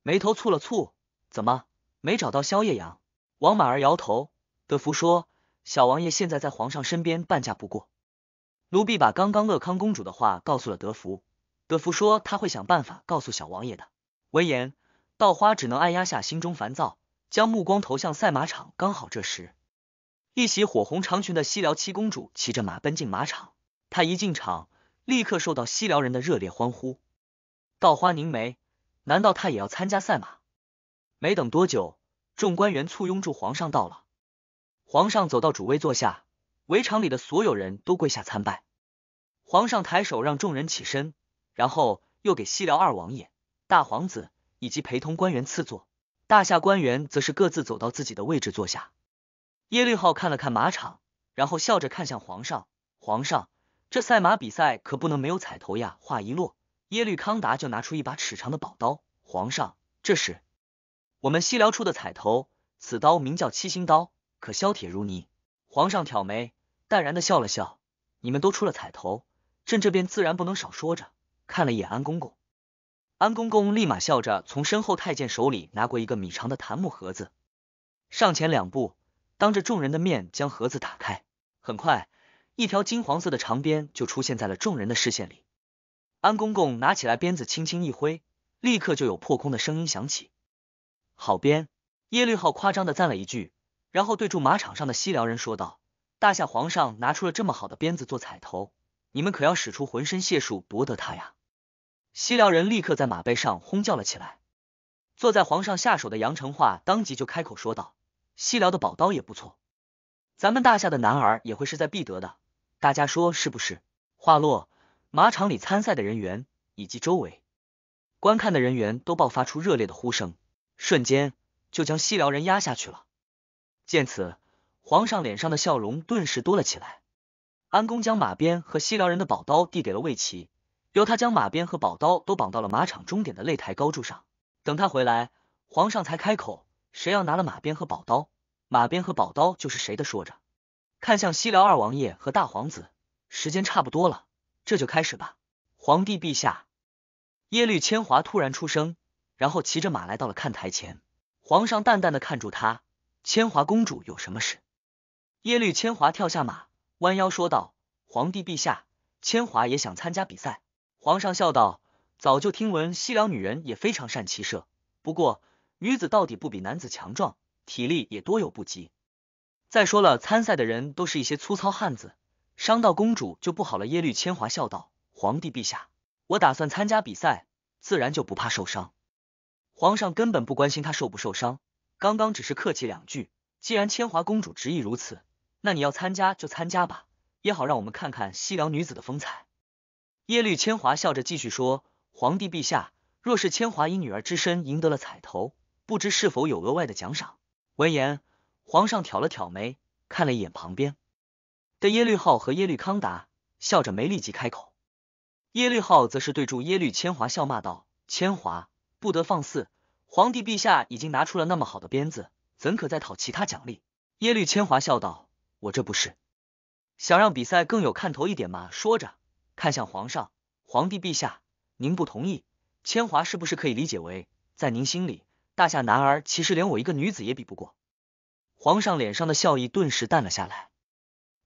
眉头蹙了蹙，怎么没找到萧夜阳？王满儿摇头，德福说：“小王爷现在在皇上身边半价不过。”奴婢把刚刚乐康公主的话告诉了德福，德福说他会想办法告诉小王爷的。闻言，稻花只能按压下心中烦躁，将目光投向赛马场。刚好这时，一袭火红长裙的西辽七公主骑着马奔进马场，她一进场，立刻受到西辽人的热烈欢呼。稻花凝眉，难道她也要参加赛马？没等多久，众官员簇拥住皇上到了，皇上走到主位坐下。围场里的所有人都跪下参拜，皇上抬手让众人起身，然后又给西辽二王爷、大皇子以及陪同官员赐座。大夏官员则是各自走到自己的位置坐下。耶律浩看了看马场，然后笑着看向皇上：“皇上，这赛马比赛可不能没有彩头呀！”话一落，耶律康达就拿出一把尺长的宝刀：“皇上，这是我们西辽出的彩头，此刀名叫七星刀，可削铁如泥。”皇上挑眉。淡然的笑了笑，你们都出了彩头，朕这边自然不能少。说着，看了一眼安公公，安公公立马笑着从身后太监手里拿过一个米长的檀木盒子，上前两步，当着众人的面将盒子打开。很快，一条金黄色的长鞭就出现在了众人的视线里。安公公拿起来鞭子，轻轻一挥，立刻就有破空的声音响起。好鞭！耶律浩夸张的赞了一句，然后对住马场上的西辽人说道。大夏皇上拿出了这么好的鞭子做彩头，你们可要使出浑身解数夺得他呀！西辽人立刻在马背上轰叫了起来。坐在皇上下手的杨成化当即就开口说道：“西辽的宝刀也不错，咱们大夏的男儿也会势在必得的，大家说是不是？”话落，马场里参赛的人员以及周围观看的人员都爆发出热烈的呼声，瞬间就将西辽人压下去了。见此，皇上脸上的笑容顿时多了起来。安公将马鞭和西辽人的宝刀递给了魏齐，由他将马鞭和宝刀都绑到了马场终点的擂台高柱上。等他回来，皇上才开口：“谁要拿了马鞭和宝刀，马鞭和宝刀就是谁的。”说着，看向西辽二王爷和大皇子：“时间差不多了，这就开始吧。”皇帝陛下，耶律千华突然出声，然后骑着马来到了看台前。皇上淡淡的看住他：“千华公主有什么事？”耶律千华跳下马，弯腰说道：“皇帝陛下，千华也想参加比赛。”皇上笑道：“早就听闻西凉女人也非常善骑射，不过女子到底不比男子强壮，体力也多有不及。再说了，参赛的人都是一些粗糙汉子，伤到公主就不好了。”耶律千华笑道：“皇帝陛下，我打算参加比赛，自然就不怕受伤。”皇上根本不关心他受不受伤，刚刚只是客气两句。既然千华公主执意如此，那你要参加就参加吧，也好让我们看看西凉女子的风采。耶律千华笑着继续说：“皇帝陛下，若是千华以女儿之身赢得了彩头，不知是否有额外的奖赏？”闻言，皇上挑了挑眉，看了一眼旁边的耶律浩和耶律康达，笑着没立即开口。耶律浩则是对住耶律千华笑骂道：“千华，不得放肆！皇帝陛下已经拿出了那么好的鞭子，怎可再讨其他奖励？”耶律千华笑道。我这不是想让比赛更有看头一点吗？说着看向皇上，皇帝陛下，您不同意，千华是不是可以理解为，在您心里，大夏男儿其实连我一个女子也比不过？皇上脸上的笑意顿时淡了下来。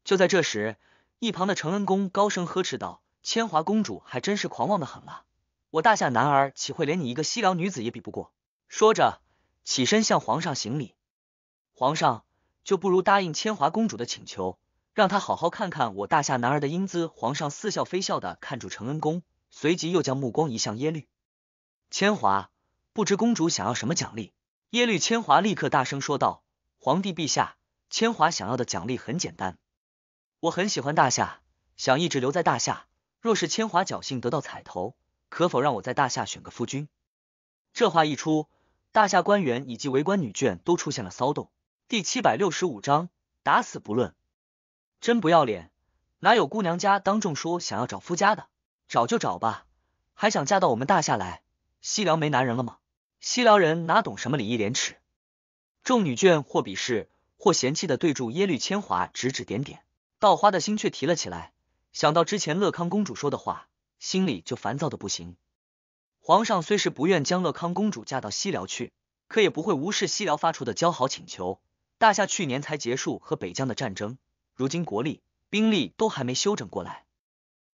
就在这时，一旁的承恩公高声呵斥道：“千华公主还真是狂妄的很啊！我大夏男儿岂会连你一个西凉女子也比不过？”说着起身向皇上行礼，皇上。就不如答应千华公主的请求，让她好好看看我大夏男儿的英姿。皇上似笑非笑的看住程恩公，随即又将目光移向耶律千华，不知公主想要什么奖励。耶律千华立刻大声说道：“皇帝陛下，千华想要的奖励很简单，我很喜欢大夏，想一直留在大夏。若是千华侥幸得到彩头，可否让我在大夏选个夫君？”这话一出，大夏官员以及围观女眷都出现了骚动。第七百六十五章，打死不论！真不要脸，哪有姑娘家当众说想要找夫家的？找就找吧，还想嫁到我们大夏来？西辽没男人了吗？西辽人哪懂什么礼义廉耻？众女眷或鄙视，或嫌弃的对住耶律千华指指点点，稻花的心却提了起来。想到之前乐康公主说的话，心里就烦躁的不行。皇上虽是不愿将乐康公主嫁到西辽去，可也不会无视西辽发出的交好请求。大夏去年才结束和北疆的战争，如今国力、兵力都还没休整过来。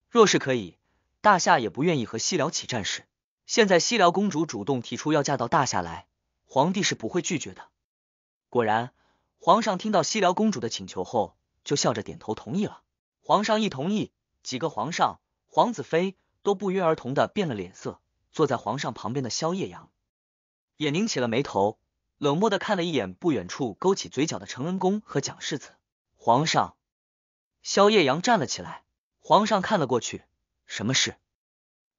若是可以，大夏也不愿意和西辽起战事。现在西辽公主主动提出要嫁到大夏来，皇帝是不会拒绝的。果然，皇上听到西辽公主的请求后，就笑着点头同意了。皇上一同意，几个皇上、皇子妃都不约而同的变了脸色。坐在皇上旁边的萧夜阳也拧起了眉头。冷漠的看了一眼不远处勾起嘴角的程恩公和蒋世子，皇上，萧夜阳站了起来。皇上看了过去，什么事？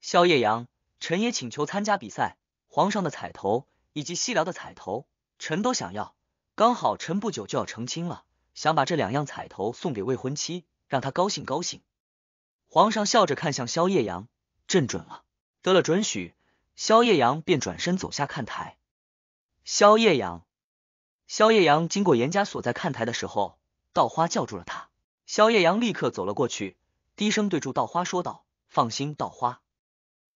萧夜阳，臣也请求参加比赛。皇上的彩头以及西辽的彩头，臣都想要。刚好臣不久就要成亲了，想把这两样彩头送给未婚妻，让她高兴高兴。皇上笑着看向萧夜阳，朕准了。得了准许，萧夜阳便转身走下看台。萧夜阳，萧夜阳经过严家所在看台的时候，稻花叫住了他。萧夜阳立刻走了过去，低声对住稻花说道：“放心，稻花。”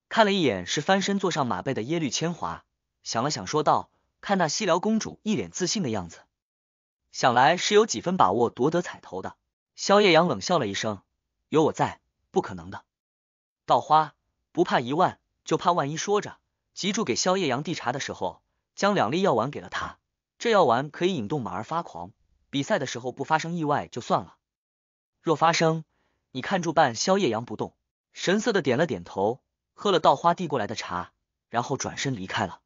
看了一眼是翻身坐上马背的耶律千华，想了想说道：“看那西辽公主一脸自信的样子，想来是有几分把握夺得彩头的。”萧夜阳冷笑了一声：“有我在，不可能的。”稻花不怕一万，就怕万一。说着，急住给萧夜阳递茶的时候。将两粒药丸给了他，这药丸可以引动马儿发狂。比赛的时候不发生意外就算了，若发生，你看住办。萧夜阳不动。神色的点了点头，喝了稻花递过来的茶，然后转身离开了。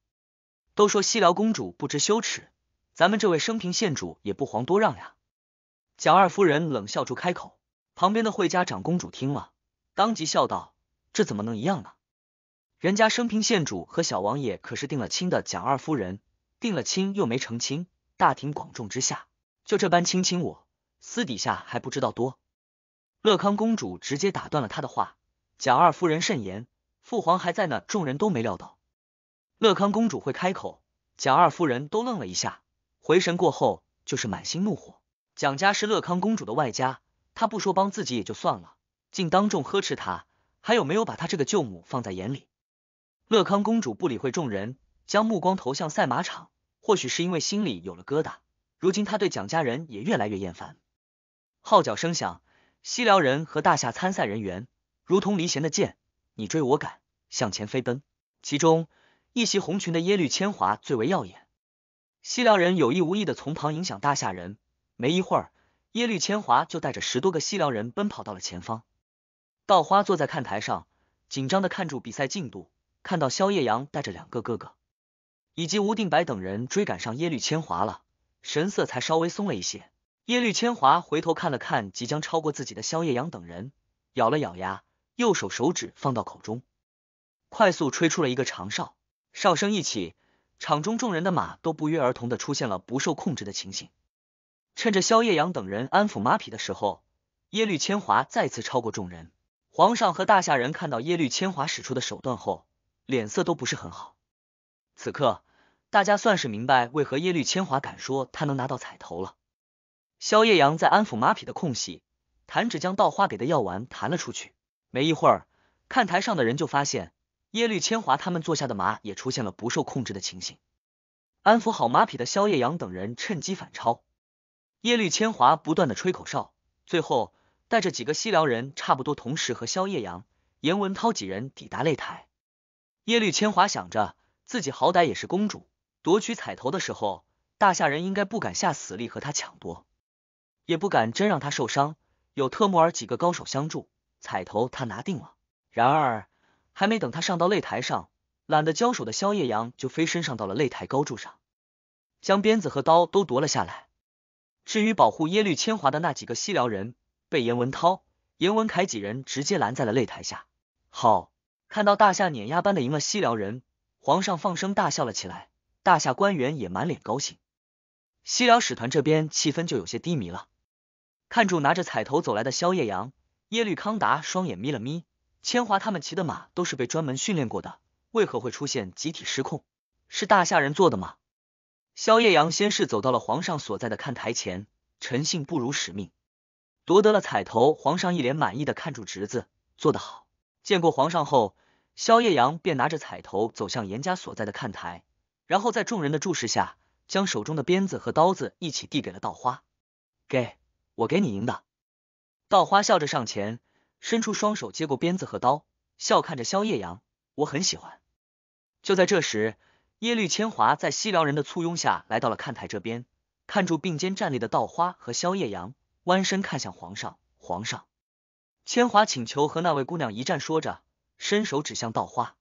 都说西辽公主不知羞耻，咱们这位升平县主也不遑多让呀。蒋二夫人冷笑住开口，旁边的惠家长公主听了，当即笑道：“这怎么能一样呢？”人家升平县主和小王爷可是定了亲的，蒋二夫人定了亲又没成亲，大庭广众之下就这般亲亲我，私底下还不知道多。乐康公主直接打断了他的话：“蒋二夫人慎言，父皇还在呢。”众人都没料到乐康公主会开口，蒋二夫人都愣了一下，回神过后就是满心怒火。蒋家是乐康公主的外家，她不说帮自己也就算了，竟当众呵斥她，还有没有把她这个舅母放在眼里？乐康公主不理会众人，将目光投向赛马场。或许是因为心里有了疙瘩，如今她对蒋家人也越来越厌烦。号角声响，西辽人和大夏参赛人员如同离弦的箭，你追我赶，向前飞奔。其中一袭红裙的耶律千华最为耀眼。西辽人有意无意的从旁影响大夏人。没一会儿，耶律千华就带着十多个西辽人奔跑到了前方。稻花坐在看台上，紧张的看住比赛进度。看到萧夜阳带着两个哥哥以及吴定白等人追赶上耶律千华了，神色才稍微松了一些。耶律千华回头看了看即将超过自己的萧夜阳等人，咬了咬牙，右手手指放到口中，快速吹出了一个长哨。哨声一起，场中众人的马都不约而同的出现了不受控制的情形。趁着萧夜阳等人安抚马匹的时候，耶律千华再次超过众人。皇上和大夏人看到耶律千华使出的手段后。脸色都不是很好，此刻大家算是明白为何耶律千华敢说他能拿到彩头了。萧夜阳在安抚马匹的空隙，弹指将稻花给的药丸弹了出去。没一会儿，看台上的人就发现耶律千华他们坐下的马也出现了不受控制的情形。安抚好马匹的萧夜阳等人趁机反超。耶律千华不断的吹口哨，最后带着几个西辽人差不多同时和萧夜阳、严文涛几人抵达擂台。耶律千华想着，自己好歹也是公主，夺取彩头的时候，大夏人应该不敢下死力和他抢夺，也不敢真让他受伤。有特木尔几个高手相助，彩头他拿定了。然而，还没等他上到擂台上，懒得交手的萧夜阳就飞身上到了擂台高柱上，将鞭子和刀都夺了下来。至于保护耶律千华的那几个西辽人，被严文涛、严文凯几人直接拦在了擂台下。好。看到大夏碾压般的赢了西辽人，皇上放声大笑了起来。大夏官员也满脸高兴。西辽使团这边气氛就有些低迷了。看住拿着彩头走来的萧夜阳，耶律康达双眼眯了眯。千华他们骑的马都是被专门训练过的，为何会出现集体失控？是大夏人做的吗？萧夜阳先是走到了皇上所在的看台前，诚信不辱使命，夺得了彩头。皇上一脸满意的看住侄子，做得好。见过皇上后，萧夜阳便拿着彩头走向严家所在的看台，然后在众人的注视下，将手中的鞭子和刀子一起递给了稻花。给我，给你赢的。稻花笑着上前，伸出双手接过鞭子和刀，笑看着萧夜阳。我很喜欢。就在这时，耶律千华在西辽人的簇拥下来到了看台这边，看住并肩站立的稻花和萧夜阳，弯身看向皇上，皇上。千华请求和那位姑娘一战，说着伸手指向稻花。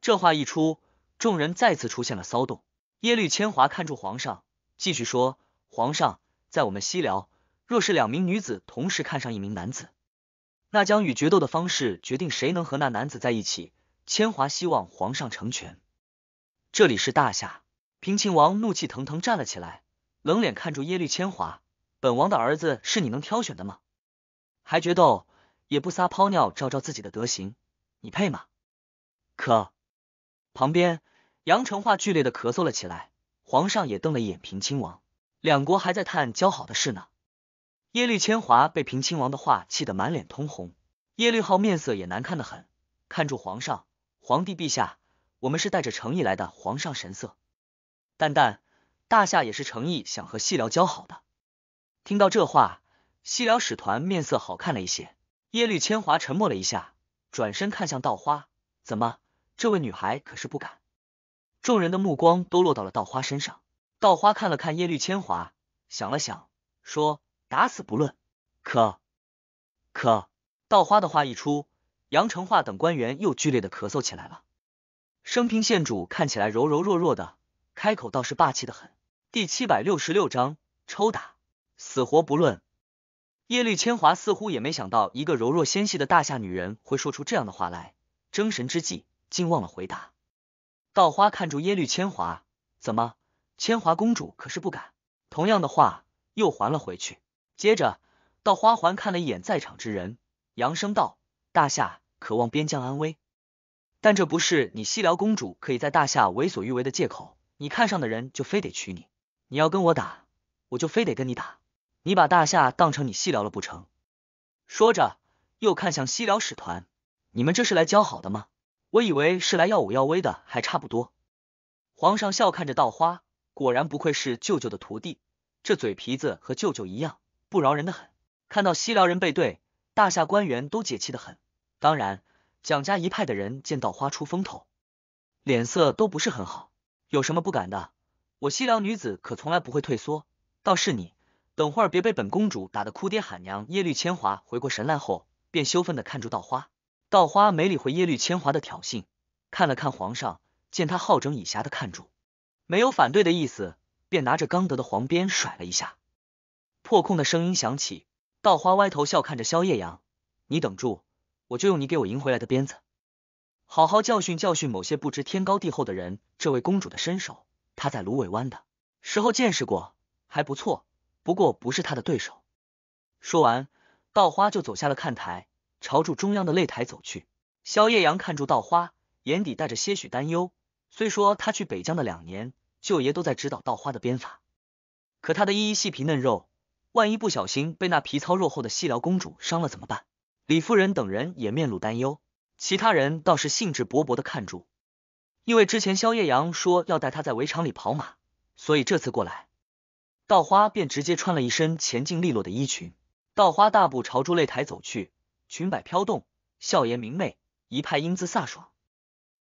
这话一出，众人再次出现了骚动。耶律千华看住皇上，继续说：“皇上，在我们西辽，若是两名女子同时看上一名男子，那将与决斗的方式决定谁能和那男子在一起。”千华希望皇上成全。这里是大夏，平秦王怒气腾腾站了起来，冷脸看住耶律千华：“本王的儿子是你能挑选的吗？还决斗？”也不撒泡尿照照自己的德行，你配吗？可旁边杨成化剧烈的咳嗽了起来，皇上也瞪了一眼平亲王。两国还在谈交好的事呢。耶律千华被平亲王的话气得满脸通红，耶律浩面色也难看的很。看住皇上，皇帝陛下，我们是带着诚意来的。皇上神色淡淡，大夏也是诚意想和西辽交好的。听到这话，西辽使团面色好看了一些。耶律千华沉默了一下，转身看向稻花，怎么？这位女孩可是不敢？众人的目光都落到了稻花身上。稻花看了看耶律千华，想了想，说：“打死不论。”可可稻花的话一出，杨成化等官员又剧烈的咳嗽起来了。升平县主看起来柔柔弱弱的，开口倒是霸气的很。第七百六十六章：抽打，死活不论。耶律千华似乎也没想到，一个柔弱纤细的大夏女人会说出这样的话来。怔神之际，竟忘了回答。稻花看住耶律千华，怎么？千华公主可是不敢。同样的话又还了回去。接着，稻花环看了一眼在场之人，扬声道：“大夏渴望边疆安危，但这不是你西辽公主可以在大夏为所欲为的借口。你看上的人就非得娶你，你要跟我打，我就非得跟你打。”你把大夏当成你西辽了不成？说着又看向西辽使团，你们这是来交好的吗？我以为是来耀武耀威的，还差不多。皇上笑看着稻花，果然不愧是舅舅的徒弟，这嘴皮子和舅舅一样，不饶人的很。看到西辽人背对大夏官员，都解气的很。当然，蒋家一派的人见稻花出风头，脸色都不是很好。有什么不敢的？我西辽女子可从来不会退缩，倒是你。等会儿别被本公主打得哭爹喊娘！耶律千华回过神来后，便羞愤的看住稻花。稻花没理会耶律千华的挑衅，看了看皇上，见他好整以暇的看住，没有反对的意思，便拿着刚得的黄鞭甩了一下，破空的声音响起。稻花歪头笑看着萧夜阳：“你等住，我就用你给我赢回来的鞭子，好好教训教训某些不知天高地厚的人。”这位公主的身手，她在芦苇湾的时候见识过，还不错。不过不是他的对手。说完，稻花就走下了看台，朝住中央的擂台走去。萧夜阳看住稻花，眼底带着些许担忧。虽说他去北疆的两年，舅爷都在指导稻花的鞭法，可他的一一细皮嫩肉，万一不小心被那皮糙肉厚的西辽公主伤了怎么办？李夫人等人也面露担忧，其他人倒是兴致勃勃的看住，因为之前萧夜阳说要带他在围场里跑马，所以这次过来。稻花便直接穿了一身前进利落的衣裙，稻花大步朝珠擂台走去，裙摆飘动，笑颜明媚，一派英姿飒爽。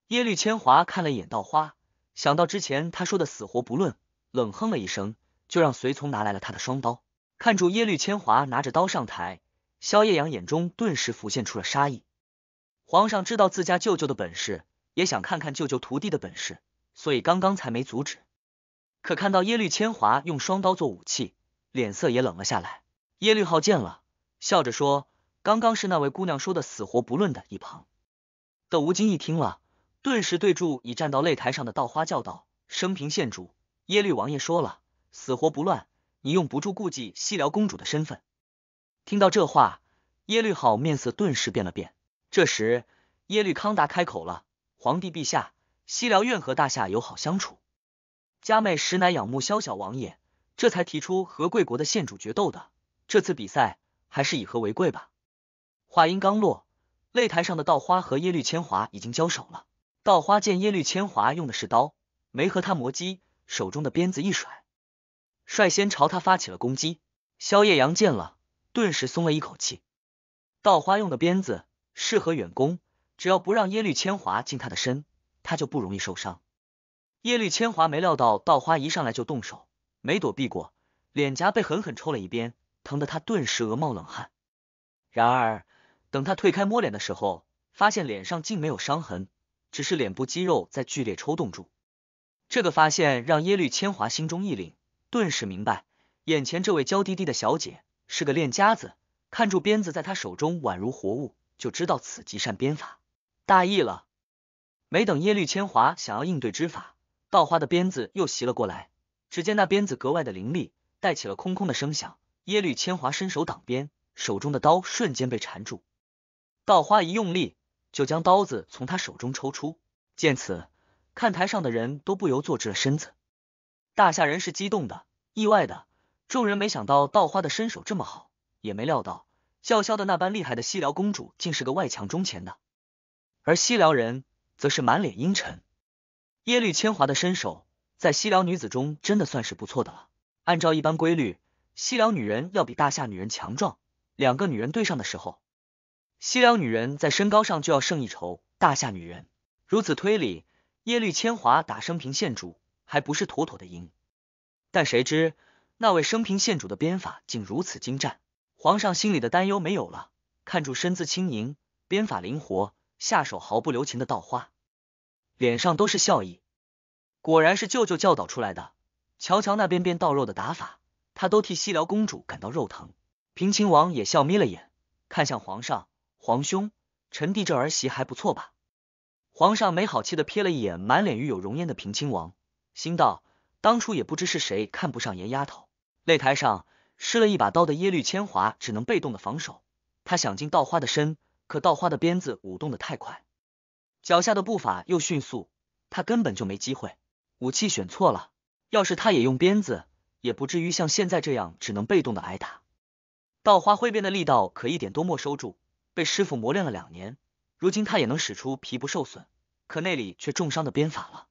耶律千华看了一眼稻花，想到之前他说的死活不论，冷哼了一声，就让随从拿来了他的双刀。看住耶律千华拿着刀上台，萧夜阳眼中顿时浮现出了杀意。皇上知道自家舅舅的本事，也想看看舅舅徒弟的本事，所以刚刚才没阻止。可看到耶律千华用双刀做武器，脸色也冷了下来。耶律浩见了，笑着说：“刚刚是那位姑娘说的，死活不论的。”一旁的吴京一听了，顿时对住已站到擂台上的稻花叫道：“生平县主，耶律王爷说了，死活不乱，你用不住顾忌西辽公主的身份。”听到这话，耶律浩面色顿时变了变。这时，耶律康达开口了：“皇帝陛下，西辽愿和大夏友好相处。”家妹实乃仰慕萧小王爷，这才提出和贵国的县主决斗的。这次比赛还是以和为贵吧。话音刚落，擂台上的稻花和耶律千华已经交手了。稻花见耶律千华用的是刀，没和他磨叽，手中的鞭子一甩，率先朝他发起了攻击。萧夜阳见了，顿时松了一口气。稻花用的鞭子适合远攻，只要不让耶律千华近他的身，他就不容易受伤。耶律千华没料到稻花一上来就动手，没躲避过，脸颊被狠狠抽了一鞭，疼得他顿时额冒冷汗。然而，等他退开摸脸的时候，发现脸上竟没有伤痕，只是脸部肌肉在剧烈抽动住。这个发现让耶律千华心中一凛，顿时明白眼前这位娇滴滴的小姐是个练家子，看住鞭子在她手中宛如活物，就知道此极善鞭法。大意了，没等耶律千华想要应对之法。稻花的鞭子又袭了过来，只见那鞭子格外的凌厉，带起了空空的声响。耶律千华伸手挡鞭，手中的刀瞬间被缠住。稻花一用力，就将刀子从他手中抽出。见此，看台上的人都不由坐直了身子。大夏人是激动的、意外的，众人没想到稻花的身手这么好，也没料到叫嚣的那般厉害的西辽公主竟是个外强中乾的。而西辽人则是满脸阴沉。耶律千华的身手，在西凉女子中真的算是不错的了。按照一般规律，西凉女人要比大夏女人强壮，两个女人对上的时候，西凉女人在身高上就要胜一筹。大夏女人如此推理，耶律千华打生平县主还不是妥妥的赢。但谁知那位生平县主的鞭法竟如此精湛，皇上心里的担忧没有了，看住身姿轻盈、鞭法灵活、下手毫不留情的稻花。脸上都是笑意，果然是舅舅教导出来的。瞧瞧那边边倒肉的打法，他都替西辽公主感到肉疼。平亲王也笑眯了眼，看向皇上，皇兄，臣弟这儿媳还不错吧？皇上没好气的瞥了一眼满脸玉有容颜的平亲王，心道，当初也不知是谁看不上严丫头。擂台上，失了一把刀的耶律千华只能被动的防守，他想进稻花的身，可稻花的鞭子舞动的太快。脚下的步伐又迅速，他根本就没机会。武器选错了，要是他也用鞭子，也不至于像现在这样只能被动的挨打。稻花挥鞭的力道可一点都没收住，被师傅磨练了两年，如今他也能使出皮不受损，可那里却重伤的鞭法了。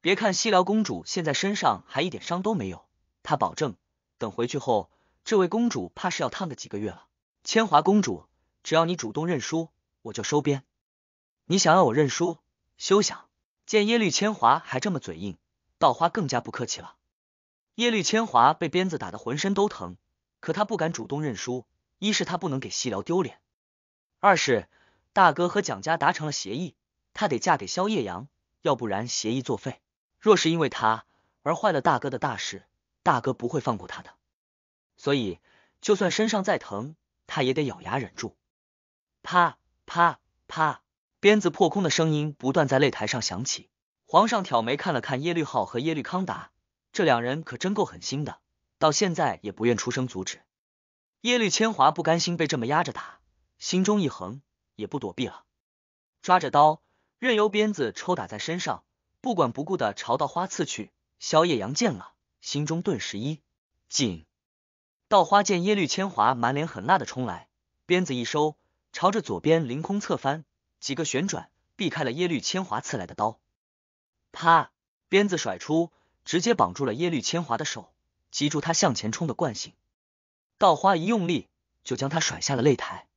别看西辽公主现在身上还一点伤都没有，她保证等回去后，这位公主怕是要烫个几个月了。千华公主，只要你主动认输，我就收鞭。你想要我认输？休想！见耶律千华还这么嘴硬，稻花更加不客气了。耶律千华被鞭子打得浑身都疼，可他不敢主动认输。一是他不能给西辽丢脸，二是大哥和蒋家达成了协议，他得嫁给萧夜阳，要不然协议作废。若是因为他而坏了大哥的大事，大哥不会放过他的。所以，就算身上再疼，他也得咬牙忍住。啪啪啪！鞭子破空的声音不断在擂台上响起。皇上挑眉看了看耶律浩和耶律康达，这两人可真够狠心的，到现在也不愿出声阻止。耶律千华不甘心被这么压着打，心中一横，也不躲避了，抓着刀，任由鞭子抽打在身上，不管不顾的朝道花刺去。萧夜阳见了，心中顿时一紧。道花见耶律千华满脸狠辣的冲来，鞭子一收，朝着左边凌空侧翻。几个旋转，避开了耶律千华刺来的刀。啪，鞭子甩出，直接绑住了耶律千华的手，击住他向前冲的惯性。稻花一用力，就将他甩下了擂台。